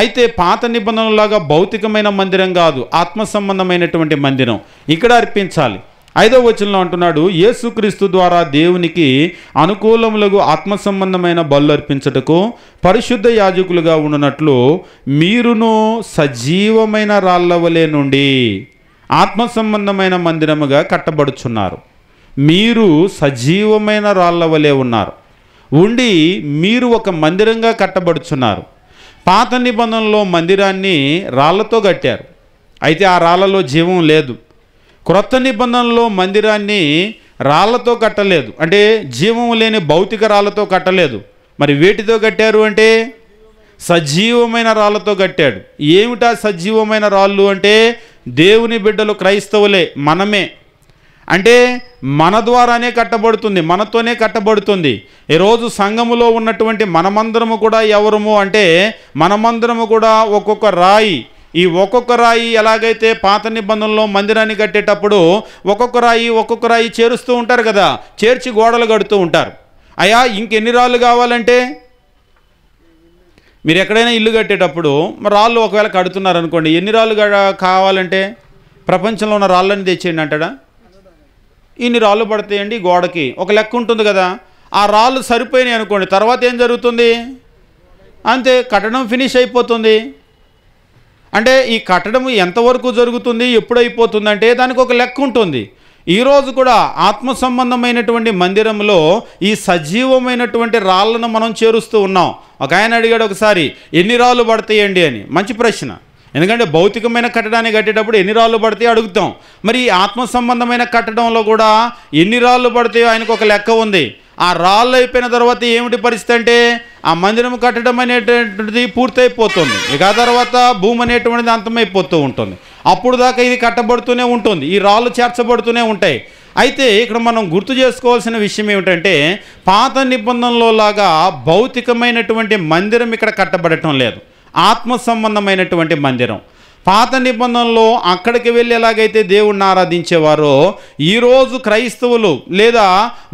అయితే పాత నిబంధనలాగా భౌతికమైన మందిరం కాదు ఆత్మ సంబంధమైనటువంటి మందిరం ఇక్కడ అర్పించాలి ఐదో వచనంలో అంటున్నాడు యేసుక్రీస్తు ద్వారా దేవునికి అనుకూలములకు ఆత్మ సంబంధమైన బలు అర్పించటకు పరిశుద్ధ యాజకులుగా ఉన్నట్లు మీరును సజీవమైన రాళ్ళవలే వలె నుండి ఆత్మ సంబంధమైన మందిరముగా కట్టబడుచున్నారు మీరు సజీవమైన రాళ్ల వలె ఉన్నారు ఉండి మీరు ఒక మందిరంగా కట్టబడుచున్నారు పాత నిబంధనలో మందిరాన్ని రాళ్లతో కట్టారు అయితే ఆ రాళ్లలో జీవం లేదు క్రొత్త నిబంధనలో మందిరాన్ని రాళ్లతో కట్టలేదు అంటే జీవం లేని భౌతిక రాళ్లతో కట్టలేదు మరి వేటితో కట్టారు అంటే సజీవమైన రాళ్లతో కట్టాడు ఏమిటా సజీవమైన రాళ్ళు అంటే దేవుని బిడ్డలు క్రైస్తవులే మనమే అంటే మన ద్వారానే కట్టబడుతుంది మనతోనే కట్టబడుతుంది ఈరోజు సంఘములో ఉన్నటువంటి మనమందరము కూడా ఎవరము అంటే మనమందరము కూడా ఒక్కొక్క రాయి ఈ ఒక్కొక్క రాయి ఎలాగైతే పాత నిబంధనలో మందిరాన్ని కట్టేటప్పుడు ఒక్కొక్క రాయి ఒక్కొక్క రాయి చేరుస్తూ ఉంటారు కదా చేర్చి గోడలు కడుతూ ఉంటారు అయా ఇంకెన్ని రాళ్ళు కావాలంటే మీరు ఎక్కడైనా ఇల్లు కట్టేటప్పుడు రాళ్ళు ఒకవేళ కడుతున్నారనుకోండి ఎన్ని రాళ్ళు కావాలంటే ప్రపంచంలో ఉన్న రాళ్ళని తెచ్చేయండి అంటాడా ఇన్ని రాళ్ళు పడతాయండి గోడకి ఒక లెక్క ఉంటుంది కదా ఆ రాళ్ళు సరిపోయినాయి అనుకోండి తర్వాత ఏం జరుగుతుంది అంతే కట్టడం ఫినిష్ అయిపోతుంది అంటే ఈ కట్టడం ఎంతవరకు జరుగుతుంది ఎప్పుడైపోతుందంటే దానికి ఒక లెక్క ఉంటుంది ఈరోజు కూడా ఆత్మ సంబంధమైనటువంటి మందిరంలో ఈ సజీవమైనటువంటి రాళ్లను మనం చేరుస్తూ ఉన్నాం ఒక ఆయన అడిగాడు ఒకసారి ఎన్ని రాళ్ళు పడతాయండి అని మంచి ప్రశ్న ఎందుకంటే భౌతికమైన కట్టడాన్ని కట్టేటప్పుడు ఎన్ని రాళ్ళు పడితే అడుగుతాం మరి ఆత్మ సంబంధమైన కట్టడంలో కూడా ఎన్ని రాళ్ళు పడితే ఆయనకు ఒక లెక్క ఉంది ఆ రాళ్ళు అయిపోయిన తర్వాత ఏమిటి పరిస్థితి అంటే ఆ మందిరం కట్టడం అనేటువంటిది పూర్తయిపోతుంది ఇక తర్వాత భూమి అనేటువంటిది అంతమైపోతూ ఉంటుంది అప్పుడు దాకా ఇది కట్టబడుతూనే ఉంటుంది ఈ రాళ్ళు చేర్చబడుతూనే ఉంటాయి అయితే ఇక్కడ మనం గుర్తు చేసుకోవాల్సిన విషయం ఏమిటంటే పాత నిబంధనలో లాగా భౌతికమైనటువంటి మందిరం ఇక్కడ కట్టబడటం లేదు ఆత్మ సంబంధమైనటువంటి మందిరం పాత నిబంధనలో అక్కడికి వెళ్ళి ఎలాగైతే దేవుణ్ణి ఆరాధించేవారో ఈరోజు క్రైస్తవులు లేదా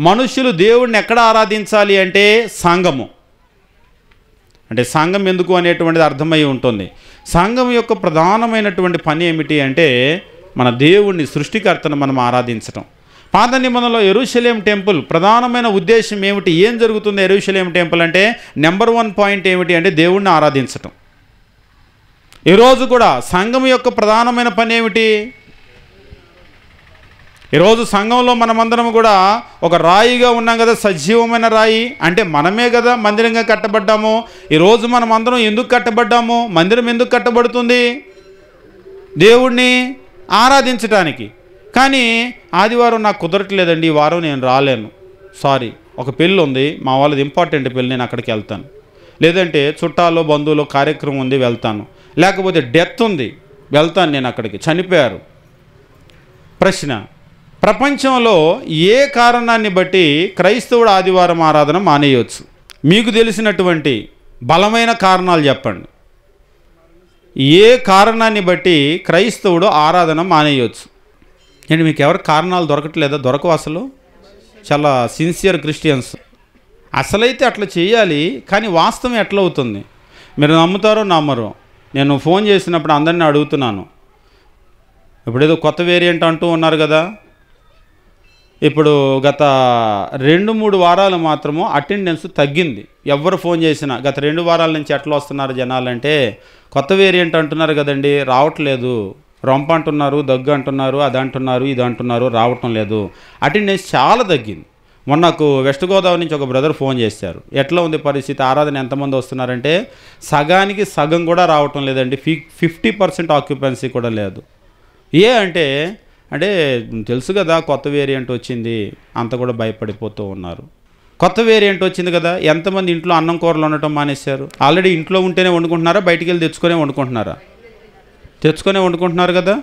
మనుషులు దేవుణ్ణి ఎక్కడ ఆరాధించాలి అంటే సంఘము అంటే సంఘం ఎందుకు అనేటువంటిది అర్థమై ఉంటుంది సంఘం యొక్క ప్రధానమైనటువంటి పని ఏమిటి అంటే మన దేవుణ్ణి సృష్టికర్తను మనం ఆరాధించటం పాత నిబంధనలో ఎరుషలేం టెంపుల్ ప్రధానమైన ఉద్దేశం ఏమిటి ఏం జరుగుతుంది ఎరుషలేం టెంపుల్ అంటే నెంబర్ వన్ పాయింట్ ఏమిటి అంటే దేవుణ్ణి ఆరాధించటం ఈరోజు కూడా సంఘం యొక్క ప్రధానమైన పని ఏమిటి ఈరోజు సంఘంలో మనమందరం కూడా ఒక రాయిగా ఉన్నాం కదా సజీవమైన రాయి అంటే మనమే కదా మందిరంగా కట్టబడ్డాము ఈరోజు మనం అందరం ఎందుకు కట్టబడ్డాము మందిరం ఎందుకు కట్టబడుతుంది దేవుణ్ణి ఆరాధించటానికి కానీ ఆదివారం నాకు కుదరట్లేదండి ఈ వారం నేను రాలేను సారీ ఒక పెళ్ళి ఉంది మా వాళ్ళది ఇంపార్టెంట్ పెళ్ళి నేను అక్కడికి వెళ్తాను లేదంటే చుట్టాలు బంధువులు కార్యక్రమం ఉంది వెళ్తాను లేకపోతే డెత్ ఉంది వెళ్తాను నేను అక్కడికి చనిపోయారు ప్రశ్న ప్రపంచంలో ఏ కారణాన్ని బట్టి క్రైస్తవుడు ఆదివారం ఆరాధన మానేయవచ్చు మీకు తెలిసినటువంటి బలమైన కారణాలు చెప్పండి ఏ కారణాన్ని బట్టి క్రైస్తవుడు ఆరాధన మానేయవచ్చు నేను మీకు ఎవరు కారణాలు దొరకట్లేదా దొరకవు అసలు చాలా సిన్సియర్ క్రిస్టియన్స్ అసలైతే అట్లా చేయాలి కానీ వాస్తవం ఎట్లా అవుతుంది మీరు నమ్ముతారో నమ్మరు నేను ఫోన్ చేసినప్పుడు అందరినీ అడుగుతున్నాను ఇప్పుడేదో కొత్త వేరియంట్ అంటూ ఉన్నారు కదా ఇప్పుడు గత రెండు మూడు వారాలు మాత్రము అటెండెన్స్ తగ్గింది ఎవరు ఫోన్ చేసినా గత రెండు వారాల నుంచి ఎట్లా వస్తున్నారు జనాలంటే కొత్త వేరియంట్ అంటున్నారు కదండి రావట్లేదు రొంప అంటున్నారు దగ్గు అంటున్నారు అది అంటున్నారు ఇది అంటున్నారు రావటం లేదు అటెండెన్స్ చాలా తగ్గింది మొన్న నాకు వెస్ట్ గోదావరి నుంచి ఒక బ్రదర్ ఫోన్ చేశారు ఎట్లా ఉంది పరిస్థితి ఆరాధన ఎంతమంది వస్తున్నారంటే సగానికి సగం కూడా రావటం లేదండి ఫి ఫిఫ్టీ పర్సెంట్ ఆక్యుపెన్సీ కూడా లేదు ఏ అంటే అంటే తెలుసు కదా కొత్త వేరియంట్ వచ్చింది అంత కూడా భయపడిపోతూ ఉన్నారు కొత్త వేరియంట్ వచ్చింది కదా ఎంతమంది ఇంట్లో అన్నం కూరలు ఉండటం మానేశారు ఆల్రెడీ ఇంట్లో ఉంటేనే వండుకుంటున్నారా బయటికి వెళ్ళి తెచ్చుకునే వండుకుంటున్నారా తెచ్చుకునే వండుకుంటున్నారు కదా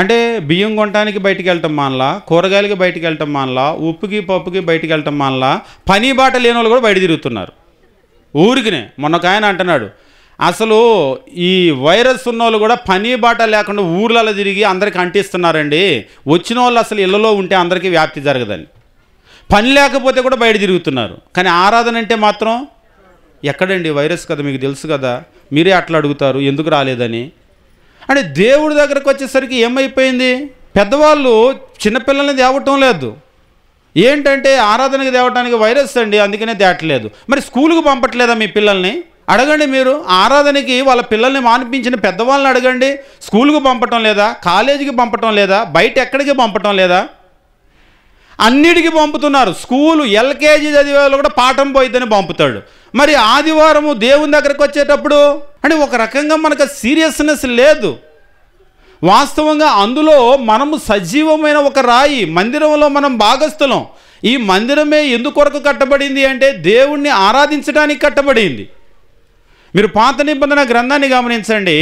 అంటే బియ్యం కొనడానికి బయటికి వెళ్ళటం మానలా కూరగాయలకి బయటికి వెళ్ళటం మానలా ఉప్పుకి పప్పుకి బయటికి వెళ్ళటం మానలా పని బాట లేని వాళ్ళు కూడా బయట తిరుగుతున్నారు ఊరికినే మొన్నకాయన ఆయన అంటున్నాడు అసలు ఈ వైరస్ ఉన్న వాళ్ళు కూడా పని బాట లేకుండా ఊర్లలో తిరిగి అందరికి అంటిస్తున్నారండి వచ్చిన వాళ్ళు అసలు ఇళ్లలో ఉంటే అందరికీ వ్యాప్తి జరగదని పని లేకపోతే కూడా బయట తిరుగుతున్నారు కానీ ఆరాధన అంటే మాత్రం ఎక్కడండి వైరస్ కదా మీకు తెలుసు కదా మీరే అట్లా అడుగుతారు ఎందుకు రాలేదని అంటే దేవుడి దగ్గరకు వచ్చేసరికి ఏమైపోయింది పెద్దవాళ్ళు చిన్నపిల్లల్ని తేవటం లేదు ఏంటంటే ఆరాధనకి దేవటానికి వైరస్ అండి అందుకనే తేటలేదు మరి స్కూల్కి పంపట్లేదా మీ పిల్లల్ని అడగండి మీరు ఆరాధనకి వాళ్ళ పిల్లల్ని మానిపించిన పెద్దవాళ్ళని అడగండి స్కూల్కి పంపటం లేదా కాలేజీకి పంపటం లేదా బయట ఎక్కడికి పంపటం లేదా అన్నిటికీ పంపుతున్నారు స్కూలు ఎల్కేజీ చదివే వాళ్ళు కూడా పాఠం పోయిద్దని పంపుతాడు మరి ఆదివారము దేవుని దగ్గరకు వచ్చేటప్పుడు అంటే ఒక రకంగా మనకు సీరియస్నెస్ లేదు వాస్తవంగా అందులో మనము సజీవమైన ఒక రాయి మందిరంలో మనం భాగస్థులం ఈ మందిరమే ఎందుకొరకు కట్టబడింది అంటే దేవుణ్ణి ఆరాధించడానికి కట్టబడింది మీరు పాత నిబంధన గ్రంథాన్ని గమనించండి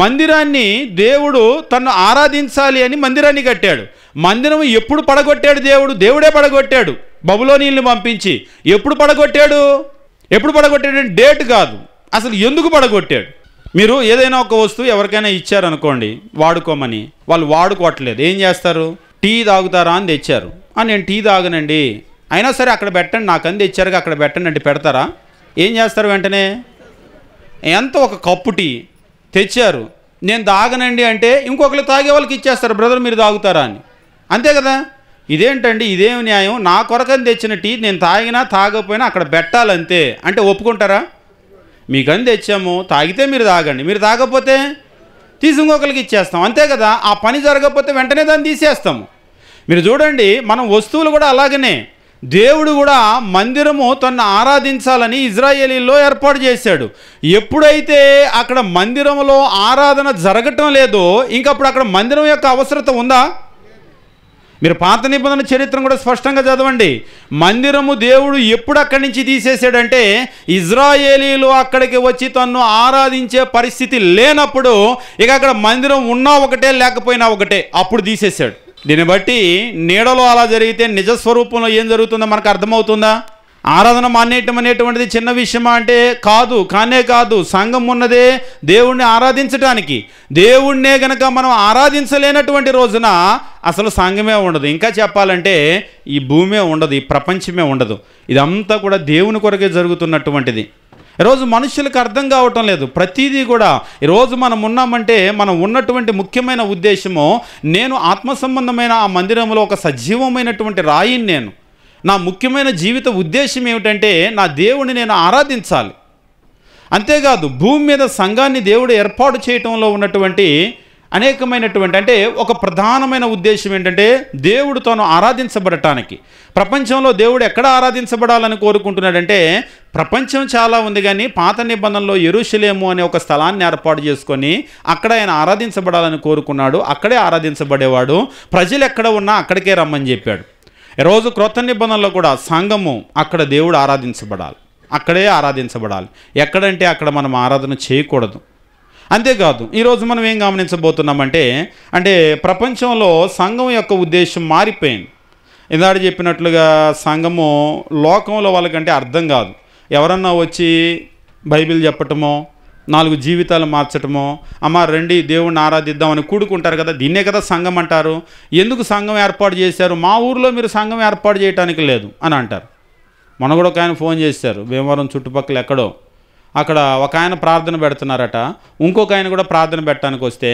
మందిరాన్ని దేవుడు తను ఆరాధించాలి అని మందిరాన్ని కట్టాడు మందిరం ఎప్పుడు పడగొట్టాడు దేవుడు దేవుడే పడగొట్టాడు బబులోనీల్ని పంపించి ఎప్పుడు పడగొట్టాడు ఎప్పుడు పడగొట్టాడంటే డేట్ కాదు అసలు ఎందుకు పడగొట్టాడు మీరు ఏదైనా ఒక వస్తువు ఎవరికైనా ఇచ్చారనుకోండి వాడుకోమని వాళ్ళు వాడుకోవట్లేదు ఏం చేస్తారు టీ తాగుతారా అని తెచ్చారు నేను టీ తాగనండి అయినా సరే అక్కడ పెట్టండి నాకు అంది ఇచ్చారుగా అక్కడ పెట్టండి అంటే పెడతారా ఏం చేస్తారు వెంటనే ఎంత ఒక కప్పు టీ తెచ్చారు నేను తాగనండి అంటే ఇంకొకరు తాగే వాళ్ళకి ఇచ్చేస్తారు బ్రదర్ మీరు తాగుతారా అని అంతే కదా ఇదేంటండి ఇదేం న్యాయం నా కొరకని తెచ్చిన టీ నేను తాగినా తాగకపోయినా అక్కడ పెట్టాలంతే అంటే ఒప్పుకుంటారా మీకని తెచ్చాము తాగితే మీరు తాగండి మీరు తాగకపోతే తీసుకోకలికి ఇచ్చేస్తాం అంతే కదా ఆ పని జరగకపోతే వెంటనే దాన్ని తీసేస్తాము మీరు చూడండి మనం వస్తువులు కూడా అలాగనే దేవుడు కూడా మందిరము తను ఆరాధించాలని ఇజ్రాయేలీలో ఏర్పాటు చేశాడు ఎప్పుడైతే అక్కడ మందిరంలో ఆరాధన జరగటం లేదో ఇంకప్పుడు అక్కడ మందిరం యొక్క అవసరత ఉందా మీరు పాత నిబంధన చరిత్రను కూడా స్పష్టంగా చదవండి మందిరము దేవుడు ఎప్పుడు అక్కడి నుంచి తీసేసాడంటే ఇజ్రాయేలీలు అక్కడికి వచ్చి తన్ను ఆరాధించే పరిస్థితి లేనప్పుడు ఇక అక్కడ మందిరం ఉన్నా ఒకటే లేకపోయినా ఒకటే అప్పుడు తీసేశాడు దీన్ని బట్టి నీడలో అలా జరిగితే నిజస్వరూపంలో ఏం జరుగుతుందో మనకు అర్థమవుతుందా ఆరాధన మానేయటం అనేటువంటిది చిన్న విషయమా అంటే కాదు కానే కాదు సంఘం ఉన్నదే దేవుణ్ణి ఆరాధించడానికి దేవుణ్ణే గనక మనం ఆరాధించలేనటువంటి రోజున అసలు సంఘమే ఉండదు ఇంకా చెప్పాలంటే ఈ భూమే ఉండదు ఈ ప్రపంచమే ఉండదు ఇదంతా కూడా దేవుని కొరకే జరుగుతున్నటువంటిది ఈరోజు మనుషులకు అర్థం కావటం లేదు ప్రతిదీ కూడా ఈరోజు మనం ఉన్నామంటే మనం ఉన్నటువంటి ముఖ్యమైన ఉద్దేశము నేను ఆత్మ సంబంధమైన ఆ మందిరంలో ఒక సజీవమైనటువంటి రాయిని నేను నా ముఖ్యమైన జీవిత ఉద్దేశం ఏమిటంటే నా దేవుడిని నేను ఆరాధించాలి అంతేకాదు భూమి మీద సంఘాన్ని దేవుడు ఏర్పాటు చేయటంలో ఉన్నటువంటి అనేకమైనటువంటి అంటే ఒక ప్రధానమైన ఉద్దేశం ఏంటంటే దేవుడు తను ఆరాధించబడటానికి ప్రపంచంలో దేవుడు ఎక్కడ ఆరాధించబడాలని కోరుకుంటున్నాడంటే ప్రపంచం చాలా ఉంది కానీ పాత నిబంధనలో ఎరుషులేము అనే ఒక స్థలాన్ని ఏర్పాటు చేసుకొని అక్కడ ఆయన ఆరాధించబడాలని కోరుకున్నాడు అక్కడే ఆరాధించబడేవాడు ప్రజలు ఎక్కడ ఉన్నా అక్కడికే రమ్మని చెప్పాడు రోజు క్రొత్త నిబంధనలో కూడా సంఘము అక్కడ దేవుడు ఆరాధించబడాలి అక్కడే ఆరాధించబడాలి ఎక్కడంటే అక్కడ మనం ఆరాధన చేయకూడదు అంతేకాదు ఈరోజు మనం ఏం గమనించబోతున్నామంటే అంటే ప్రపంచంలో సంఘం యొక్క ఉద్దేశం మారిపోయింది ఇందాడు చెప్పినట్లుగా సంఘము లోకంలో వాళ్ళకంటే అర్థం కాదు ఎవరన్నా వచ్చి బైబిల్ చెప్పటమో నాలుగు జీవితాలు మార్చటమో అమ్మ రండి దేవుణ్ణి ఆరాధిద్దామని కూడుకుంటారు కదా దీన్నే కదా సంఘం అంటారు ఎందుకు సంఘం ఏర్పాటు చేశారు మా ఊర్లో మీరు సంఘం ఏర్పాటు చేయడానికి లేదు అని అంటారు మన కూడా ఒక ఆయన ఫోన్ చేశారు భీమవరం చుట్టుపక్కల ఎక్కడో అక్కడ ఒక ఆయన ప్రార్థన పెడుతున్నారట ఇంకొక ఆయన కూడా ప్రార్థన పెట్టడానికి వస్తే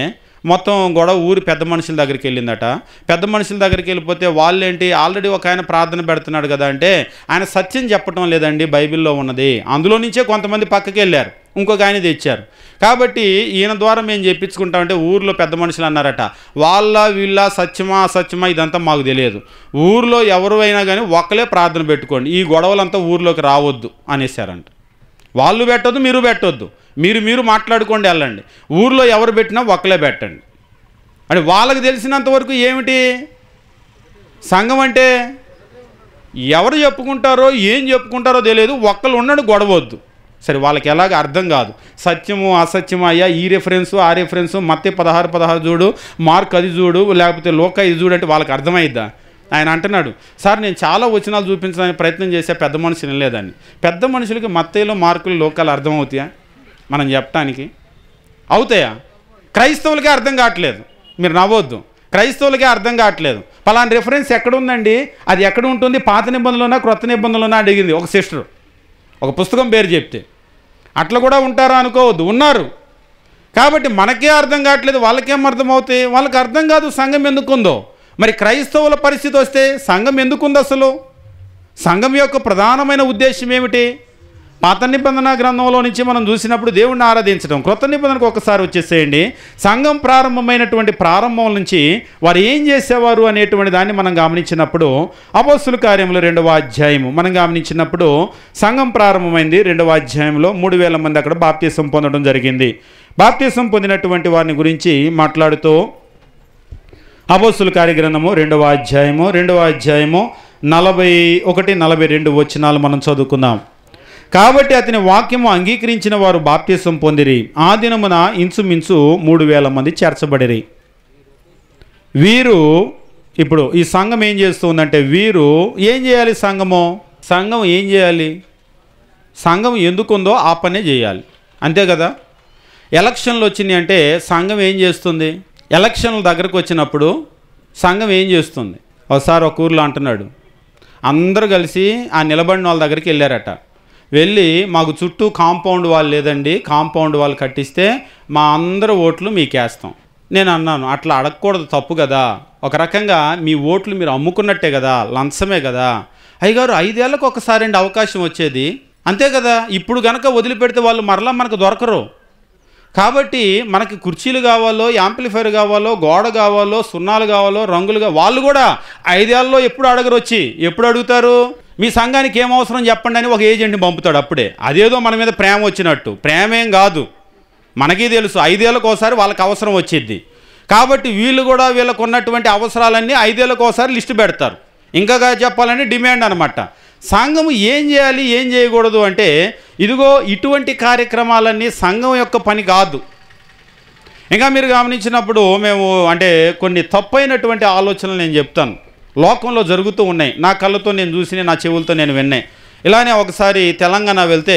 మొత్తం గొడవ ఊరి పెద్ద మనుషుల దగ్గరికి వెళ్ళిందట పెద్ద మనుషుల దగ్గరికి వెళ్ళిపోతే వాళ్ళేంటి ఆల్రెడీ ఒక ఆయన ప్రార్థన పెడుతున్నాడు కదా అంటే ఆయన సత్యం చెప్పటం లేదండి బైబిల్లో ఉన్నది అందులో నుంచే కొంతమంది పక్కకి వెళ్ళారు ఇంకొక ఆయన తెచ్చారు కాబట్టి ఈయన ద్వారా మేము చేయించుకుంటామంటే ఊర్లో పెద్ద మనుషులు అన్నారట వాళ్ళ వీళ్ళ సత్యమా అసత్యమా ఇదంతా మాకు తెలియదు ఊర్లో ఎవరు అయినా కానీ ఒక్కలే ప్రార్థన పెట్టుకోండి ఈ గొడవలంతా ఊర్లోకి రావద్దు అనేసారంట వాళ్ళు పెట్టొద్దు మీరు పెట్టొద్దు మీరు మీరు మాట్లాడుకోండి వెళ్ళండి ఊర్లో ఎవరు పెట్టినా ఒక్కలే పెట్టండి అంటే వాళ్ళకి తెలిసినంతవరకు ఏమిటి సంఘం అంటే ఎవరు చెప్పుకుంటారో ఏం చెప్పుకుంటారో తెలియదు ఒక్కరు ఉండడు గొడవద్దు సరే వాళ్ళకి ఎలాగ అర్థం కాదు సత్యము అసత్యము అయ్యా ఈ రెఫరెన్సు ఆ రెఫరెన్సు మత్తే పదహారు పదహారు చూడు మార్క్ అది చూడు లేకపోతే లోక ఇది చూడు అంటే వాళ్ళకి అర్థమైద్దా ఆయన అంటున్నాడు సార్ నేను చాలా వచనాలు చూపించడానికి ప్రయత్నం చేసే పెద్ద మనుషులు లేదని పెద్ద మనుషులకి మత్తేలో మార్కులు లోకాలు అర్థమవుతాయా మనం చెప్పటానికి అవుతాయా క్రైస్తవులకే అర్థం కావట్లేదు మీరు నవ్వద్దు క్రైస్తవులకే అర్థం కావట్లేదు పలాని రిఫరెన్స్ ఎక్కడుందండి అది ఎక్కడ ఉంటుంది పాత నిబంధనలోనా క్రొత్త ఉన్నా అడిగింది ఒక సిస్టర్ ఒక పుస్తకం పేరు చెప్తే అట్లా కూడా ఉంటారా అనుకోవద్దు ఉన్నారు కాబట్టి మనకే అర్థం కావట్లేదు వాళ్ళకేం అర్థమవుతాయి వాళ్ళకి అర్థం కాదు సంఘం ఎందుకుందో మరి క్రైస్తవుల పరిస్థితి వస్తే సంఘం ఎందుకుంది అసలు సంఘం యొక్క ప్రధానమైన ఉద్దేశం ఏమిటి పాత నిబంధన గ్రంథంలో నుంచి మనం చూసినప్పుడు దేవుణ్ణి ఆరాధించడం క్రొత్త నిబంధనకు ఒకసారి వచ్చేసేయండి సంఘం ప్రారంభమైనటువంటి ప్రారంభం నుంచి వారు ఏం చేసేవారు అనేటువంటి దాన్ని మనం గమనించినప్పుడు అపోస్తుల కార్యంలో రెండవ అధ్యాయము మనం గమనించినప్పుడు సంఘం ప్రారంభమైంది రెండవ అధ్యాయంలో మూడు వేల మంది అక్కడ బాప్తీసం పొందడం జరిగింది బాప్తీసం పొందినటువంటి వారిని గురించి మాట్లాడుతూ అపోసుల కార్యగ్రంథము రెండవ అధ్యాయము రెండవ అధ్యాయము నలభై ఒకటి నలభై రెండు వచ్చినాలు మనం చదువుకుందాం కాబట్టి అతని వాక్యము అంగీకరించిన వారు బాప్తీసం పొందిరి ఆ దినమున ఇంచుమించు మూడు వేల మంది చేర్చబడిరి వీరు ఇప్పుడు ఈ సంఘం ఏం చేస్తుందంటే వీరు ఏం చేయాలి సంఘము సంఘం ఏం చేయాలి సంఘం ఎందుకుందో ఆ పనే చేయాలి అంతే కదా ఎలక్షన్లు వచ్చినాయి అంటే సంఘం ఏం చేస్తుంది ఎలక్షన్ల దగ్గరకు వచ్చినప్పుడు సంఘం ఏం చేస్తుంది ఒకసారి ఒక ఊర్లో అంటున్నాడు అందరూ కలిసి ఆ నిలబడిన వాళ్ళ దగ్గరికి వెళ్ళారట వెళ్ళి మాకు చుట్టూ కాంపౌండ్ వాళ్ళు లేదండి కాంపౌండ్ వాళ్ళు కట్టిస్తే మా అందరు ఓట్లు మీకేస్తాం నేను అన్నాను అట్లా అడగకూడదు తప్పు కదా ఒక రకంగా మీ ఓట్లు మీరు అమ్ముకున్నట్టే కదా లంచమే కదా అయ్యగారు ఐదేళ్లకు ఒకసారి అండి అవకాశం వచ్చేది అంతే కదా ఇప్పుడు గనక వదిలిపెడితే వాళ్ళు మరలా మనకు దొరకరు కాబట్టి మనకి కుర్చీలు కావాలో యాంప్లిఫైర్ కావాలో గోడ కావాలో సున్నాలు కావాలో రంగులుగా వాళ్ళు కూడా ఐదేళ్ళలో ఎప్పుడు అడగరు వచ్చి ఎప్పుడు అడుగుతారు మీ సంఘానికి ఏం అవసరం చెప్పండి అని ఒక ఏజెంట్ని పంపుతాడు అప్పుడే అదేదో మన మీద ప్రేమ వచ్చినట్టు ప్రేమేం కాదు మనకి తెలుసు ఐదేళ్ళకు ఒకసారి వాళ్ళకి అవసరం వచ్చేది కాబట్టి వీళ్ళు కూడా వీళ్ళకు ఉన్నటువంటి అవసరాలన్నీ ఐదేళ్ళకు ఒకసారి లిస్టు పెడతారు ఇంకా చెప్పాలని డిమాండ్ అనమాట సంఘం ఏం చేయాలి ఏం చేయకూడదు అంటే ఇదిగో ఇటువంటి కార్యక్రమాలన్నీ సంఘం యొక్క పని కాదు ఇంకా మీరు గమనించినప్పుడు మేము అంటే కొన్ని తప్పైనటువంటి ఆలోచనలు నేను చెప్తాను లోకంలో జరుగుతూ ఉన్నాయి నా కళ్ళతో నేను చూసినాయి నా చెవులతో నేను విన్నాయి ఇలానే ఒకసారి తెలంగాణ వెళ్తే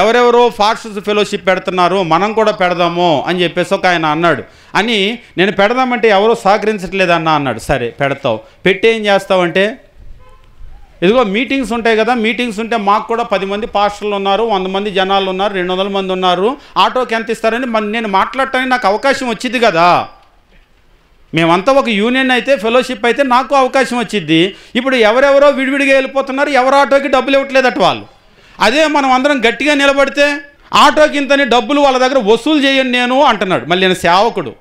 ఎవరెవరో ఫాస్టర్స్ ఫెలోషిప్ పెడుతున్నారు మనం కూడా పెడదాము అని చెప్పేసి ఒక ఆయన అన్నాడు అని నేను పెడదామంటే ఎవరో సహకరించట్లేదన్న అన్నాడు సరే పెడతావు పెట్టి ఏం చేస్తావంటే ఇదిగో మీటింగ్స్ ఉంటాయి కదా మీటింగ్స్ ఉంటే మాకు కూడా పది మంది పాస్టర్లు ఉన్నారు వంద మంది జనాలు ఉన్నారు రెండు వందల మంది ఉన్నారు ఆటోకి ఎంత ఇస్తారని నేను మాట్లాడటానికి నాకు అవకాశం వచ్చింది కదా మేమంతా ఒక యూనియన్ అయితే ఫెలోషిప్ అయితే నాకు అవకాశం వచ్చింది ఇప్పుడు ఎవరెవరో విడివిడిగా వెళ్ళిపోతున్నారు ఎవరు ఆటోకి డబ్బులు ఇవ్వట్లేదట వాళ్ళు అదే మనం అందరం గట్టిగా నిలబడితే ఆటోకి ఇంతని డబ్బులు వాళ్ళ దగ్గర వసూలు చేయను నేను అంటున్నాడు మళ్ళీ నేను సేవకుడు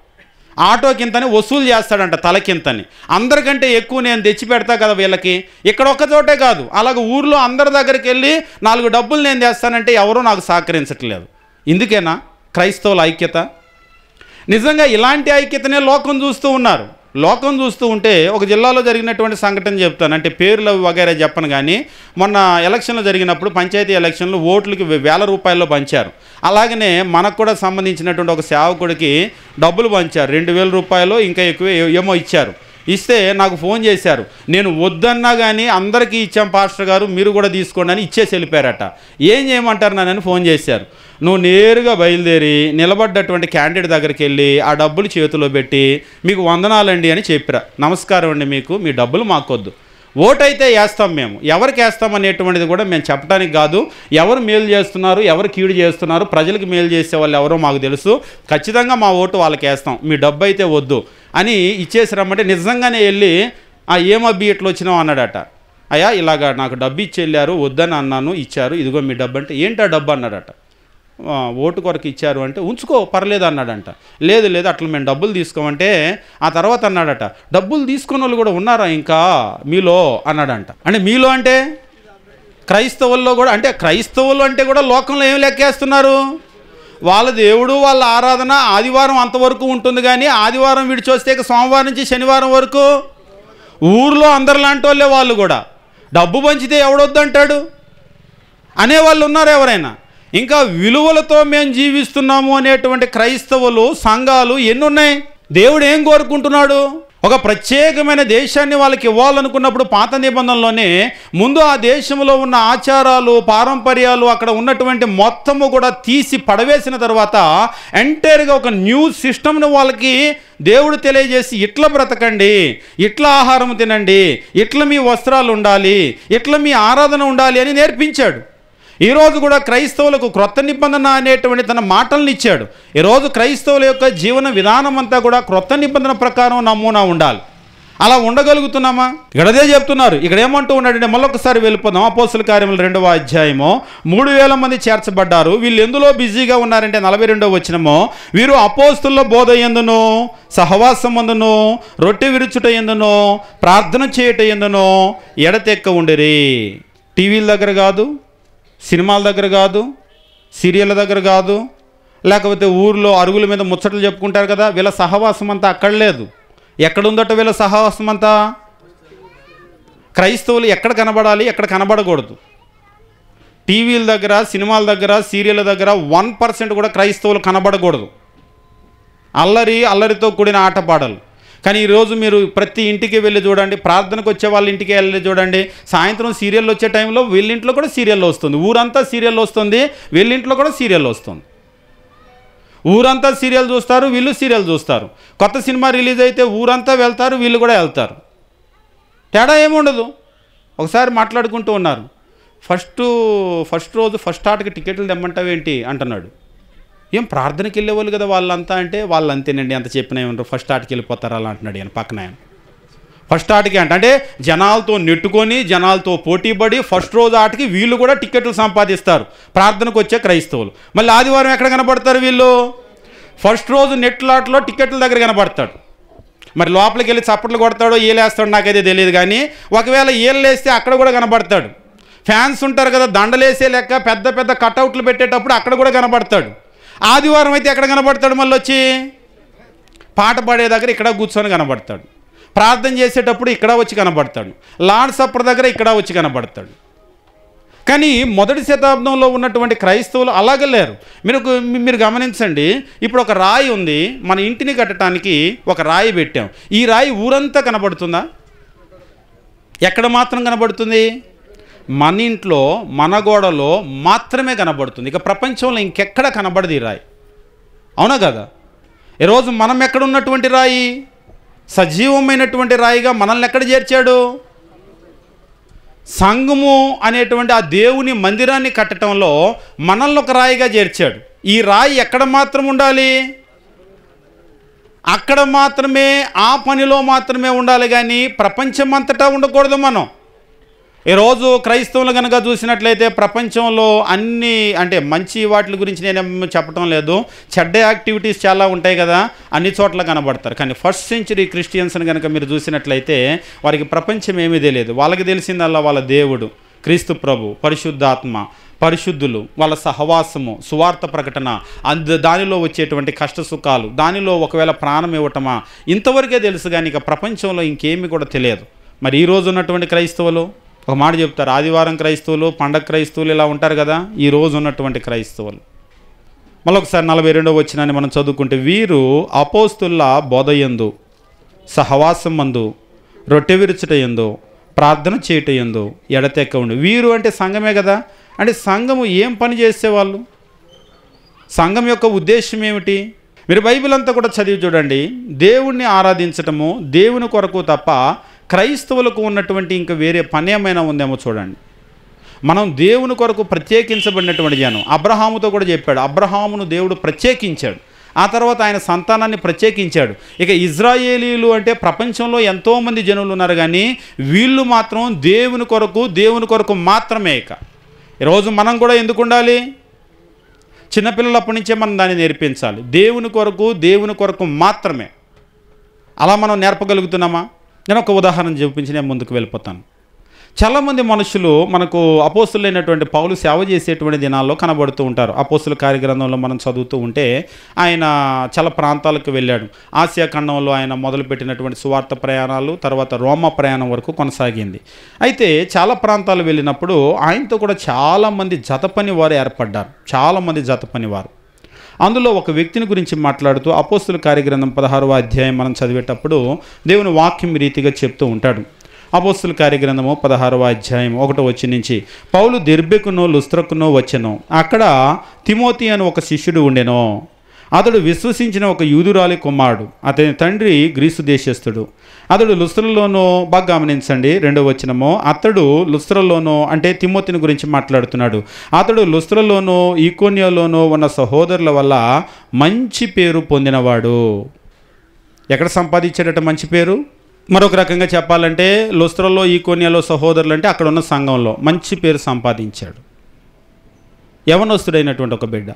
ఆటోకింతని వసూలు చేస్తాడంట తలకింతని అందరికంటే ఎక్కువ నేను తెచ్చి పెడతా కదా వీళ్ళకి ఇక్కడ ఒక్క చోటే కాదు అలాగ ఊర్లో అందరి దగ్గరికి వెళ్ళి నాలుగు డబ్బులు నేను చేస్తానంటే ఎవరూ నాకు సహకరించట్లేదు ఇందుకేనా క్రైస్తవుల ఐక్యత నిజంగా ఇలాంటి ఐక్యతనే లోకం చూస్తూ ఉన్నారు లోకం చూస్తూ ఉంటే ఒక జిల్లాలో జరిగినటువంటి సంఘటన చెప్తాను అంటే పేర్లు వగైరా చెప్పను కానీ మొన్న ఎలక్షన్లు జరిగినప్పుడు పంచాయతీ ఎలక్షన్లు ఓట్లకి వేల రూపాయల్లో పంచారు అలాగనే మనకు కూడా సంబంధించినటువంటి ఒక సేవకుడికి డబ్బులు పంచారు రెండు వేల రూపాయలు ఇంకా ఎక్కువ ఏమో ఇచ్చారు ఇస్తే నాకు ఫోన్ చేశారు నేను వద్దన్నా కానీ అందరికీ ఇచ్చాం పాస్టర్ గారు మీరు కూడా తీసుకోండి అని ఇచ్చేసి వెళ్ళిపోయారట ఏం చేయమంటారు నన్ను ఫోన్ చేశారు నువ్వు నేరుగా బయలుదేరి నిలబడ్డటువంటి క్యాండిడేట్ దగ్గరికి వెళ్ళి ఆ డబ్బులు చేతిలో పెట్టి మీకు వందనాలండి అని చెప్పిరా నమస్కారం అండి మీకు మీ డబ్బులు మాకొద్దు ఓటైతే వేస్తాం మేము ఎవరికి వేస్తాం అనేటువంటిది కూడా మేము చెప్పడానికి కాదు ఎవరు మేలు చేస్తున్నారు ఎవరు కీడు చేస్తున్నారు ప్రజలకు మేలు చేసే వాళ్ళు ఎవరో మాకు తెలుసు ఖచ్చితంగా మా ఓటు వాళ్ళకి వేస్తాం మీ డబ్బు అయితే వద్దు అని ఇచ్చేసి రమ్మంటే నిజంగానే వెళ్ళి ఆ ఏమబ్బి ఇట్లా వచ్చినావు అన్నాడట అయ్యా ఇలాగా నాకు డబ్బు ఇచ్చి వెళ్ళారు వద్దని అన్నాను ఇచ్చారు ఇదిగో మీ డబ్బు అంటే ఏంటా డబ్బు అన్నాడట ఓటు కొరకు ఇచ్చారు అంటే ఉంచుకో పర్లేదు అన్నాడంట లేదు లేదు అట్లా మేము డబ్బులు తీసుకోమంటే ఆ తర్వాత అన్నాడట డబ్బులు తీసుకున్న వాళ్ళు కూడా ఉన్నారా ఇంకా మీలో అన్నాడంట అంటే మీలో అంటే క్రైస్తవుల్లో కూడా అంటే క్రైస్తవులు అంటే కూడా లోకంలో ఏం లెక్కేస్తున్నారు వాళ్ళ దేవుడు వాళ్ళ ఆరాధన ఆదివారం అంతవరకు ఉంటుంది కానీ ఆదివారం విడిచొస్తే సోమవారం నుంచి శనివారం వరకు ఊర్లో అందరు లాంటి వాళ్ళే వాళ్ళు కూడా డబ్బు పంచితే ఎవడొద్దంటాడు అనేవాళ్ళు ఉన్నారు ఎవరైనా ఇంకా విలువలతో మేము జీవిస్తున్నాము అనేటువంటి క్రైస్తవులు సంఘాలు ఎన్నున్నాయి దేవుడు ఏం కోరుకుంటున్నాడు ఒక ప్రత్యేకమైన దేశాన్ని వాళ్ళకి ఇవ్వాలనుకున్నప్పుడు పాత నిబంధనలోనే ముందు ఆ దేశంలో ఉన్న ఆచారాలు పారంపర్యాలు అక్కడ ఉన్నటువంటి మొత్తము కూడా తీసి పడవేసిన తర్వాత ఎంటైర్గా ఒక న్యూ సిస్టమ్ను వాళ్ళకి దేవుడు తెలియజేసి ఇట్లా బ్రతకండి ఇట్లా ఆహారం తినండి ఇట్లా మీ వస్త్రాలు ఉండాలి ఇట్లా మీ ఆరాధన ఉండాలి అని నేర్పించాడు ఈరోజు కూడా క్రైస్తవులకు క్రొత్త నిబంధన అనేటువంటి తన మాటలను ఇచ్చాడు ఈరోజు క్రైస్తవుల యొక్క జీవన విధానం అంతా కూడా క్రొత్త నిబంధన ప్రకారం నమూనా ఉండాలి అలా ఉండగలుగుతున్నామా ఇక్కడదే చెప్తున్నారు ఇక్కడ ఏమంటూ ఉన్నాడంటే మళ్ళొకసారి వెళ్ళిపోదాం అపోసుల కార్యములు రెండవ అధ్యాయము మూడు వేల మంది చేర్చబడ్డారు వీళ్ళు ఎందులో బిజీగా ఉన్నారంటే నలభై రెండవ వచ్చినమో వీరు అపోస్తుల్లో బోధ ఎందును సహవాసం ఎందును రొట్టె విరుచుట ఎందును ప్రార్థన చేయట ఎందును ఎడతెక్క ఉండిరి టీవీల దగ్గర కాదు సినిమాల దగ్గర కాదు సీరియళ్ళ దగ్గర కాదు లేకపోతే ఊర్లో అరుగుల మీద ముచ్చట్లు చెప్పుకుంటారు కదా వీళ్ళ సహవాసం అంతా అక్కడ లేదు ఎక్కడుందట వీళ్ళ సహవాసం అంతా క్రైస్తవులు ఎక్కడ కనబడాలి ఎక్కడ కనబడకూడదు టీవీల దగ్గర సినిమాల దగ్గర సీరియల్ దగ్గర వన్ పర్సెంట్ కూడా క్రైస్తవులు కనబడకూడదు అల్లరి అల్లరితో కూడిన ఆటపాటలు కానీ ఈరోజు మీరు ప్రతి ఇంటికి వెళ్ళి చూడండి ప్రార్థనకు వచ్చే వాళ్ళ ఇంటికి వెళ్ళి చూడండి సాయంత్రం సీరియల్ వచ్చే టైంలో వీళ్ళింట్లో కూడా సీరియల్ వస్తుంది ఊరంతా సీరియల్ వస్తుంది వీళ్ళింట్లో కూడా సీరియల్ వస్తుంది ఊరంతా సీరియల్ చూస్తారు వీళ్ళు సీరియల్ చూస్తారు కొత్త సినిమా రిలీజ్ అయితే ఊరంతా వెళ్తారు వీళ్ళు కూడా వెళ్తారు తేడా ఏముండదు ఒకసారి మాట్లాడుకుంటూ ఉన్నారు ఫస్ట్ ఫస్ట్ రోజు ఫస్ట్ ఆటకి టికెట్లు తెమ్మంటావేంటి అంటున్నాడు ఏం ప్రార్థనకి వెళ్ళేవాళ్ళు కదా వాళ్ళంతా అంటే వాళ్ళు అంతేనండి అంత చెప్పినా ఏమంటారు ఫస్ట్ ఆటకి వెళ్ళిపోతారు అలా అంటున్నాడు ఆయన పక్కన ఆయన ఫస్ట్ ఆటకి అంటే అంటే జనాలతో నెట్టుకొని జనాలతో పోటీపడి ఫస్ట్ రోజు ఆటకి వీళ్ళు కూడా టికెట్లు సంపాదిస్తారు ప్రార్థనకు వచ్చే క్రైస్తవులు మళ్ళీ ఆదివారం ఎక్కడ కనబడతారు వీళ్ళు ఫస్ట్ రోజు నెట్లాట్లో టికెట్ల దగ్గర కనబడతాడు మరి లోపలికి వెళ్ళి చప్పట్లు కొడతాడో ఏలేస్తాడో నాకైతే తెలియదు కానీ ఒకవేళ ఏళ్ళేస్తే అక్కడ కూడా కనబడతాడు ఫ్యాన్స్ ఉంటారు కదా దండలేసే లెక్క పెద్ద పెద్ద కట్అవుట్లు పెట్టేటప్పుడు అక్కడ కూడా కనబడతాడు ఆదివారం అయితే ఎక్కడ కనబడతాడు మళ్ళీ వచ్చి పాట పాడే దగ్గర ఇక్కడ కూర్చొని కనబడతాడు ప్రార్థన చేసేటప్పుడు ఇక్కడ వచ్చి కనబడతాడు లార్డ్ సప్పర్ దగ్గర ఇక్కడ వచ్చి కనబడతాడు కానీ మొదటి శతాబ్దంలో ఉన్నటువంటి క్రైస్తవులు అలాగే లేరు మీరు మీరు గమనించండి ఇప్పుడు ఒక రాయి ఉంది మన ఇంటిని కట్టడానికి ఒక రాయి పెట్టాం ఈ రాయి ఊరంతా కనబడుతుందా ఎక్కడ మాత్రం కనబడుతుంది మన ఇంట్లో మన గోడలో మాత్రమే కనబడుతుంది ఇక ప్రపంచంలో ఇంకెక్కడ కనబడది రాయి అవునా కదా ఈరోజు మనం ఎక్కడ ఉన్నటువంటి రాయి సజీవమైనటువంటి రాయిగా మనల్ని ఎక్కడ చేర్చాడు సంఘము అనేటువంటి ఆ దేవుని మందిరాన్ని కట్టడంలో మనల్ని ఒక రాయిగా చేర్చాడు ఈ రాయి ఎక్కడ మాత్రం ఉండాలి అక్కడ మాత్రమే ఆ పనిలో మాత్రమే ఉండాలి కానీ ప్రపంచమంతటా ఉండకూడదు మనం ఈరోజు క్రైస్తవులు కనుక చూసినట్లయితే ప్రపంచంలో అన్ని అంటే మంచి వాటి గురించి నేను చెప్పడం లేదు చెడ్డ యాక్టివిటీస్ చాలా ఉంటాయి కదా అన్ని చోట్ల కనబడతారు కానీ ఫస్ట్ సెంచరీ క్రిస్టియన్స్ని కనుక మీరు చూసినట్లయితే వారికి ప్రపంచం ఏమీ తెలియదు వాళ్ళకి తెలిసిందల్లా వాళ్ళ దేవుడు క్రీస్తు ప్రభు పరిశుద్ధాత్మ పరిశుద్ధులు వాళ్ళ సహవాసము సువార్త ప్రకటన అందు దానిలో వచ్చేటువంటి కష్ట సుఖాలు దానిలో ఒకవేళ ప్రాణం ఇవ్వటమా ఇంతవరకే తెలుసు కానీ ఇక ప్రపంచంలో ఇంకేమీ కూడా తెలియదు మరి ఈరోజు ఉన్నటువంటి క్రైస్తవులు ఒక మాట చెప్తారు ఆదివారం క్రైస్తవులు పండగ క్రైస్తవులు ఇలా ఉంటారు కదా ఈ రోజు ఉన్నటువంటి క్రైస్తవులు మళ్ళొకసారి నలభై రెండో వచ్చినాన్ని మనం చదువుకుంటే వీరు బోధ బోధయందు సహవాసం మందు రొట్టె విరుచుట ఎందు ప్రార్థన చేయట ఎందు ఎడతెక్క ఉండు వీరు అంటే సంఘమే కదా అంటే సంఘము ఏం పని చేసేవాళ్ళు సంఘం యొక్క ఉద్దేశం ఏమిటి మీరు బైబిల్ అంతా కూడా చదివి చూడండి దేవుణ్ణి ఆరాధించటము దేవుని కొరకు తప్ప క్రైస్తవులకు ఉన్నటువంటి ఇంకా వేరే పని ఏమైనా ఉందేమో చూడండి మనం దేవుని కొరకు ప్రత్యేకించబడినటువంటి జనం అబ్రహాముతో కూడా చెప్పాడు అబ్రహామును దేవుడు ప్రత్యేకించాడు ఆ తర్వాత ఆయన సంతానాన్ని ప్రత్యేకించాడు ఇక ఇజ్రాయేలీలు అంటే ప్రపంచంలో ఎంతోమంది జనులు ఉన్నారు కానీ వీళ్ళు మాత్రం దేవుని కొరకు దేవుని కొరకు మాత్రమే ఇక ఈరోజు మనం కూడా ఎందుకు ఉండాలి చిన్నపిల్లలప్పటి నుంచే మనం దాన్ని నేర్పించాలి దేవుని కొరకు దేవుని కొరకు మాత్రమే అలా మనం నేర్పగలుగుతున్నామా నేను ఒక ఉదాహరణ చూపించి నేను ముందుకు వెళ్ళిపోతాను చాలామంది మనుషులు మనకు అపోస్తులైనటువంటి పౌలు సేవ చేసేటువంటి దినాల్లో కనబడుతూ ఉంటారు అపోస్తుల కార్యగ్రంథంలో మనం చదువుతూ ఉంటే ఆయన చాలా ప్రాంతాలకు వెళ్ళాడు ఆసియా ఖండంలో ఆయన మొదలుపెట్టినటువంటి సువార్త ప్రయాణాలు తర్వాత రోమ ప్రయాణం వరకు కొనసాగింది అయితే చాలా ప్రాంతాలు వెళ్ళినప్పుడు ఆయనతో కూడా చాలామంది జత పని వారు ఏర్పడ్డారు చాలామంది జత పని వారు అందులో ఒక వ్యక్తిని గురించి మాట్లాడుతూ అపోస్తుల కార్యగ్రంథం పదహారవ అధ్యాయం మనం చదివేటప్పుడు దేవుని వాక్యం రీతిగా చెప్తూ ఉంటాడు అపోస్తుల కార్యగ్రంథము పదహారవ అధ్యాయం ఒకటో వచ్చి నుంచి పౌలు దిర్బెకునో లుస్త్రకునో వచ్చెను అక్కడ తిమోతి అని ఒక శిష్యుడు ఉండెను అతడు విశ్వసించిన ఒక యూదురాలి కుమారుడు అతని తండ్రి గ్రీసు దేశస్థుడు అతడు లుస్త్రలోనూ బాగా గమనించండి రెండవ వచ్చినము అతడు లుస్త్రలోనూ అంటే తిమ్మోతిని గురించి మాట్లాడుతున్నాడు అతడు లుస్త్రలోనూ ఈకోనియాలోనూ ఉన్న సహోదరుల వల్ల మంచి పేరు పొందినవాడు ఎక్కడ సంపాదించాడట మంచి పేరు మరొక రకంగా చెప్పాలంటే లుస్త్రలో కోనియాలో సహోదరులు అంటే అక్కడ ఉన్న సంఘంలో మంచి పేరు సంపాదించాడు యవనస్తుడైనటువంటి ఒక బిడ్డ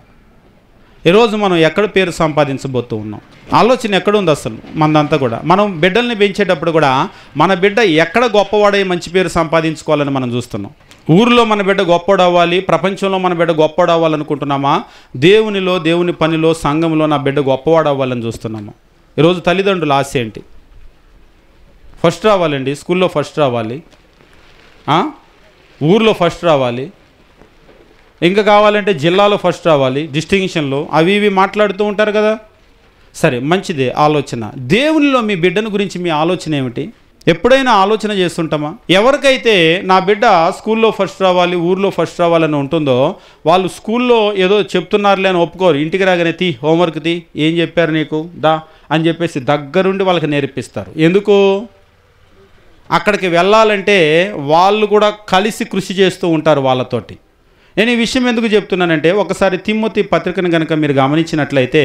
ఈరోజు మనం ఎక్కడ పేరు సంపాదించబోతూ ఉన్నాం ఆలోచన ఎక్కడ అసలు మనదంతా కూడా మనం బిడ్డల్ని పెంచేటప్పుడు కూడా మన బిడ్డ ఎక్కడ గొప్పవాడై మంచి పేరు సంపాదించుకోవాలని మనం చూస్తున్నాం ఊరిలో మన బిడ్డ గొప్పడవ్వాలి ప్రపంచంలో మన బిడ్డ గొప్పడవ్వాలనుకుంటున్నామా దేవునిలో దేవుని పనిలో సంఘంలో నా బిడ్డ గొప్పవాడవ్వాలని చూస్తున్నాము ఈరోజు తల్లిదండ్రులు ఆశ ఏంటి ఫస్ట్ రావాలండి స్కూల్లో ఫస్ట్ రావాలి ఊర్లో ఫస్ట్ రావాలి ఇంకా కావాలంటే జిల్లాలో ఫస్ట్ రావాలి డిస్టింక్షన్లో అవి ఇవి మాట్లాడుతూ ఉంటారు కదా సరే మంచిదే ఆలోచన దేవునిలో మీ బిడ్డను గురించి మీ ఆలోచన ఏమిటి ఎప్పుడైనా ఆలోచన చేస్తుంటామా ఎవరికైతే నా బిడ్డ స్కూల్లో ఫస్ట్ రావాలి ఊర్లో ఫస్ట్ రావాలని ఉంటుందో వాళ్ళు స్కూల్లో ఏదో చెప్తున్నారులే అని ఒప్పుకోరు ఇంటికి రాగానే తీ హోంవర్క్ తీ ఏం చెప్పారు నీకు దా అని చెప్పేసి దగ్గరుండి వాళ్ళకి నేర్పిస్తారు ఎందుకు అక్కడికి వెళ్ళాలంటే వాళ్ళు కూడా కలిసి కృషి చేస్తూ ఉంటారు వాళ్ళతోటి నేను ఈ విషయం ఎందుకు చెప్తున్నానంటే ఒకసారి తిమ్మోతి పత్రికను కనుక మీరు గమనించినట్లయితే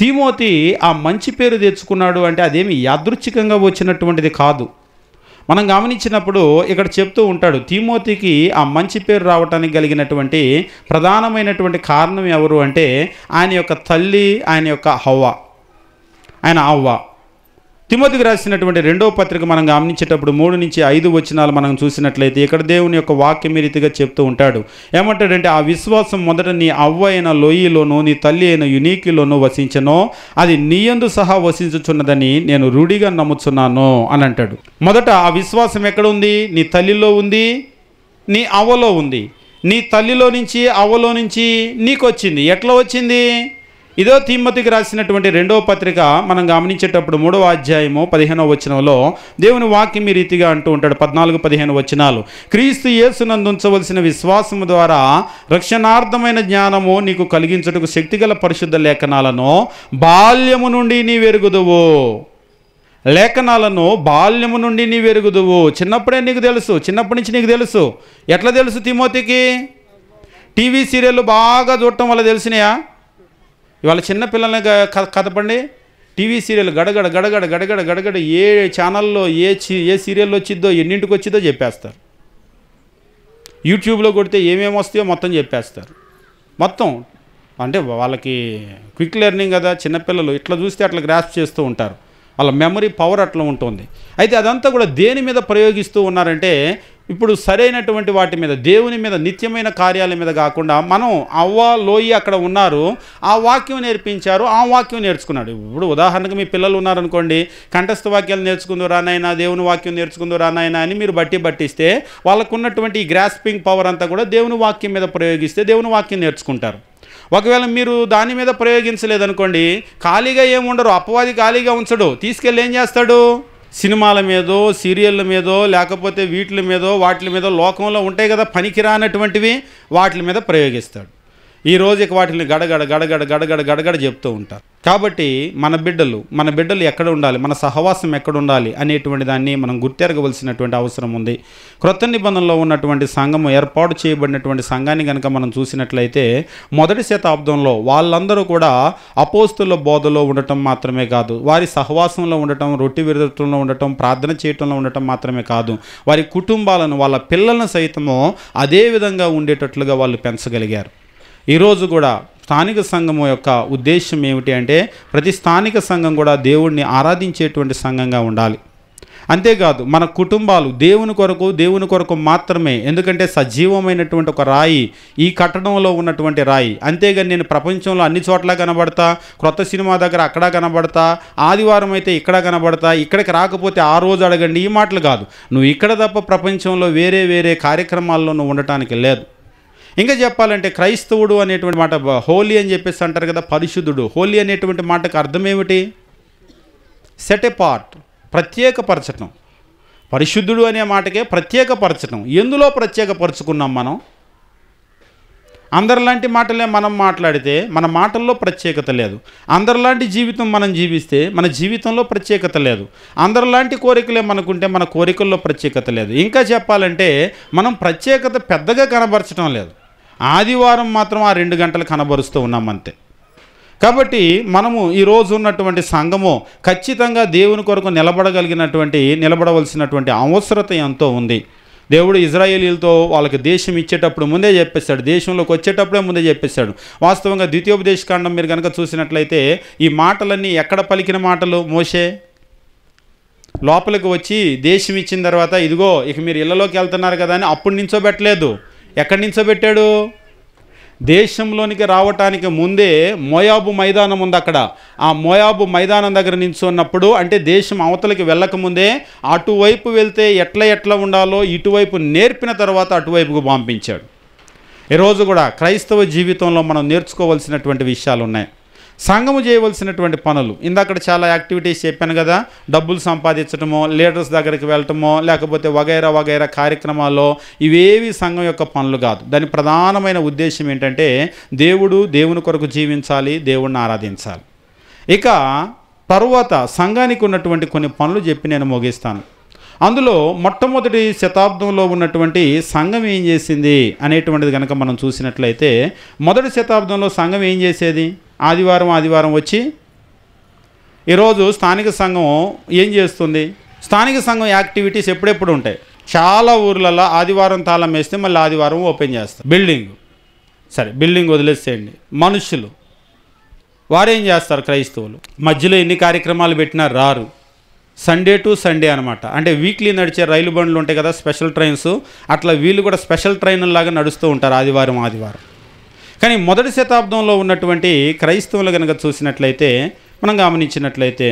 తిమోతి ఆ మంచి పేరు తెచ్చుకున్నాడు అంటే అదేమి యాదృచ్ఛికంగా వచ్చినటువంటిది కాదు మనం గమనించినప్పుడు ఇక్కడ చెప్తూ ఉంటాడు తిమోతికి ఆ మంచి పేరు రావడానికి కలిగినటువంటి ప్రధానమైనటువంటి కారణం ఎవరు అంటే ఆయన యొక్క తల్లి ఆయన యొక్క హవ్వ ఆయన అవ్వ తిమోతికి రాసినటువంటి రెండవ పత్రిక మనం గమనించేటప్పుడు మూడు నుంచి ఐదు వచనాలు మనం చూసినట్లయితే ఇక్కడ దేవుని యొక్క వాక్యం రీతిగా చెప్తూ ఉంటాడు ఏమంటాడంటే ఆ విశ్వాసం మొదట నీ అవ్వ అయిన లోయలోనూ నీ తల్లి అయిన యునీకిలోనూ వసించనో అది నీయందు సహా వసించుచున్నదని నేను రూఢిగా నమ్ముచున్నాను అని అంటాడు మొదట ఆ విశ్వాసం ఎక్కడ ఉంది నీ తల్లిలో ఉంది నీ అవ్వలో ఉంది నీ తల్లిలో నుంచి అవ్వలో నుంచి నీకు వచ్చింది ఎట్లా వచ్చింది ఇదో తిమ్మతికి రాసినటువంటి రెండవ పత్రిక మనం గమనించేటప్పుడు మూడవ అధ్యాయము పదిహేనవ వచనంలో దేవుని వాక్యం ఈ రీతిగా అంటూ ఉంటాడు పద్నాలుగు పదిహేను వచనాలు క్రీస్తు యేసునందుంచవలసిన విశ్వాసము ద్వారా రక్షణార్థమైన జ్ఞానము నీకు కలిగించటకు శక్తిగల పరిశుద్ధ లేఖనాలను బాల్యము నుండి వెరుగుదువు లేఖనాలను బాల్యము నుండి వెరుగుదువు చిన్నప్పుడే నీకు తెలుసు చిన్నప్పటి నుంచి నీకు తెలుసు ఎట్లా తెలుసు తిమోతికి టీవీ సీరియల్ బాగా చూడటం వల్ల తెలిసినాయా ఇవాళ చిన్నపిల్లల్ని కథపండి టీవీ సీరియల్ గడగడ గడగడ గడగడ గడగడ ఏ ఛానల్లో ఏ ఏ సీరియల్లో వచ్చిద్దో ఎన్నింటికి వచ్చిందో చెప్పేస్తారు యూట్యూబ్లో కొడితే ఏమేమి వస్తాయో మొత్తం చెప్పేస్తారు మొత్తం అంటే వాళ్ళకి క్విక్ లెర్నింగ్ కదా చిన్నపిల్లలు ఇట్లా చూస్తే అట్లా గ్రాస్ప్ చేస్తూ ఉంటారు వాళ్ళ మెమరీ పవర్ అట్లా ఉంటుంది అయితే అదంతా కూడా దేని మీద ప్రయోగిస్తూ ఉన్నారంటే ఇప్పుడు సరైనటువంటి వాటి మీద దేవుని మీద నిత్యమైన కార్యాల మీద కాకుండా మనం అవ్వ లోయి అక్కడ ఉన్నారు ఆ వాక్యం నేర్పించారు ఆ వాక్యం నేర్చుకున్నాడు ఇప్పుడు ఉదాహరణకు మీ పిల్లలు ఉన్నారనుకోండి కంఠస్థ వాక్యాలు నేర్చుకుందో రానైనా దేవుని వాక్యం నేర్చుకుందో రానైనా అని మీరు బట్టి పట్టిస్తే వాళ్ళకున్నటువంటి ఈ గ్రాస్పింగ్ పవర్ అంతా కూడా దేవుని వాక్యం మీద ప్రయోగిస్తే దేవుని వాక్యం నేర్చుకుంటారు ఒకవేళ మీరు దాని మీద ప్రయోగించలేదనుకోండి ఖాళీగా ఏముండరు అపవాది ఖాళీగా ఉంచడు తీసుకెళ్ళి ఏం చేస్తాడు సినిమాల మీదో సీరియళ్ళ మీదో లేకపోతే వీటి మీదో వాటి మీద లోకంలో ఉంటాయి కదా పనికిరానటువంటివి వాటి మీద ప్రయోగిస్తాడు ఈ రోజుకి వాటిని గడగడ గడగడ గడగడ గడగడ చెప్తూ ఉంటారు కాబట్టి మన బిడ్డలు మన బిడ్డలు ఎక్కడ ఉండాలి మన సహవాసం ఎక్కడ ఉండాలి అనేటువంటి దాన్ని మనం గుర్తెరగవలసినటువంటి అవసరం ఉంది క్రొత్త నిబంధనలో ఉన్నటువంటి సంఘము ఏర్పాటు చేయబడినటువంటి సంఘాన్ని కనుక మనం చూసినట్లయితే మొదటి శతాబ్దంలో వాళ్ళందరూ కూడా అపోస్తుల బోధలో ఉండటం మాత్రమే కాదు వారి సహవాసంలో ఉండటం రొట్టి విరగటంలో ఉండటం ప్రార్థన చేయటంలో ఉండటం మాత్రమే కాదు వారి కుటుంబాలను వాళ్ళ పిల్లలను సైతము అదే విధంగా ఉండేటట్లుగా వాళ్ళు పెంచగలిగారు ఈరోజు కూడా స్థానిక సంఘం యొక్క ఉద్దేశం ఏమిటి అంటే ప్రతి స్థానిక సంఘం కూడా దేవుణ్ణి ఆరాధించేటువంటి సంఘంగా ఉండాలి అంతేకాదు మన కుటుంబాలు దేవుని కొరకు దేవుని కొరకు మాత్రమే ఎందుకంటే సజీవమైనటువంటి ఒక రాయి ఈ కట్టడంలో ఉన్నటువంటి రాయి అంతేగాని నేను ప్రపంచంలో అన్ని చోట్ల కనబడతా క్రొత్త సినిమా దగ్గర అక్కడ కనబడతా ఆదివారం అయితే ఇక్కడ కనబడతా ఇక్కడికి రాకపోతే ఆ రోజు అడగండి ఈ మాటలు కాదు నువ్వు ఇక్కడ తప్ప ప్రపంచంలో వేరే వేరే కార్యక్రమాల్లో నువ్వు ఉండటానికి లేదు ఇంకా చెప్పాలంటే క్రైస్తవుడు అనేటువంటి మాట హోలీ అని చెప్పేసి అంటారు కదా పరిశుద్ధుడు హోలీ అనేటువంటి మాటకు అర్థం ఏమిటి సెట్ ఎ పార్ట్ ప్రత్యేకపరచటం పరిశుద్ధుడు అనే మాటకే ప్రత్యేకపరచటం ఎందులో పరుచుకున్నాం మనం అందరిలాంటి మాటలే మనం మాట్లాడితే మన మాటల్లో ప్రత్యేకత లేదు అందరిలాంటి జీవితం మనం జీవిస్తే మన జీవితంలో ప్రత్యేకత లేదు అందరిలాంటి కోరికలే మనకుంటే మన కోరికల్లో ప్రత్యేకత లేదు ఇంకా చెప్పాలంటే మనం ప్రత్యేకత పెద్దగా కనబరచడం లేదు ఆదివారం మాత్రం ఆ రెండు గంటలు కనబరుస్తూ ఉన్నాం అంతే కాబట్టి మనము ఈరోజు ఉన్నటువంటి సంఘము ఖచ్చితంగా దేవుని కొరకు నిలబడగలిగినటువంటి నిలబడవలసినటువంటి అవసరత ఎంతో ఉంది దేవుడు ఇజ్రాయేలీలతో వాళ్ళకి దేశం ఇచ్చేటప్పుడు ముందే చెప్పేశాడు దేశంలోకి వచ్చేటప్పుడే ముందే చెప్పేశాడు వాస్తవంగా ద్వితీయోపదేశకాండం కాండం మీరు కనుక చూసినట్లయితే ఈ మాటలన్నీ ఎక్కడ పలికిన మాటలు మోసే లోపలికి వచ్చి దేశం ఇచ్చిన తర్వాత ఇదిగో ఇక మీరు ఇళ్లలోకి వెళ్తున్నారు కదా అని నుంచో పెట్టలేదు ఎక్కడి నుంచో పెట్టాడు దేశంలోనికి రావటానికి ముందే మోయాబు మైదానం ఉంది అక్కడ ఆ మోయాబు మైదానం దగ్గర నించున్నప్పుడు అంటే దేశం అవతలకి వెళ్ళకముందే అటువైపు వెళ్తే ఎట్లా ఎట్లా ఉండాలో ఇటువైపు నేర్పిన తర్వాత అటువైపుకు పంపించాడు ఈరోజు కూడా క్రైస్తవ జీవితంలో మనం నేర్చుకోవలసినటువంటి విషయాలు ఉన్నాయి సంఘము చేయవలసినటువంటి పనులు ఇందాకడ చాలా యాక్టివిటీస్ చెప్పాను కదా డబ్బులు సంపాదించడమో లీడర్స్ దగ్గరికి వెళ్ళటమో లేకపోతే వగైరా వగైరా కార్యక్రమాల్లో ఇవేవి సంఘం యొక్క పనులు కాదు దాని ప్రధానమైన ఉద్దేశం ఏంటంటే దేవుడు దేవుని కొరకు జీవించాలి దేవుణ్ణి ఆరాధించాలి ఇక తరువాత సంఘానికి ఉన్నటువంటి కొన్ని పనులు చెప్పి నేను ముగిస్తాను అందులో మొట్టమొదటి శతాబ్దంలో ఉన్నటువంటి సంఘం ఏం చేసింది అనేటువంటిది కనుక మనం చూసినట్లయితే మొదటి శతాబ్దంలో సంఘం ఏం చేసేది ఆదివారం ఆదివారం వచ్చి ఈరోజు స్థానిక సంఘం ఏం చేస్తుంది స్థానిక సంఘం యాక్టివిటీస్ ఎప్పుడెప్పుడు ఉంటాయి చాలా ఊర్లలో ఆదివారం తాళం వేస్తే మళ్ళీ ఆదివారం ఓపెన్ చేస్తారు బిల్డింగ్ సరే బిల్డింగ్ వదిలేసేయండి మనుషులు వారేం చేస్తారు క్రైస్తవులు మధ్యలో ఎన్ని కార్యక్రమాలు పెట్టినా రారు సండే టు సండే అనమాట అంటే వీక్లీ నడిచే రైలు బండ్లు ఉంటాయి కదా స్పెషల్ ట్రైన్స్ అట్లా వీళ్ళు కూడా స్పెషల్ ట్రైన్లాగా నడుస్తూ ఉంటారు ఆదివారం ఆదివారం కానీ మొదటి శతాబ్దంలో ఉన్నటువంటి క్రైస్తవులు కనుక చూసినట్లయితే మనం గమనించినట్లయితే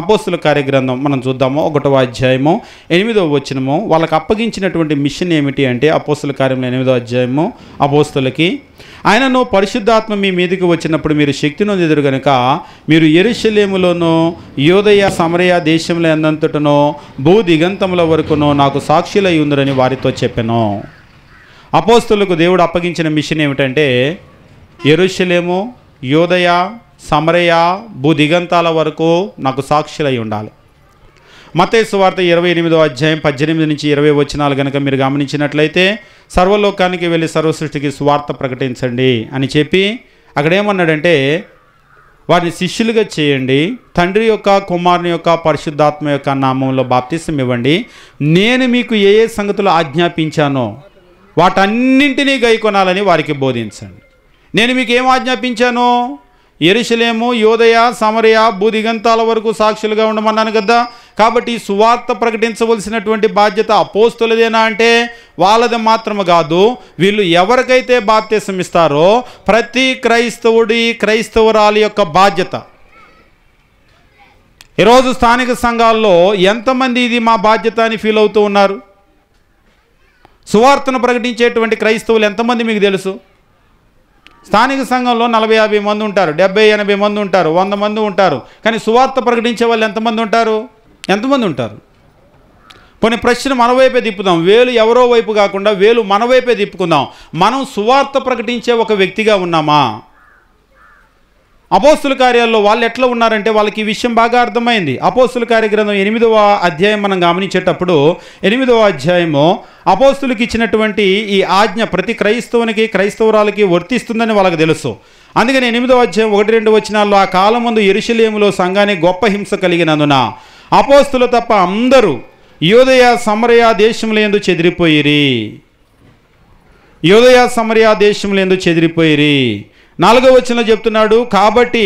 అపోస్తుల కార్యగ్రంథం మనం చూద్దాము ఒకటో అధ్యాయము ఎనిమిదవ వచ్చినము వాళ్ళకి అప్పగించినటువంటి మిషన్ ఏమిటి అంటే అపోస్తుల కార్యంలో ఎనిమిదో అధ్యాయము అపోస్తులకి ఆయనను పరిశుద్ధాత్మ మీ మీదకి వచ్చినప్పుడు మీరు శక్తి ఎదురు కనుక మీరు ఎరుశల్యములోనో యోదయ సమరయ దేశంలో ఎంతటనో భూ దిగంతముల వరకునో నాకు సాక్షులై ఉందరని వారితో చెప్పాను అపోస్తులకు దేవుడు అప్పగించిన మిషన్ ఏమిటంటే ఎరుషలేము యోదయ సమరయ భూదిగంతాల వరకు నాకు సాక్షులై ఉండాలి మతేసు వార్త ఇరవై ఎనిమిదో అధ్యాయం పద్దెనిమిది నుంచి ఇరవై వచ్చినాలు కనుక మీరు గమనించినట్లయితే సర్వలోకానికి వెళ్ళి సర్వసృష్టికి స్వార్థ ప్రకటించండి అని చెప్పి అక్కడేమన్నాడంటే వారిని శిష్యులుగా చేయండి తండ్రి యొక్క కుమారుని యొక్క పరిశుద్ధాత్మ యొక్క నామంలో బాప్తిసం ఇవ్వండి నేను మీకు ఏ ఏ సంగతులు ఆజ్ఞాపించానో వాటన్నింటినీ గైకొనాలని వారికి బోధించండి నేను మీకు ఏం ఆజ్ఞాపించాను ఎరుసలేము యోదయ సమరయ భూదిగంతాల వరకు సాక్షులుగా ఉండమన్నాను కదా కాబట్టి సువార్త ప్రకటించవలసినటువంటి బాధ్యత అపోస్తులదేనా అంటే వాళ్ళది మాత్రం కాదు వీళ్ళు ఎవరికైతే బాప్తీసం ఇస్తారో ప్రతి క్రైస్తవుడి క్రైస్తవురాలి యొక్క బాధ్యత ఈరోజు స్థానిక సంఘాల్లో ఎంతమంది ఇది మా బాధ్యత అని ఫీల్ అవుతూ ఉన్నారు సువార్తను ప్రకటించేటువంటి క్రైస్తవులు ఎంతమంది మీకు తెలుసు స్థానిక సంఘంలో నలభై యాభై మంది ఉంటారు డెబ్బై ఎనభై మంది ఉంటారు వంద మంది ఉంటారు కానీ సువార్త ప్రకటించే వాళ్ళు ఎంతమంది ఉంటారు ఎంతమంది ఉంటారు కొన్ని ప్రశ్న మన వైపే తిప్పుదాం వేలు ఎవరో వైపు కాకుండా వేలు మన వైపే తిప్పుకుందాం మనం సువార్త ప్రకటించే ఒక వ్యక్తిగా ఉన్నామా అపోస్తుల కార్యాల్లో వాళ్ళు ఎట్లా ఉన్నారంటే వాళ్ళకి ఈ విషయం బాగా అర్థమైంది అపోస్తుల కార్యగ్రంథం ఎనిమిదవ అధ్యాయం మనం గమనించేటప్పుడు ఎనిమిదవ అధ్యాయము అపోస్తులకి ఇచ్చినటువంటి ఈ ఆజ్ఞ ప్రతి క్రైస్తవునికి క్రైస్తవురాలకి వర్తిస్తుందని వాళ్ళకి తెలుసు అందుకని ఎనిమిదో అధ్యాయం ఒకటి రెండు వచనాల్లో ఆ కాలం ముందు ఎరుశలేములో సంఘాన్ని గొప్ప హింస కలిగినందున అపోస్తులు తప్ప అందరూ యోదయ సమరయ దేశములందు చెదిరిపోయిరి యోదయ సమరయ దేశములందు చెదిరిపోయిరి నాలుగో వచ్చిన చెప్తున్నాడు కాబట్టి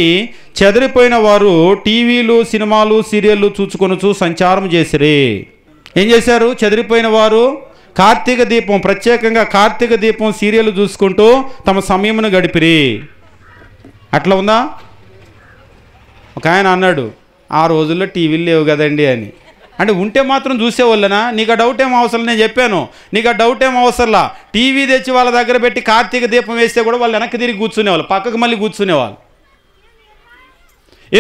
చెదిరిపోయిన వారు టీవీలు సినిమాలు సీరియళ్ళు చూచుకొనుచు సంచారం చేసిరి ఏం చేశారు చెదిరిపోయిన వారు కార్తీక దీపం ప్రత్యేకంగా కార్తీక దీపం సీరియల్ చూసుకుంటూ తమ సమయమును గడిపిరి అట్లా ఉందా ఒక ఆయన అన్నాడు ఆ రోజుల్లో టీవీలు లేవు కదండి అని అంటే ఉంటే మాత్రం చూసేవాళ్ళనా నీకు ఆ డౌట్ ఏం అవసరం నేను చెప్పాను నీకు ఆ డౌట్ ఏం అవసరంలా టీవీ తెచ్చి వాళ్ళ దగ్గర పెట్టి కార్తీక దీపం వేస్తే కూడా వాళ్ళు వెనక్కి తిరిగి కూర్చునేవాళ్ళు పక్కకు మళ్ళీ కూర్చునేవాళ్ళు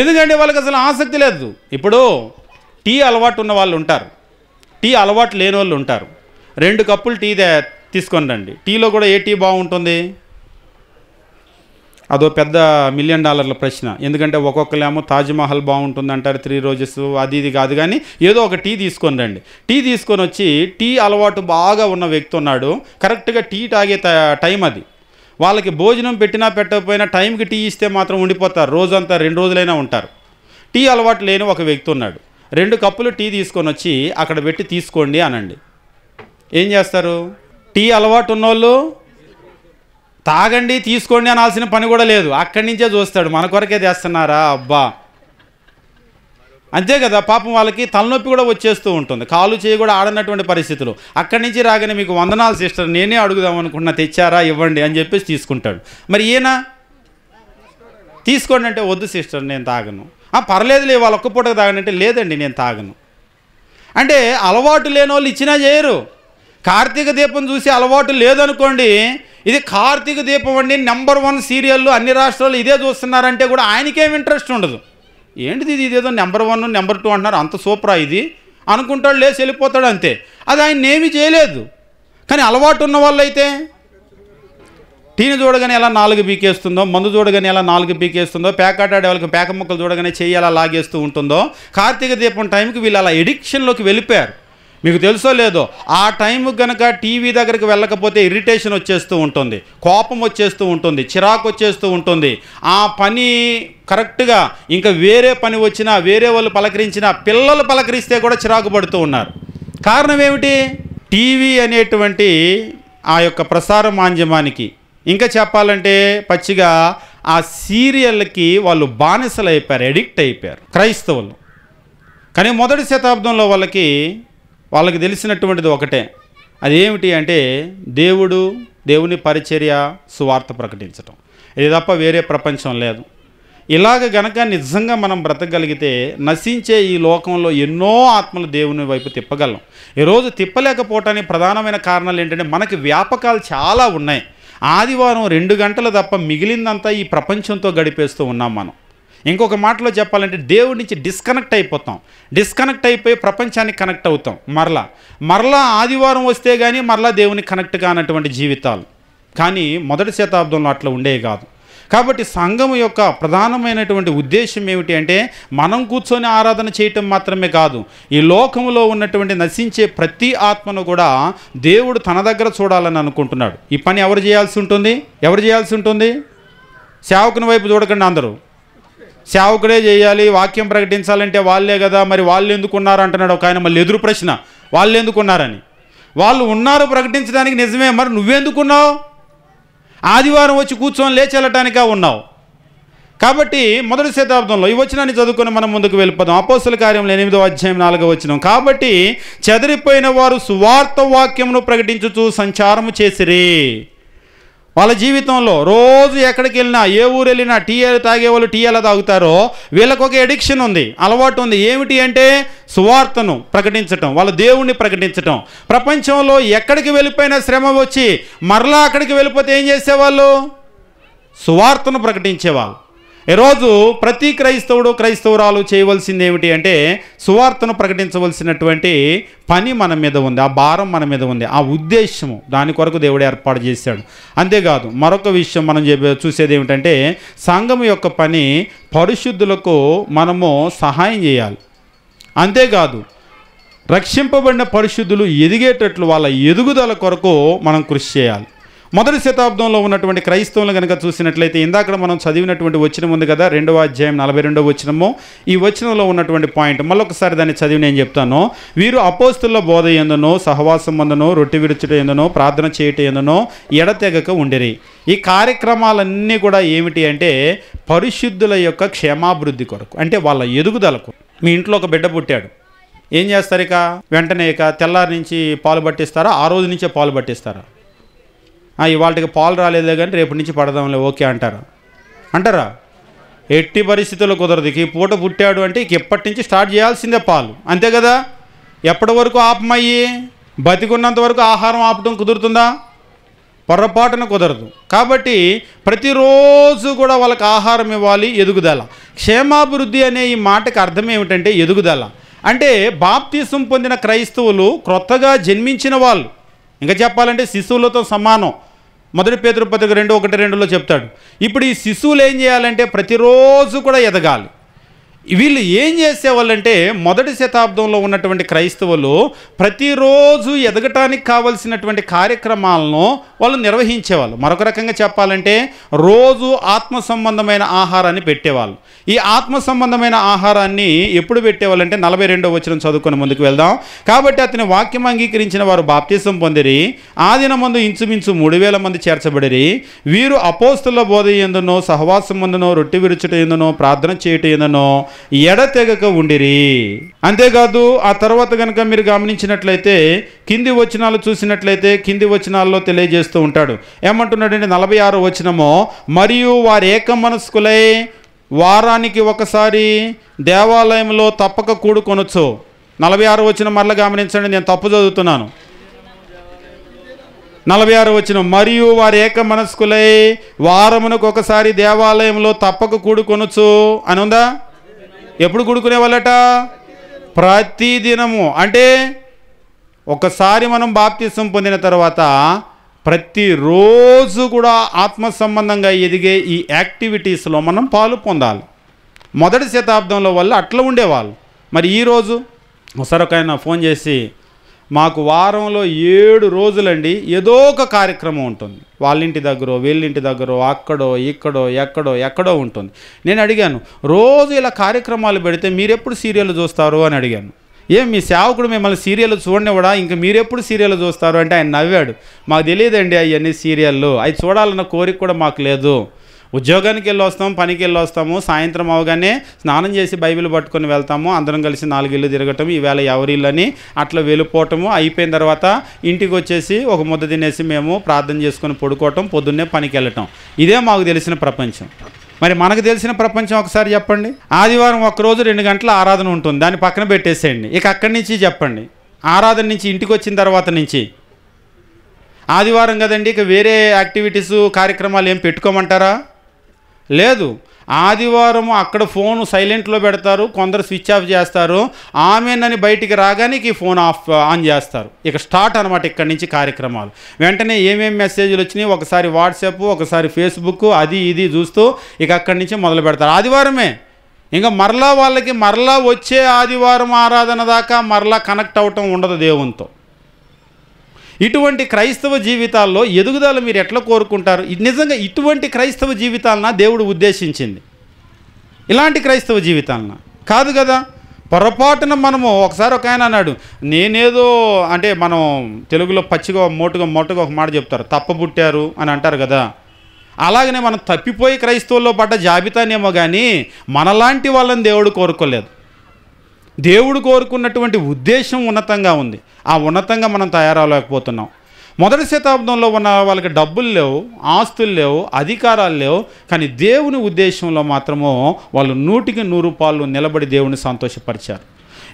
ఎందుకంటే వాళ్ళకి అసలు ఆసక్తి లేదు ఇప్పుడు టీ అలవాటు ఉన్న వాళ్ళు ఉంటారు టీ అలవాటు లేని వాళ్ళు ఉంటారు రెండు కప్పులు టీ తీసుకొని రండి టీలో కూడా ఏ టీ బాగుంటుంది అదో పెద్ద మిలియన్ డాలర్ల ప్రశ్న ఎందుకంటే ఒక్కొక్కలేమో తాజ్మహల్ బాగుంటుంది అంటారు త్రీ రోజెస్ అది ఇది కాదు కానీ ఏదో ఒక టీ తీసుకొని రండి టీ తీసుకొని వచ్చి టీ అలవాటు బాగా ఉన్న వ్యక్తి ఉన్నాడు కరెక్ట్గా టీ తాగే టైం అది వాళ్ళకి భోజనం పెట్టినా పెట్టకపోయినా టైంకి టీ ఇస్తే మాత్రం ఉండిపోతారు రోజంతా రెండు రోజులైనా ఉంటారు టీ అలవాటు లేని ఒక వ్యక్తి ఉన్నాడు రెండు కప్పులు టీ తీసుకొని వచ్చి అక్కడ పెట్టి తీసుకోండి అనండి ఏం చేస్తారు టీ అలవాటు ఉన్నోళ్ళు తాగండి తీసుకోండి అనాల్సిన పని కూడా లేదు అక్కడి నుంచే చూస్తాడు మన కొరకే తెస్తున్నారా అబ్బా అంతే కదా పాపం వాళ్ళకి తలనొప్పి కూడా వచ్చేస్తూ ఉంటుంది కాలు చేయి కూడా ఆడనటువంటి పరిస్థితులు అక్కడి నుంచి రాగానే మీకు వందనాలు సిస్టర్ నేనే అడుగుదాం అనుకున్నా తెచ్చారా ఇవ్వండి అని చెప్పేసి తీసుకుంటాడు మరి ఈయన తీసుకోండి అంటే వద్దు సిస్టర్ నేను తాగను పర్లేదులే వాళ్ళ ఒక్క పూటకు తాగనంటే లేదండి నేను తాగను అంటే అలవాటు లేని వాళ్ళు ఇచ్చినా చేయరు కార్తీక దీపం చూసి అలవాటు లేదనుకోండి ఇది కార్తీక దీపం అండి నెంబర్ వన్ సీరియల్లు అన్ని రాష్ట్రాలు ఇదే చూస్తున్నారంటే కూడా ఆయనకేం ఇంట్రెస్ట్ ఉండదు ఏంటిది ఇది ఇదేదో నెంబర్ వన్ నెంబర్ టూ అంటున్నారు అంత సూపరా ఇది అనుకుంటాడు లేచి వెళ్ళిపోతాడు అంతే అది ఆయన ఏమీ చేయలేదు కానీ అలవాటు ఉన్న అయితే టీని చూడగానే ఎలా నాలుగు బీకేస్తుందో మందు చూడగానే ఎలా నాలుగు బీకేస్తుందో పేకాటాడే వాళ్ళకి పేక ముక్కలు చూడగానే చేయి ఎలా లాగేస్తూ ఉంటుందో కార్తీక దీపం టైంకి వీళ్ళు అలా ఎడిక్షన్లోకి వెళ్ళిపోయారు మీకు తెలుసో లేదో ఆ టైం కనుక టీవీ దగ్గరికి వెళ్ళకపోతే ఇరిటేషన్ వచ్చేస్తూ ఉంటుంది కోపం వచ్చేస్తూ ఉంటుంది చిరాకు వచ్చేస్తూ ఉంటుంది ఆ పని కరెక్ట్గా ఇంకా వేరే పని వచ్చినా వేరే వాళ్ళు పలకరించినా పిల్లలు పలకరిస్తే కూడా చిరాకు పడుతూ ఉన్నారు కారణం ఏమిటి టీవీ అనేటువంటి ఆ యొక్క ప్రసార మాధ్యమానికి ఇంకా చెప్పాలంటే పచ్చిగా ఆ సీరియల్కి వాళ్ళు బానిసలు అయిపోయారు ఎడిక్ట్ అయిపోయారు క్రైస్తవులు కానీ మొదటి శతాబ్దంలో వాళ్ళకి వాళ్ళకి తెలిసినటువంటిది ఒకటే అదేమిటి అంటే దేవుడు దేవుని పరిచర్య సువార్త ప్రకటించటం ఇది తప్ప వేరే ప్రపంచం లేదు ఇలాగ గనక నిజంగా మనం బ్రతకగలిగితే నశించే ఈ లోకంలో ఎన్నో ఆత్మలు దేవుని వైపు తిప్పగలం ఈరోజు తిప్పలేకపోవటానికి ప్రధానమైన కారణాలు ఏంటంటే మనకి వ్యాపకాలు చాలా ఉన్నాయి ఆదివారం రెండు గంటలు తప్ప మిగిలిందంతా ఈ ప్రపంచంతో గడిపేస్తూ ఉన్నాం మనం ఇంకొక మాటలో చెప్పాలంటే దేవుడి నుంచి డిస్కనెక్ట్ అయిపోతాం డిస్కనెక్ట్ అయిపోయి ప్రపంచానికి కనెక్ట్ అవుతాం మరలా మరలా ఆదివారం వస్తే కానీ మరలా దేవుని కనెక్ట్ కానటువంటి జీవితాలు కానీ మొదటి శతాబ్దంలో అట్లా ఉండేవి కాదు కాబట్టి సంఘం యొక్క ప్రధానమైనటువంటి ఉద్దేశం ఏమిటి అంటే మనం కూర్చొని ఆరాధన చేయటం మాత్రమే కాదు ఈ లోకంలో ఉన్నటువంటి నశించే ప్రతి ఆత్మను కూడా దేవుడు తన దగ్గర చూడాలని అనుకుంటున్నాడు ఈ పని ఎవరు చేయాల్సి ఉంటుంది ఎవరు చేయాల్సి ఉంటుంది సేవకుని వైపు చూడకండి అందరూ సేవకుడే చేయాలి వాక్యం ప్రకటించాలంటే వాళ్ళే కదా మరి వాళ్ళు ఎందుకు అంటున్నాడు ఒక ఆయన మళ్ళీ ఎదురు ప్రశ్న వాళ్ళు ఎందుకు ఉన్నారని వాళ్ళు ఉన్నారు ప్రకటించడానికి నిజమే మరి నువ్వెందుకున్నావు ఆదివారం వచ్చి కూర్చొని లేచి ఉన్నావు కాబట్టి మొదటి శతాబ్దంలో ఈ వచనాన్ని చదువుకొని మనం ముందుకు వెళ్ళిపోదాం అపోసుల కార్యంలో ఎనిమిదో అధ్యాయం నాలుగో వచ్చినాం కాబట్టి చెదిరిపోయిన వారు సువార్త వాక్యమును ప్రకటించుచు సంచారము చేసిరే వాళ్ళ జీవితంలో రోజు ఎక్కడికి వెళ్ళినా ఏ ఊరు వెళ్ళినా టీ తాగే వాళ్ళు టీ ఎలా తాగుతారో వీళ్ళకు ఒక ఎడిక్షన్ ఉంది అలవాటు ఉంది ఏమిటి అంటే సువార్తను ప్రకటించటం వాళ్ళ దేవుణ్ణి ప్రకటించటం ప్రపంచంలో ఎక్కడికి వెళ్ళిపోయినా శ్రమ వచ్చి మరలా అక్కడికి వెళ్ళిపోతే ఏం చేసేవాళ్ళు సువార్తను ప్రకటించేవాళ్ళు ఈరోజు ప్రతి క్రైస్తవుడు క్రైస్తవురాలు చేయవలసింది ఏమిటి అంటే సువార్తను ప్రకటించవలసినటువంటి పని మన మీద ఉంది ఆ భారం మన మీద ఉంది ఆ ఉద్దేశము దాని కొరకు దేవుడు ఏర్పాటు చేశాడు అంతేకాదు మరొక విషయం మనం చూసేది ఏమిటంటే సంఘం యొక్క పని పరిశుద్ధులకు మనము సహాయం చేయాలి అంతేకాదు రక్షింపబడిన పరిశుద్ధులు ఎదిగేటట్లు వాళ్ళ ఎదుగుదల కొరకు మనం కృషి చేయాలి మొదటి శతాబ్దంలో ఉన్నటువంటి క్రైస్తవులను కనుక చూసినట్లయితే ఇందాక మనం చదివినటువంటి వచ్చిన ఉంది కదా రెండవ అధ్యాయం నలభై రెండవ వచ్చినము ఈ వచనంలో ఉన్నటువంటి పాయింట్ మళ్ళొకసారి దాన్ని చదివి నేను చెప్తాను వీరు అపోస్తుల బోధ ఎందునో సహవాసం ఎందునో రొట్టె విడుచుట ఎందునో ప్రార్థన చేయట ఎందునో ఎడతెగక ఉండిరి ఈ కార్యక్రమాలన్నీ కూడా ఏమిటి అంటే పరిశుద్ధుల యొక్క క్షేమాభివృద్ధి కొరకు అంటే వాళ్ళ ఎదుగుదలకు మీ ఇంట్లో ఒక బిడ్డ పుట్టాడు ఏం చేస్తారు ఇక వెంటనే ఇక తెల్లారి నుంచి పాలు పట్టిస్తారా ఆ రోజు నుంచే పాలు పట్టిస్తారా ఇవాళకి పాలు రాలేదు కానీ రేపు నుంచి పడదాంలే ఓకే అంటారు అంటారా ఎట్టి పరిస్థితుల్లో కుదరదు ఈ పూట పుట్టాడు అంటే ఇక ఎప్పటి నుంచి స్టార్ట్ చేయాల్సిందే పాలు అంతే కదా ఎప్పటి వరకు ఆపమయ్యి బతికున్నంత వరకు ఆహారం ఆపడం కుదురుతుందా పొరపాటున కుదరదు కాబట్టి ప్రతిరోజు కూడా వాళ్ళకి ఆహారం ఇవ్వాలి ఎదుగుదల క్షేమాభివృద్ధి అనే ఈ మాటకు అర్థం ఏమిటంటే ఎదుగుదల అంటే బాప్తీసం పొందిన క్రైస్తవులు క్రొత్తగా జన్మించిన వాళ్ళు ఇంకా చెప్పాలంటే శిశువులతో సమానం మొదటి పేదరు పత్రిక రెండు ఒకటి రెండులో చెప్తాడు ఇప్పుడు ఈ శిశువులు ఏం చేయాలంటే ప్రతిరోజు కూడా ఎదగాలి వీళ్ళు ఏం చేసేవాళ్ళంటే మొదటి శతాబ్దంలో ఉన్నటువంటి క్రైస్తవులు ప్రతిరోజు ఎదగటానికి కావలసినటువంటి కార్యక్రమాలను వాళ్ళు నిర్వహించేవాళ్ళు మరొక రకంగా చెప్పాలంటే రోజు ఆత్మ సంబంధమైన ఆహారాన్ని పెట్టేవాళ్ళు ఈ ఆత్మ సంబంధమైన ఆహారాన్ని ఎప్పుడు పెట్టేవాళ్ళంటే నలభై రెండో వచ్చిన చదువుకుని ముందుకు వెళ్దాం కాబట్టి అతని వాక్యం అంగీకరించిన వారు బాప్తీసం పొందిరి ఆదిన మందు ఇంచుమించు మూడు వేల మంది చేర్చబడిరి వీరు అపోస్తుల బోధ ఎందునో సహవాసం ఎందునో రొట్టె విరుచుట ఎందునో ప్రార్థన చేయుట ఎందునో ఎడతెగక ఉండిరి అంతేకాదు ఆ తర్వాత కనుక మీరు గమనించినట్లయితే కింది వచనాలు చూసినట్లయితే కింది వచనాల్లో తెలియజేస్తూ ఉంటాడు ఏమంటున్నాడండి నలభై ఆరు వచనమో మరియు వారు ఏక మనస్కులై వారానికి ఒకసారి దేవాలయంలో తప్పక కూడుకొనొచ్చు నలభై ఆరు వచ్చిన మరలా గమనించండి నేను తప్పు చదువుతున్నాను నలభై ఆరు వచ్చిన మరియు వారు ఏక మనస్కులై వారమునకు ఒకసారి దేవాలయంలో తప్పక కూడుకొనొచ్చు అని ఉందా ఎప్పుడు కూడుకునే వాళ్ళట ప్రతిదినము అంటే ఒకసారి మనం బాప్తిసం పొందిన తర్వాత ప్రతిరోజు కూడా ఆత్మ సంబంధంగా ఎదిగే ఈ యాక్టివిటీస్లో మనం పాలు పొందాలి మొదటి శతాబ్దంలో వల్ల అట్లా ఉండేవాళ్ళు మరి ఈరోజు ఒకసారి ఒక ఆయన ఫోన్ చేసి మాకు వారంలో ఏడు రోజులండి ఏదో ఒక కార్యక్రమం ఉంటుంది వాళ్ళింటి దగ్గర వీళ్ళింటి దగ్గర అక్కడో ఇక్కడో ఎక్కడో ఎక్కడో ఉంటుంది నేను అడిగాను రోజు ఇలా కార్యక్రమాలు పెడితే మీరెప్పుడు సీరియల్ చూస్తారు అని అడిగాను ఏం మీ సేవకుడు మిమ్మల్ని సీరియల్ చూడనివ్వడా ఇంకా మీరెప్పుడు సీరియల్ చూస్తారు అంటే ఆయన నవ్వాడు మాకు తెలియదండి అవన్నీ సీరియల్లు అవి చూడాలన్న కోరిక కూడా మాకు లేదు ఉద్యోగానికి వెళ్ళి వస్తాం పనికి వెళ్ళి వస్తాము సాయంత్రం అవగానే స్నానం చేసి బైబిల్ పట్టుకొని వెళ్తాము అందరం కలిసి ఇల్లు తిరగటం ఈవేళ అని అట్లా వెళ్ళిపోవటము అయిపోయిన తర్వాత ఇంటికి వచ్చేసి ఒక ముద్ద తినేసి మేము ప్రార్థన చేసుకొని పడుకోవటం పొద్దున్నే పనికి వెళ్ళటం ఇదే మాకు తెలిసిన ప్రపంచం మరి మనకు తెలిసిన ప్రపంచం ఒకసారి చెప్పండి ఆదివారం ఒకరోజు రెండు గంటల ఆరాధన ఉంటుంది దాన్ని పక్కన పెట్టేసేయండి ఇక అక్కడి నుంచి చెప్పండి ఆరాధన నుంచి ఇంటికి వచ్చిన తర్వాత నుంచి ఆదివారం కదండి ఇక వేరే యాక్టివిటీస్ కార్యక్రమాలు ఏం పెట్టుకోమంటారా లేదు ఆదివారం అక్కడ ఫోన్ సైలెంట్లో పెడతారు కొందరు స్విచ్ ఆఫ్ చేస్తారు ఆమె నని బయటికి రాగానే ఈ ఫోన్ ఆఫ్ ఆన్ చేస్తారు ఇక స్టార్ట్ అనమాట ఇక్కడి నుంచి కార్యక్రమాలు వెంటనే ఏమేమి మెసేజ్లు వచ్చినాయి ఒకసారి వాట్సాప్ ఒకసారి ఫేస్బుక్ అది ఇది చూస్తూ ఇక అక్కడి నుంచి మొదలు పెడతారు ఆదివారమే ఇంకా మరలా వాళ్ళకి మరలా వచ్చే ఆదివారం ఆరాధన దాకా మరలా కనెక్ట్ అవటం ఉండదు దేవునితో ఇటువంటి క్రైస్తవ జీవితాల్లో ఎదుగుదల మీరు ఎట్లా కోరుకుంటారు నిజంగా ఇటువంటి క్రైస్తవ జీవితాలన దేవుడు ఉద్దేశించింది ఇలాంటి క్రైస్తవ జీవితాలన కాదు కదా పొరపాటున మనము ఒకసారి ఒక ఆయన అన్నాడు నేనేదో అంటే మనం తెలుగులో పచ్చిగా మోటుగా మొట్టగా ఒక మాట చెప్తారు తప్పబుట్టారు అని అంటారు కదా అలాగనే మనం తప్పిపోయి క్రైస్తవుల్లో పడ్డ జాబితానేమో కానీ మనలాంటి వాళ్ళని దేవుడు కోరుకోలేదు దేవుడు కోరుకున్నటువంటి ఉద్దేశం ఉన్నతంగా ఉంది ఆ ఉన్నతంగా మనం తయారవలేకపోతున్నాం మొదటి శతాబ్దంలో ఉన్న వాళ్ళకి డబ్బులు లేవు ఆస్తులు లేవు అధికారాలు లేవు కానీ దేవుని ఉద్దేశంలో మాత్రము వాళ్ళు నూటికి నూరు రూపాయలు నిలబడి దేవుని సంతోషపరిచారు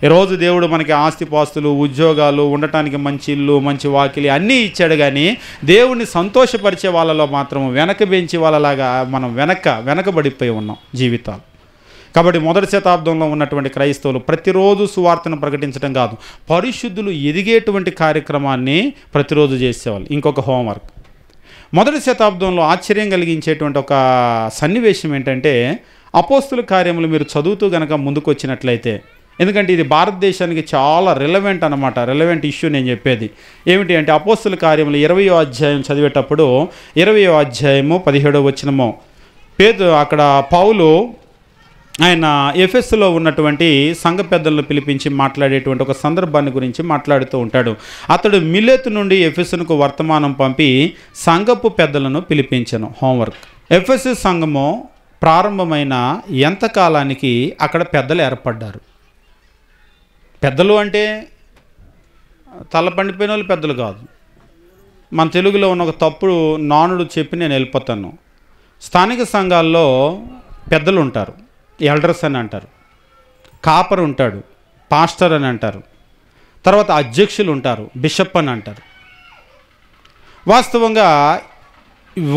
ఈరోజు దేవుడు మనకి ఆస్తి పాస్తులు ఉద్యోగాలు ఉండటానికి మంచి ఇల్లు మంచి వాకిలి అన్నీ ఇచ్చాడు కానీ దేవుడిని సంతోషపరిచే వాళ్ళలో మాత్రం వెనక బెంచి వాళ్ళలాగా మనం వెనక వెనకబడిపోయి ఉన్నాం జీవితాలు కాబట్టి మొదటి శతాబ్దంలో ఉన్నటువంటి క్రైస్తవులు ప్రతిరోజు సువార్తను ప్రకటించడం కాదు పరిశుద్ధులు ఎదిగేటువంటి కార్యక్రమాన్ని ప్రతిరోజు చేసేవాళ్ళు ఇంకొక హోంవర్క్ మొదటి శతాబ్దంలో ఆశ్చర్యం కలిగించేటువంటి ఒక సన్నివేశం ఏంటంటే అపోస్తుల కార్యములు మీరు చదువుతూ గనక ముందుకు వచ్చినట్లయితే ఎందుకంటే ఇది భారతదేశానికి చాలా రిలవెంట్ అనమాట రిలవెంట్ ఇష్యూ నేను చెప్పేది ఏమిటి అంటే అపోస్తుల కార్యములు ఇరవయో అధ్యాయం చదివేటప్పుడు ఇరవయో అధ్యాయము పదిహేడో వచ్చినమో పేదు అక్కడ పౌలు ఆయన ఎఫ్ఎస్లో ఉన్నటువంటి సంఘ పెద్దలను పిలిపించి మాట్లాడేటువంటి ఒక సందర్భాన్ని గురించి మాట్లాడుతూ ఉంటాడు అతడు మిలేత్ నుండి ఎఫ్ఎస్కు వర్తమానం పంపి సంఘపు పెద్దలను పిలిపించను హోంవర్క్ ఎఫ్ఎస్ సంఘము ప్రారంభమైన ఎంతకాలానికి అక్కడ పెద్దలు ఏర్పడ్డారు పెద్దలు అంటే తల పండిపోయిన వాళ్ళు పెద్దలు కాదు మన తెలుగులో ఉన్న ఒక తప్పుడు నానుడు చెప్పి నేను వెళ్ళిపోతాను స్థానిక సంఘాల్లో పెద్దలు ఉంటారు ఎల్డర్స్ అని అంటారు కాపర్ ఉంటాడు పాస్టర్ అని అంటారు తర్వాత అధ్యక్షులు ఉంటారు బిషప్ అని అంటారు వాస్తవంగా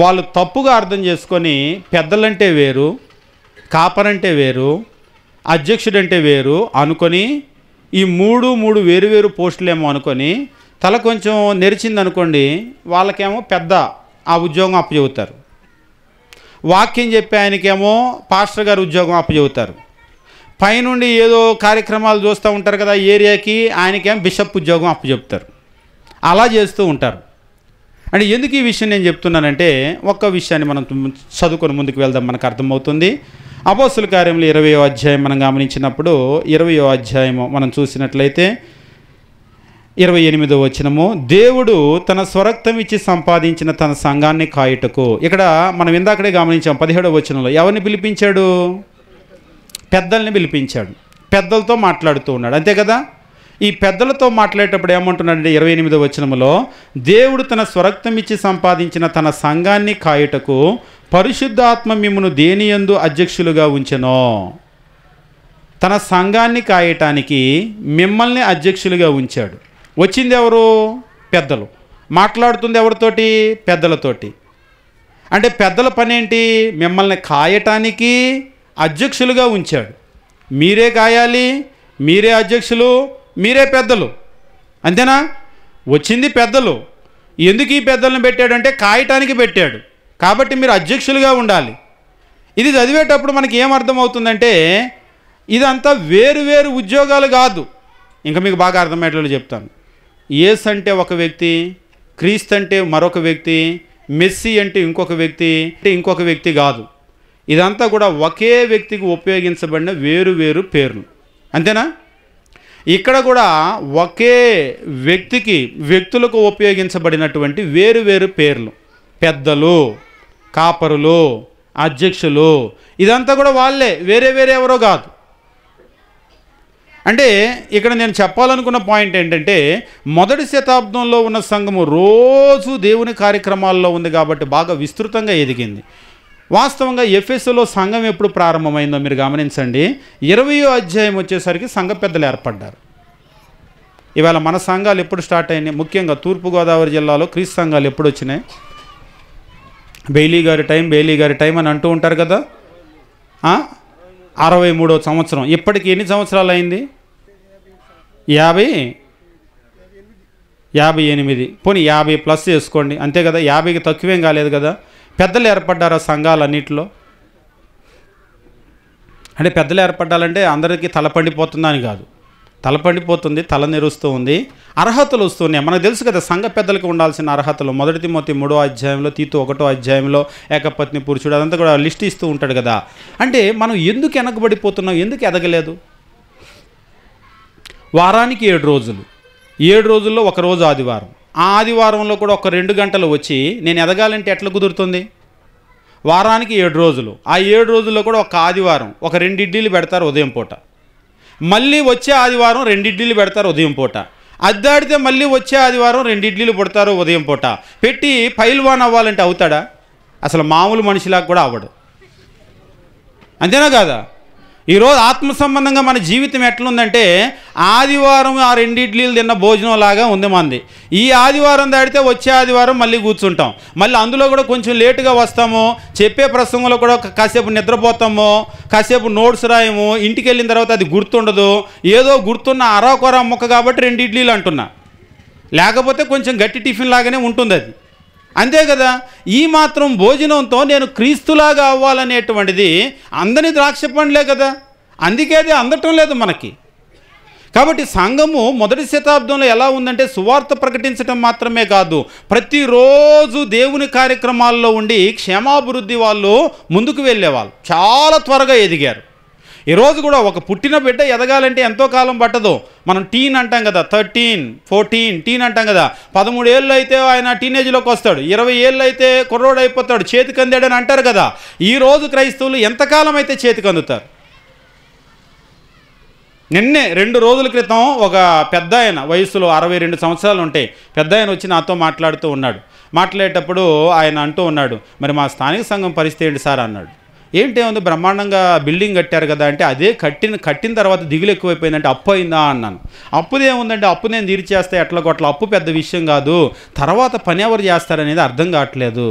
వాళ్ళు తప్పుగా అర్థం చేసుకొని పెద్దలంటే వేరు కాపర్ అంటే వేరు అధ్యక్షుడంటే వేరు అనుకొని ఈ మూడు మూడు వేరు వేరు పోస్టులేమో అనుకొని తల కొంచెం నెరిచింది అనుకోండి వాళ్ళకేమో పెద్ద ఆ ఉద్యోగం అప్పచెబుతారు వాక్యం చెప్పే ఆయనకేమో పాస్టర్ గారు ఉద్యోగం అప్పచెబుతారు పైనుండి ఏదో కార్యక్రమాలు చూస్తూ ఉంటారు కదా ఏరియాకి ఆయనకేం బిషప్ ఉద్యోగం అప్పచెబుతారు అలా చేస్తూ ఉంటారు అంటే ఎందుకు ఈ విషయం నేను చెప్తున్నానంటే ఒక్క విషయాన్ని మనం చదువుకొని ముందుకు వెళ్దాం మనకు అర్థమవుతుంది అపోసుల కార్యంలో ఇరవయో అధ్యాయం మనం గమనించినప్పుడు ఇరవయో అధ్యాయము మనం చూసినట్లయితే ఇరవై ఎనిమిదో వచనము దేవుడు తన స్వరక్తం ఇచ్చి సంపాదించిన తన సంఘాన్ని కాయుటకు ఇక్కడ మనం ఇందాకడే గమనించాం పదిహేడో వచనంలో ఎవరిని పిలిపించాడు పెద్దల్ని పిలిపించాడు పెద్దలతో మాట్లాడుతూ ఉన్నాడు అంతే కదా ఈ పెద్దలతో మాట్లాడేటప్పుడు ఏమంటున్నాడంటే ఇరవై ఎనిమిదో వచనములో దేవుడు తన స్వరక్తం ఇచ్చి సంపాదించిన తన సంఘాన్ని కాయుటకు పరిశుద్ధాత్మ మిమ్మను దేనియందు అధ్యక్షులుగా ఉంచెనో తన సంఘాన్ని కాయటానికి మిమ్మల్ని అధ్యక్షులుగా ఉంచాడు వచ్చింది ఎవరు పెద్దలు మాట్లాడుతుంది ఎవరితోటి పెద్దలతోటి అంటే పెద్దల పనేంటి మిమ్మల్ని కాయటానికి అధ్యక్షులుగా ఉంచాడు మీరే కాయాలి మీరే అధ్యక్షులు మీరే పెద్దలు అంతేనా వచ్చింది పెద్దలు ఎందుకు ఈ పెద్దలను పెట్టాడు అంటే కాయటానికి పెట్టాడు కాబట్టి మీరు అధ్యక్షులుగా ఉండాలి ఇది చదివేటప్పుడు మనకి ఏమర్థమవుతుందంటే అర్థమవుతుందంటే ఇదంతా వేరు వేరు ఉద్యోగాలు కాదు ఇంకా మీకు బాగా అర్థమయ్యేటట్లు చెప్తాను ఏస్ అంటే ఒక వ్యక్తి క్రీస్తు అంటే మరొక వ్యక్తి మెస్సీ అంటే ఇంకొక వ్యక్తి అంటే ఇంకొక వ్యక్తి కాదు ఇదంతా కూడా ఒకే వ్యక్తికి ఉపయోగించబడిన వేరు వేరు పేర్లు అంతేనా ఇక్కడ కూడా ఒకే వ్యక్తికి వ్యక్తులకు ఉపయోగించబడినటువంటి వేరు వేరు పేర్లు పెద్దలు కాపరులు అధ్యక్షులు ఇదంతా కూడా వాళ్ళే వేరే వేరే ఎవరో కాదు అంటే ఇక్కడ నేను చెప్పాలనుకున్న పాయింట్ ఏంటంటే మొదటి శతాబ్దంలో ఉన్న సంఘము రోజు దేవుని కార్యక్రమాల్లో ఉంది కాబట్టి బాగా విస్తృతంగా ఎదిగింది వాస్తవంగా ఎఫ్ఎస్లో సంఘం ఎప్పుడు ప్రారంభమైందో మీరు గమనించండి ఇరవయో అధ్యాయం వచ్చేసరికి సంఘ పెద్దలు ఏర్పడ్డారు ఇవాళ మన సంఘాలు ఎప్పుడు స్టార్ట్ అయినాయి ముఖ్యంగా తూర్పుగోదావరి జిల్లాలో క్రీస్తు సంఘాలు ఎప్పుడు వచ్చినాయి బెయిలీ గారి టైం బెయిలీ గారి టైం అని అంటూ ఉంటారు కదా అరవై మూడో సంవత్సరం ఇప్పటికి ఎన్ని సంవత్సరాలు అయింది యాభై యాభై ఎనిమిది పోనీ యాభై ప్లస్ చేసుకోండి అంతే కదా యాభైకి తక్కువేం కాలేదు కదా పెద్దలు ఏర్పడ్డారు ఆ సంఘాలన్నింటిలో అంటే పెద్దలు ఏర్పడాలంటే అందరికీ తలపండిపోతుందని కాదు తలపడిపోతుంది తల నెరుస్తూ ఉంది అర్హతలు వస్తున్నాయి మనకు తెలుసు కదా సంఘ పెద్దలకు ఉండాల్సిన అర్హతలు మొదటి మొత్తం మూడో అధ్యాయంలో తీతు ఒకటో అధ్యాయంలో ఏకపత్ని పురుషుడు అదంతా కూడా లిస్ట్ ఇస్తూ ఉంటాడు కదా అంటే మనం ఎందుకు వెనకబడిపోతున్నాం ఎందుకు ఎదగలేదు వారానికి ఏడు రోజులు ఏడు రోజుల్లో ఒక రోజు ఆదివారం ఆ ఆదివారంలో కూడా ఒక రెండు గంటలు వచ్చి నేను ఎదగాలంటే ఎట్లా కుదురుతుంది వారానికి ఏడు రోజులు ఆ ఏడు రోజుల్లో కూడా ఒక ఆదివారం ఒక రెండు ఇడ్లీలు పెడతారు ఉదయం పూట మళ్ళీ వచ్చే ఆదివారం రెండిడ్లీలు పెడతారు ఉదయం పూట అద్దాడితే మళ్ళీ వచ్చే ఆదివారం రెండిడ్లీలు పుడతారు ఉదయం పూట పెట్టి పైల్వాన్ అవ్వాలంటే అవుతాడా అసలు మామూలు మనిషిలాగా కూడా అవ్వడు అంతేనా కాదా ఈరోజు ఆత్మ సంబంధంగా మన జీవితం ఎట్లుందంటే ఆదివారం ఆ రెండిడ్లీలు తిన్న భోజనం లాగా ఉంది మంది ఈ ఆదివారం దాడితే వచ్చే ఆదివారం మళ్ళీ కూర్చుంటాం మళ్ళీ అందులో కూడా కొంచెం లేటుగా వస్తాము చెప్పే ప్రసంగంలో కూడా కాసేపు నిద్రపోతాము కాసేపు నోట్స్ రాయము ఇంటికి వెళ్ళిన తర్వాత అది గుర్తుండదు ఏదో గుర్తున్న అరాకొర మొక్క కాబట్టి రెండు ఇడ్లీలు అంటున్నా లేకపోతే కొంచెం గట్టి టిఫిన్ లాగానే ఉంటుంది అది అంతే కదా ఈ మాత్రం భోజనంతో నేను క్రీస్తులాగా అవ్వాలనేటువంటిది అందని ద్రాక్ష పండ్లే కదా అందుకే అది అందటం లేదు మనకి కాబట్టి సంఘము మొదటి శతాబ్దంలో ఎలా ఉందంటే సువార్త ప్రకటించడం మాత్రమే కాదు ప్రతిరోజు దేవుని కార్యక్రమాల్లో ఉండి క్షేమాభివృద్ధి వాళ్ళు ముందుకు వెళ్ళేవాళ్ళు చాలా త్వరగా ఎదిగారు ఈరోజు కూడా ఒక పుట్టిన బిడ్డ ఎదగాలంటే ఎంతో కాలం పట్టదు మనం టీన్ అంటాం కదా థర్టీన్ ఫోర్టీన్ టీన్ అంటాం కదా పదమూడు ఏళ్ళు అయితే ఆయన టీనేజ్లోకి వస్తాడు ఇరవై ఏళ్ళు అయితే కుర్రోడు అయిపోతాడు చేతికి అని అంటారు కదా ఈరోజు క్రైస్తవులు ఎంతకాలం అయితే చేతికి అందుతారు నిన్నే రెండు రోజుల క్రితం ఒక పెద్ద ఆయన వయసులో అరవై రెండు సంవత్సరాలు ఉంటాయి పెద్ద ఆయన వచ్చి నాతో మాట్లాడుతూ ఉన్నాడు మాట్లాడేటప్పుడు ఆయన అంటూ ఉన్నాడు మరి మా స్థానిక సంఘం పరిస్థితి ఏంటి సార్ అన్నాడు ఏంటేముంది బ్రహ్మాండంగా బిల్డింగ్ కట్టారు కదా అంటే అదే కట్టిన కట్టిన తర్వాత దిగులు ఎక్కువైపోయిందంటే అప్పు అయిందా అన్నాను అప్పుది ఏముందంటే అప్పు నేను తీర్చేస్తే ఎట్లా కొట్ల అప్పు పెద్ద విషయం కాదు తర్వాత పని ఎవరు చేస్తారనేది అర్థం కావట్లేదు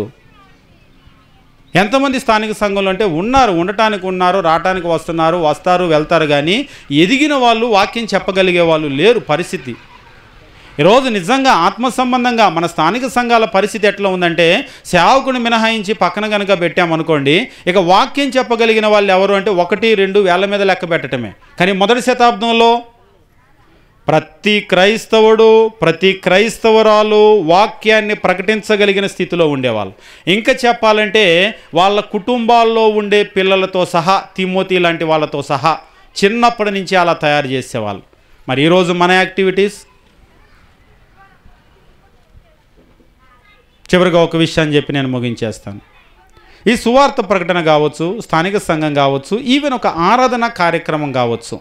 ఎంతమంది స్థానిక సంఘంలో అంటే ఉన్నారు ఉండటానికి ఉన్నారు రావటానికి వస్తున్నారు వస్తారు వెళ్తారు కానీ ఎదిగిన వాళ్ళు వాక్యం చెప్పగలిగే వాళ్ళు లేరు పరిస్థితి ఈరోజు నిజంగా ఆత్మ సంబంధంగా మన స్థానిక సంఘాల పరిస్థితి ఎట్లా ఉందంటే సేవకుని మినహాయించి పక్కన కనుక పెట్టామనుకోండి ఇక వాక్యం చెప్పగలిగిన వాళ్ళు ఎవరు అంటే ఒకటి రెండు వేల మీద లెక్క పెట్టడమే కానీ మొదటి శతాబ్దంలో ప్రతి క్రైస్తవుడు ప్రతి క్రైస్తవరాలు వాక్యాన్ని ప్రకటించగలిగిన స్థితిలో ఉండేవాళ్ళు ఇంకా చెప్పాలంటే వాళ్ళ కుటుంబాల్లో ఉండే పిల్లలతో సహా తిమోతి లాంటి వాళ్ళతో సహా చిన్నప్పటి నుంచి అలా తయారు చేసేవాళ్ళు మరి ఈరోజు మన యాక్టివిటీస్ చివరిగా ఒక విషయాన్ని చెప్పి నేను ముగించేస్తాను ఈ సువార్త ప్రకటన కావచ్చు స్థానిక సంఘం కావచ్చు ఈవెన్ ఒక ఆరాధన కార్యక్రమం కావచ్చు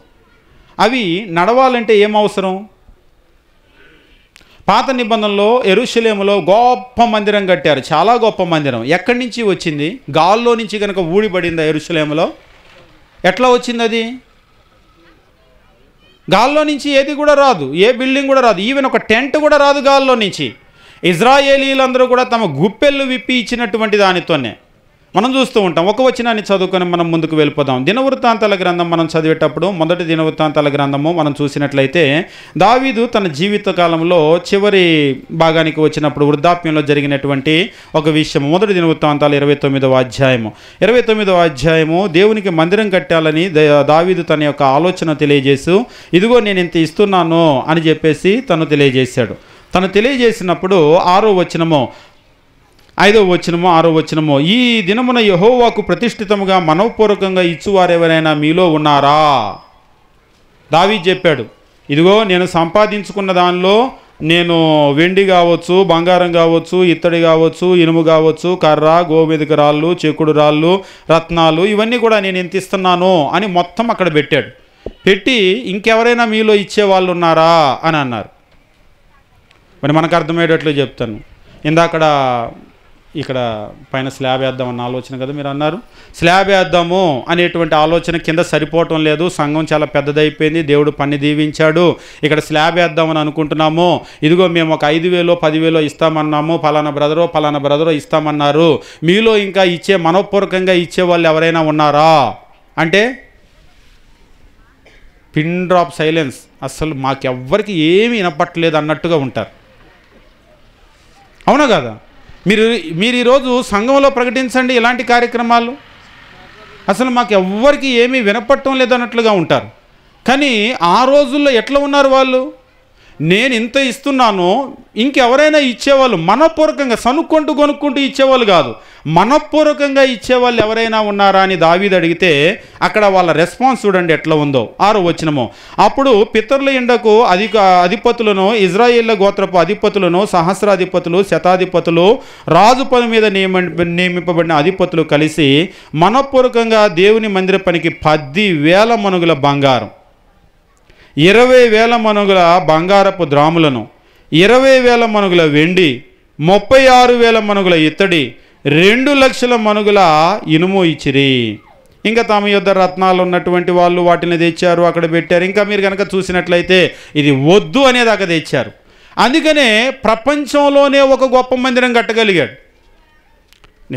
అవి నడవాలంటే ఏం అవసరం పాత నిబంధనలో ఎరుశలేములో గొప్ప మందిరం కట్టారు చాలా గొప్ప మందిరం ఎక్కడి నుంచి వచ్చింది గాల్లో నుంచి కనుక ఊడిపడిందా ఎరుశలేములో ఎట్లా వచ్చింది అది గాల్లో నుంచి ఏది కూడా రాదు ఏ బిల్డింగ్ కూడా రాదు ఈవెన్ ఒక టెంట్ కూడా రాదు గాల్లో నుంచి ఇజ్రాయేలీలందరూ కూడా తమ గుప్పెళ్ళు విప్పి ఇచ్చినటువంటి దానితోనే మనం చూస్తూ ఉంటాం ఒక వచనాన్ని చదువుకొని మనం ముందుకు వెళ్ళిపోదాం దినవృత్తాంతాల గ్రంథం మనం చదివేటప్పుడు మొదటి దినవృత్తాంతాల గ్రంథము మనం చూసినట్లయితే దావీదు తన జీవిత కాలంలో చివరి భాగానికి వచ్చినప్పుడు వృద్ధాప్యంలో జరిగినటువంటి ఒక విషయం మొదటి దినవృత్తాంతాలు ఇరవై తొమ్మిదవ అధ్యాయము ఇరవై తొమ్మిదవ అధ్యాయము దేవునికి మందిరం కట్టాలని దావీదు తన యొక్క ఆలోచన తెలియజేస్తూ ఇదిగో నేను ఇంత ఇస్తున్నాను అని చెప్పేసి తను తెలియజేశాడు తను తెలియజేసినప్పుడు ఆరో వచనము ఐదో వచనము ఆరో వచనము ఈ దినమున యహోవాకు ప్రతిష్ఠితముగా మనవపూర్వకంగా ఇచ్చువారెవరైనా మీలో ఉన్నారా దావి చెప్పాడు ఇదిగో నేను సంపాదించుకున్న దానిలో నేను వెండి కావచ్చు బంగారం కావచ్చు ఇత్తడి కావచ్చు ఇనుము కావచ్చు కర్ర గోమిదిక రాళ్ళు చెక్కుడు రాళ్ళు రత్నాలు ఇవన్నీ కూడా నేను ఎంత ఇస్తున్నాను అని మొత్తం అక్కడ పెట్టాడు పెట్టి ఇంకెవరైనా మీలో ఇచ్చేవాళ్ళు ఉన్నారా అని అన్నారు మరి మనకు అర్థమయ్యేటట్లు చెప్తాను ఇందాకడ ఇక్కడ పైన స్లాబ్ వేద్దామన్న ఆలోచన కదా మీరు అన్నారు స్లాబ్ వేద్దాము అనేటువంటి ఆలోచన కింద సరిపోవటం లేదు సంఘం చాలా పెద్దదైపోయింది దేవుడు పని దీవించాడు ఇక్కడ స్లాబ్ వేద్దామని అనుకుంటున్నాము ఇదిగో మేము ఒక ఐదు వేలో పదివేలో ఇస్తామన్నాము పలానా బ్రదరో పలానా బ్రదరో ఇస్తామన్నారు మీలో ఇంకా ఇచ్చే మనఃపూర్వకంగా ఇచ్చే వాళ్ళు ఎవరైనా ఉన్నారా అంటే పిన్ డ్రాప్ సైలెన్స్ అసలు మాకెవ్వరికి ఏమీ వినపట్టలేదు అన్నట్టుగా ఉంటారు అవునా కదా మీరు మీరు ఈరోజు సంఘంలో ప్రకటించండి ఇలాంటి కార్యక్రమాలు అసలు మాకు ఎవ్వరికి ఏమీ వినపట్టడం లేదన్నట్లుగా ఉంటారు కానీ ఆ రోజుల్లో ఎట్లా ఉన్నారు వాళ్ళు నేను ఇంత ఇస్తున్నాను ఇంకెవరైనా ఇచ్చేవాళ్ళు మనపూర్వకంగా సనుక్కుంటూ కొనుక్కుంటూ ఇచ్చేవాళ్ళు కాదు మనపూర్వకంగా ఇచ్చేవాళ్ళు ఎవరైనా ఉన్నారా అని దావీది అడిగితే అక్కడ వాళ్ళ రెస్పాన్స్ చూడండి ఎట్లా ఉందో ఆరు వచ్చినమో అప్పుడు పితరుల ఎండకు అధిక అధిపతులను ఇజ్రాయిల్ల గోత్రపు అధిపతులను సహస్రాధిపతులు శతాధిపతులు రాజు పని మీద నియమ నియమింపబడిన అధిపతులు కలిసి మనపూర్వకంగా దేవుని మందిర పనికి పది వేల మనుగుల బంగారం ఇరవై వేల మనుగుల బంగారపు ద్రాములను ఇరవై వేల మనుగుల వెండి ముప్పై ఆరు వేల మనుగుల ఇత్తడి రెండు లక్షల మనుగుల ఇనుము ఇచ్చిరి ఇంకా తమ యుద్ధ రత్నాలు ఉన్నటువంటి వాళ్ళు వాటిని తెచ్చారు అక్కడ పెట్టారు ఇంకా మీరు కనుక చూసినట్లయితే ఇది వద్దు అనేది అక్కడ తెచ్చారు అందుకనే ప్రపంచంలోనే ఒక గొప్ప మందిరం కట్టగలిగాడు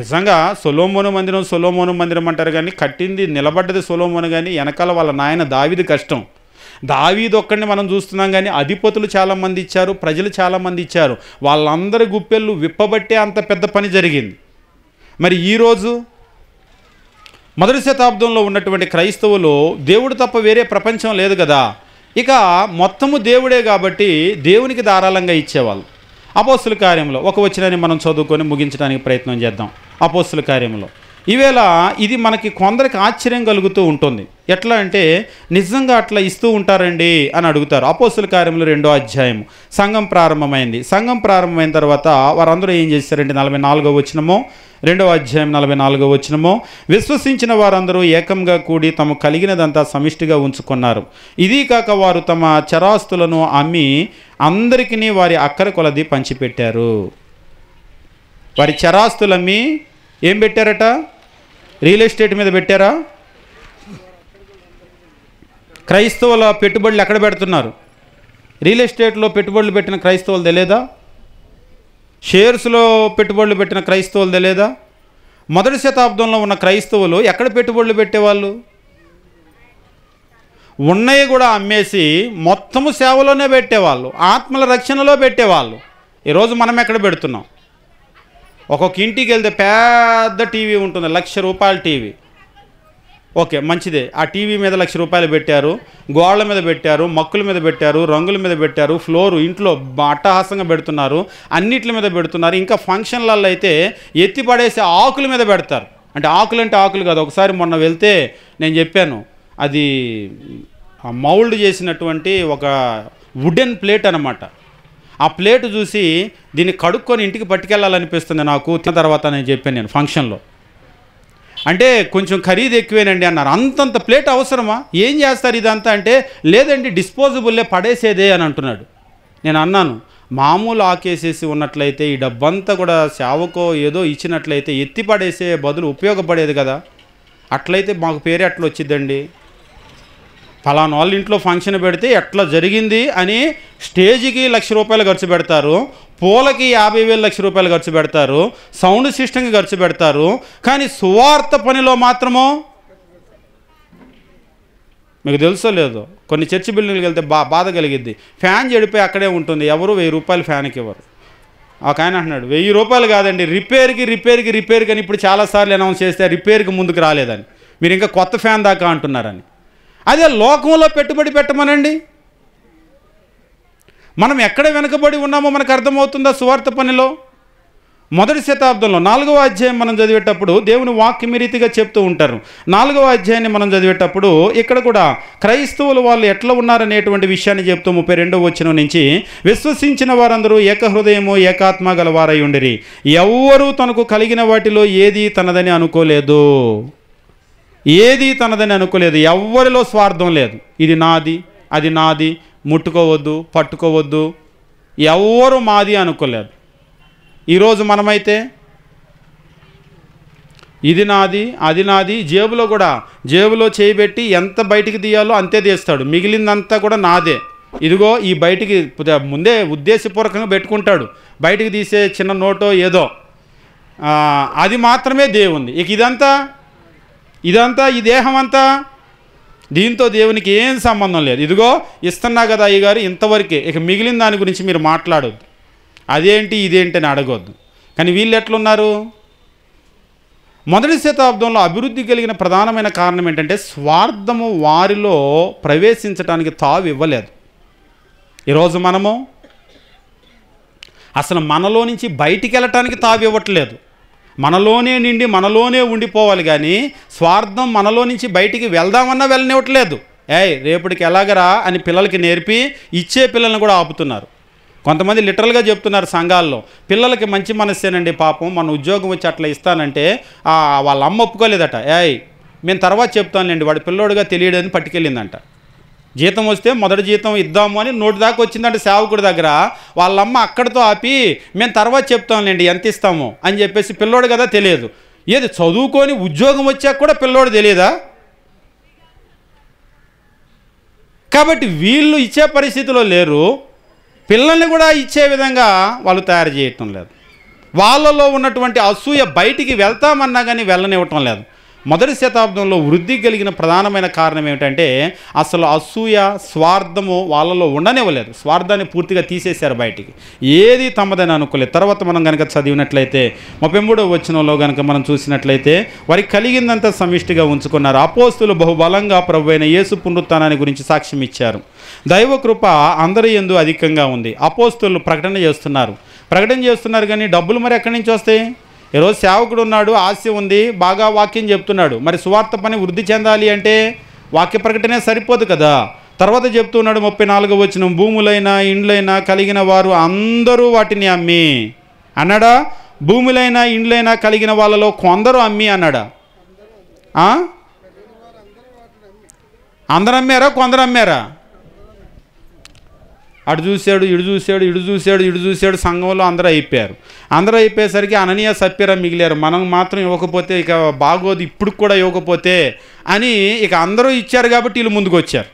నిజంగా సొలోమోను మందిరం సొలోమోను మందిరం అంటారు కానీ కట్టింది నిలబడ్డది సొలోమోను కానీ వెనకాల వాళ్ళ నాయన దావిది కష్టం దావీదొక్కడిని మనం చూస్తున్నాం కానీ అధిపతులు చాలామంది ఇచ్చారు ప్రజలు చాలామంది ఇచ్చారు వాళ్ళందరి గుప్పెళ్ళు విప్పబట్టే అంత పెద్ద పని జరిగింది మరి ఈరోజు మొదటి శతాబ్దంలో ఉన్నటువంటి క్రైస్తవులు దేవుడు తప్ప వేరే ప్రపంచం లేదు కదా ఇక మొత్తము దేవుడే కాబట్టి దేవునికి ధారాళంగా ఇచ్చేవాళ్ళు అపోస్తుల కార్యంలో ఒక వచ్చినని మనం చదువుకొని ముగించడానికి ప్రయత్నం చేద్దాం అపోస్తుల కార్యంలో ఈవేళ ఇది మనకి కొందరికి ఆశ్చర్యం కలుగుతూ ఉంటుంది ఎట్లా అంటే నిజంగా అట్లా ఇస్తూ ఉంటారండి అని అడుగుతారు అపోసుల కార్యములు రెండో అధ్యాయం సంఘం ప్రారంభమైంది సంఘం ప్రారంభమైన తర్వాత వారందరూ ఏం చేశారంటే నలభై నాలుగో వచ్చినమో రెండవ అధ్యాయం నలభై నాలుగో వచ్చినమో విశ్వసించిన వారందరూ ఏకంగా కూడి తమ కలిగినదంతా సమిష్టిగా ఉంచుకున్నారు ఇది కాక వారు తమ చరాస్తులను అమ్మి అందరికీ వారి అక్కర కొలది పంచిపెట్టారు వారి చరాస్తులమ్మి ఏం పెట్టారట రియల్ ఎస్టేట్ మీద పెట్టారా క్రైస్తవుల పెట్టుబడులు ఎక్కడ పెడుతున్నారు రియల్ ఎస్టేట్లో పెట్టుబడులు పెట్టిన క్రైస్తవులు తెలియదా షేర్స్లో పెట్టుబడులు పెట్టిన క్రైస్తవులు తెలియదా మొదటి శతాబ్దంలో ఉన్న క్రైస్తవులు ఎక్కడ పెట్టుబడులు పెట్టేవాళ్ళు ఉన్నవి కూడా అమ్మేసి మొత్తము సేవలోనే పెట్టేవాళ్ళు ఆత్మల రక్షణలో పెట్టేవాళ్ళు ఈరోజు మనం ఎక్కడ పెడుతున్నాం ఒక్కొక్క ఇంటికి వెళ్తే పెద్ద టీవీ ఉంటుంది లక్ష రూపాయల టీవీ ఓకే మంచిదే ఆ టీవీ మీద లక్ష రూపాయలు పెట్టారు గోడల మీద పెట్టారు మక్కుల మీద పెట్టారు రంగుల మీద పెట్టారు ఫ్లోరు ఇంట్లో అట్టహాసంగా పెడుతున్నారు అన్నిట్ల మీద పెడుతున్నారు ఇంకా ఫంక్షన్లలో అయితే ఎత్తి ఆకుల మీద పెడతారు అంటే ఆకులు అంటే ఆకులు కాదు ఒకసారి మొన్న వెళ్తే నేను చెప్పాను అది మౌల్డ్ చేసినటువంటి ఒక వుడెన్ ప్లేట్ అనమాట ఆ ప్లేట్ చూసి దీన్ని కడుక్కొని ఇంటికి పట్టుకెళ్ళాలనిపిస్తుంది నాకు తిన్న తర్వాత నేను చెప్పాను నేను ఫంక్షన్లో అంటే కొంచెం ఖరీదు ఎక్కువేనండి అన్నారు అంతంత ప్లేట్ అవసరమా ఏం చేస్తారు ఇదంతా అంటే లేదండి డిస్పోజబుల్లే పడేసేదే అని అంటున్నాడు నేను అన్నాను మామూలు ఆకేసేసి ఉన్నట్లయితే ఈ డబ్బంతా కూడా సేవకో ఏదో ఇచ్చినట్లయితే ఎత్తి పడేసే బదులు ఉపయోగపడేది కదా అట్లయితే మాకు పేరే అట్లా వచ్చిందండి ఫలానా వాళ్ళ ఇంట్లో ఫంక్షన్ పెడితే ఎట్లా జరిగింది అని స్టేజ్కి లక్ష రూపాయలు ఖర్చు పెడతారు పూలకి యాభై వేలు లక్ష రూపాయలు ఖర్చు పెడతారు సౌండ్ సిస్టమ్కి ఖర్చు పెడతారు కానీ సువార్త పనిలో మాత్రము మీకు తెలుసో లేదో కొన్ని చర్చి బిల్డింగ్కి వెళ్తే బా బాధ కలిగిద్ది ఫ్యాన్ చెడిపోయి అక్కడే ఉంటుంది ఎవరు వెయ్యి రూపాయలు ఫ్యాన్కి ఇవ్వరు ఒక ఆయన అంటున్నాడు వెయ్యి రూపాయలు కాదండి రిపేర్కి రిపేర్కి రిపేర్కి అని ఇప్పుడు చాలాసార్లు అనౌన్స్ చేస్తే రిపేర్కి ముందుకు రాలేదని మీరు ఇంకా కొత్త ఫ్యాన్ దాకా అంటున్నారని అదే లోకంలో పెట్టుబడి పెట్టమనండి మనం ఎక్కడ వెనుకబడి ఉన్నామో మనకు అర్థమవుతుందా సువార్త పనిలో మొదటి శతాబ్దంలో నాలుగవ అధ్యాయం మనం చదివేటప్పుడు దేవుని వాక్యమి రీతిగా చెప్తూ ఉంటారు నాలుగవ అధ్యాయాన్ని మనం చదివేటప్పుడు ఇక్కడ కూడా క్రైస్తవులు వాళ్ళు ఎట్లా ఉన్నారనేటువంటి విషయాన్ని చెప్తూ ముప్పై రెండవ వచ్చిన నుంచి విశ్వసించిన వారందరూ ఏకహృదయము ఏకాత్మ గల వారై ఉండిరి ఎవ్వరూ తనకు కలిగిన వాటిలో ఏది తనదని అనుకోలేదు ఏది తనదని అనుకోలేదు ఎవ్వరిలో స్వార్థం లేదు ఇది నాది అది నాది ముట్టుకోవద్దు పట్టుకోవద్దు ఎవరు మాది అనుకోలేదు ఈరోజు మనమైతే ఇది నాది అది నాది జేబులో కూడా జేబులో చేయిబెట్టి ఎంత బయటికి తీయాలో అంతే తీస్తాడు మిగిలిందంతా కూడా నాదే ఇదిగో ఈ బయటికి ముందే ఉద్దేశపూర్వకంగా పెట్టుకుంటాడు బయటికి తీసే చిన్న నోటో ఏదో అది మాత్రమే దేవుంది ఇక ఇదంతా ఇదంతా ఈ దేహం అంతా దీంతో దేవునికి ఏం సంబంధం లేదు ఇదిగో ఇస్తున్నా కదా అయ్యగారు ఇంతవరకే ఇక మిగిలిన దాని గురించి మీరు మాట్లాడొద్దు అదేంటి ఇదేంటి అని అడగొద్దు కానీ వీళ్ళు ఎట్లున్నారు మొదటి శతాబ్దంలో అభివృద్ధి కలిగిన ప్రధానమైన కారణం ఏంటంటే స్వార్థము వారిలో ప్రవేశించడానికి తావు ఇవ్వలేదు ఈరోజు మనము అసలు మనలో నుంచి బయటికి వెళ్ళటానికి తావివ్వట్లేదు మనలోనే నిండి మనలోనే ఉండిపోవాలి కానీ స్వార్థం మనలో నుంచి బయటికి వెళ్దామన్నా వెళ్ళనివ్వట్లేదు ఏయ్ రేపటికి ఎలాగరా అని పిల్లలకి నేర్పి ఇచ్చే పిల్లల్ని కూడా ఆపుతున్నారు కొంతమంది లిటరల్గా చెప్తున్నారు సంఘాల్లో పిల్లలకి మంచి మనస్సేనండి పాపం మన ఉద్యోగం వచ్చి అట్లా ఇస్తానంటే వాళ్ళ అమ్మ ఒప్పుకోలేదట ఏయ్ మేము తర్వాత చెప్తానులేండి వాడు పిల్లోడుగా తెలియడని పట్టుకెళ్ళిందంట జీతం వస్తే మొదటి జీతం ఇద్దాము అని నోటి దాకా వచ్చిందంటే సేవకుడి దగ్గర వాళ్ళమ్మ అక్కడితో ఆపి మేము తర్వాత చెప్తాంలేండి ఎంత ఇస్తాము అని చెప్పేసి పిల్లోడు కదా తెలియదు ఏది చదువుకొని ఉద్యోగం వచ్చాక కూడా పిల్లోడు తెలియదా కాబట్టి వీళ్ళు ఇచ్చే పరిస్థితిలో లేరు పిల్లల్ని కూడా ఇచ్చే విధంగా వాళ్ళు తయారు చేయటం లేదు వాళ్ళలో ఉన్నటువంటి అసూయ బయటికి వెళ్తామన్నా కానీ వెళ్ళనివ్వటం లేదు మొదటి శతాబ్దంలో వృద్ధి కలిగిన ప్రధానమైన కారణం ఏమిటంటే అసలు అసూయ స్వార్థము వాళ్ళలో ఉండనివ్వలేదు స్వార్థాన్ని పూర్తిగా తీసేశారు బయటికి ఏది తమదని అనుకోలేదు తర్వాత మనం కనుక చదివినట్లయితే ముప్పై మూడవ వచనంలో కనుక మనం చూసినట్లయితే వారికి కలిగిందంతా సమిష్టిగా ఉంచుకున్నారు అపోస్తులు బహుబలంగా ప్రభు అయిన యేసు పునరుత్నాన్ని గురించి సాక్ష్యం ఇచ్చారు దైవ కృప అందరి ఎందు అధికంగా ఉంది అపోస్తులు ప్రకటన చేస్తున్నారు ప్రకటన చేస్తున్నారు కానీ డబ్బులు మరి ఎక్కడి నుంచి వస్తాయి ఈరోజు సేవకుడు ఉన్నాడు ఆశ ఉంది బాగా వాక్యం చెప్తున్నాడు మరి సువార్త పని వృద్ధి చెందాలి అంటే వాక్య ప్రకటనే సరిపోదు కదా తర్వాత చెప్తున్నాడు ముప్పై నాలుగవ వచ్చిన భూములైనా ఇండ్లైనా కలిగిన వారు అందరూ వాటిని అమ్మి అన్నాడా భూములైనా ఇండ్లైనా కలిగిన వాళ్ళలో కొందరు అమ్మి అన్నాడా అందరూ అమ్మారా కొందరు అమ్మారా అటు చూశాడు ఇడు చూశాడు ఇడు చూశాడు ఇడు చూశాడు సంఘంలో అందరూ అయిపోయారు అందరూ అయిపోయేసరికి అననీయ సప్యర మిగిలారు మనం మాత్రం ఇవ్వకపోతే ఇక బాగోదు ఇప్పుడు కూడా ఇవ్వకపోతే అని ఇక అందరూ ఇచ్చారు కాబట్టి వీళ్ళు ముందుకు వచ్చారు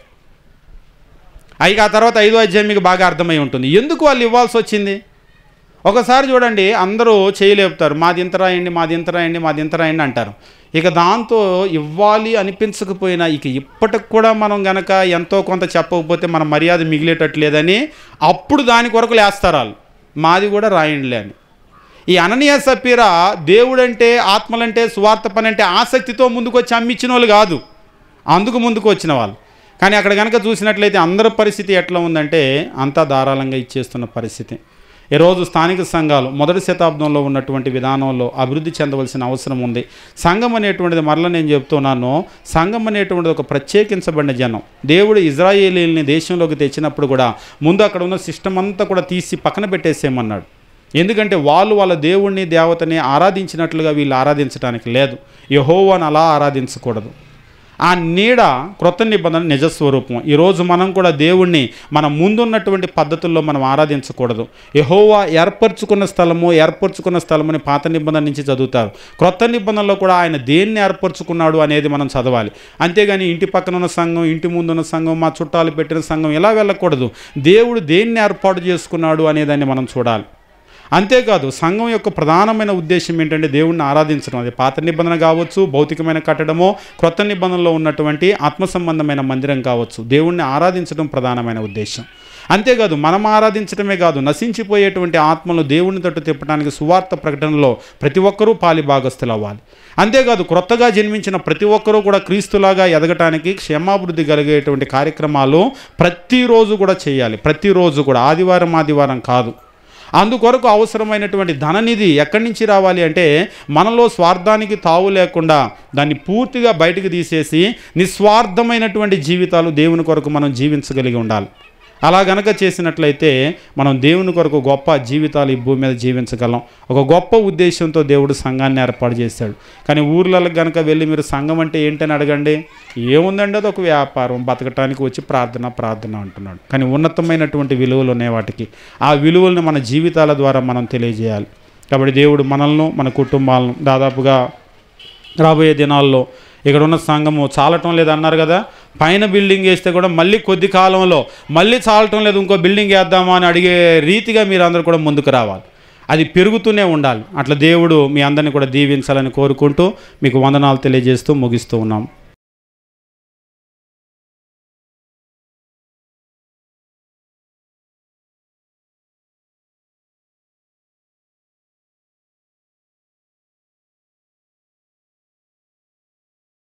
ఆ తర్వాత ఐదో అధ్యాయం మీకు బాగా అర్థమై ఉంటుంది ఎందుకు వాళ్ళు ఇవ్వాల్సి వచ్చింది ఒకసారి చూడండి అందరూ చేయలేపుతారు మాది ఇంత రాయండి మాది ఇంత రాయండి మాది ఇంత రాయండి అంటారు ఇక దాంతో ఇవ్వాలి అనిపించకపోయినా ఇక ఇప్పటికి కూడా మనం గనక ఎంతో కొంత చెప్పకపోతే మన మర్యాద మిగిలేటట్లేదని అప్పుడు దాని కొరకు లేస్తారు వాళ్ళు మాది కూడా రాయండిలే అని ఈ అననీయ సపీర దేవుడంటే ఆత్మలంటే స్వార్థ పని అంటే ఆసక్తితో ముందుకొచ్చి అమ్మించిన వాళ్ళు కాదు అందుకు ముందుకు వచ్చిన వాళ్ళు కానీ అక్కడ కనుక చూసినట్లయితే అందరి పరిస్థితి ఎట్లా ఉందంటే అంతా ధారాళంగా ఇచ్చేస్తున్న పరిస్థితి ఈరోజు స్థానిక సంఘాలు మొదటి శతాబ్దంలో ఉన్నటువంటి విధానంలో అభివృద్ధి చెందవలసిన అవసరం ఉంది సంఘం అనేటువంటిది మరల నేను చెప్తున్నాను సంఘం అనేటువంటిది ఒక ప్రత్యేకించబడిన జనం దేవుడు ఇజ్రాయేలీల్ని దేశంలోకి తెచ్చినప్పుడు కూడా ముందు అక్కడ ఉన్న సిస్టమ్ అంతా కూడా తీసి పక్కన పెట్టేసేయమన్నాడు ఎందుకంటే వాళ్ళు వాళ్ళ దేవుణ్ణి దేవతని ఆరాధించినట్లుగా వీళ్ళు ఆరాధించడానికి లేదు యహోవాని అలా ఆరాధించకూడదు ఆ నీడ క్రొత్త నిబంధన నిజస్వరూపం ఈరోజు మనం కూడా దేవుణ్ణి మన ముందున్నటువంటి పద్ధతుల్లో మనం ఆరాధించకూడదు యహోవా ఏర్పరచుకున్న స్థలము ఏర్పరచుకున్న స్థలముని పాత నిబంధన నుంచి చదువుతారు క్రొత్త నిబంధనలో కూడా ఆయన దేన్ని ఏర్పరచుకున్నాడు అనేది మనం చదవాలి అంతేగాని ఇంటి పక్కన ఉన్న సంఘం ఇంటి ముందున్న సంఘం మా చుట్టాలు పెట్టిన సంఘం ఇలా వెళ్ళకూడదు దేవుడు దేన్ని ఏర్పాటు చేసుకున్నాడు అనేదాన్ని మనం చూడాలి అంతేకాదు సంఘం యొక్క ప్రధానమైన ఉద్దేశం ఏంటంటే దేవుణ్ణి ఆరాధించడం అది పాత నిబంధన కావచ్చు భౌతికమైన కట్టడమో క్రొత్త నిబంధనలో ఉన్నటువంటి ఆత్మ సంబంధమైన మందిరం కావచ్చు దేవుణ్ణి ఆరాధించడం ప్రధానమైన ఉద్దేశం అంతేకాదు మనం ఆరాధించడమే కాదు నశించిపోయేటువంటి ఆత్మలు దేవుని తట్టు తిప్పడానికి సువార్త ప్రకటనలో ప్రతి ఒక్కరూ పాలిభాగస్తులు అవ్వాలి అంతేకాదు క్రొత్తగా జన్మించిన ప్రతి ఒక్కరూ కూడా క్రీస్తులాగా ఎదగటానికి క్షేమాభివృద్ధి కలిగేటువంటి కార్యక్రమాలు ప్రతిరోజు కూడా చేయాలి ప్రతిరోజు కూడా ఆదివారం ఆదివారం కాదు అందుకొరకు అవసరమైనటువంటి ధననిధి ఎక్కడి నుంచి రావాలి అంటే మనలో స్వార్థానికి తావు లేకుండా దాన్ని పూర్తిగా బయటకు తీసేసి నిస్వార్థమైనటువంటి జీవితాలు దేవుని కొరకు మనం జీవించగలిగి ఉండాలి అలా గనక చేసినట్లయితే మనం దేవుని కొరకు గొప్ప జీవితాలు ఈ భూమి మీద జీవించగలం ఒక గొప్ప ఉద్దేశంతో దేవుడు సంఘాన్ని ఏర్పాటు చేశాడు కానీ ఊర్లలో గనక వెళ్ళి మీరు సంఘం అంటే ఏంటని అడగండి ఏముందండి అది ఒక వ్యాపారం బతకటానికి వచ్చి ప్రార్థన ప్రార్థన అంటున్నాడు కానీ ఉన్నతమైనటువంటి విలువలు ఉన్నాయి వాటికి ఆ విలువలను మన జీవితాల ద్వారా మనం తెలియజేయాలి కాబట్టి దేవుడు మనల్ని మన కుటుంబాలను దాదాపుగా రాబోయే దినాల్లో ఇక్కడ ఉన్న సంఘము చాలటం లేదు అన్నారు కదా పైన బిల్డింగ్ వేస్తే కూడా మళ్ళీ కొద్ది కాలంలో మళ్ళీ చాలటం లేదు ఇంకో బిల్డింగ్ వేద్దామా అని అడిగే రీతిగా మీరు అందరూ కూడా ముందుకు రావాలి అది పెరుగుతూనే ఉండాలి అట్లా దేవుడు మీ అందరిని కూడా దీవించాలని కోరుకుంటూ మీకు వందనాలు తెలియజేస్తూ ముగిస్తూ ఉన్నాం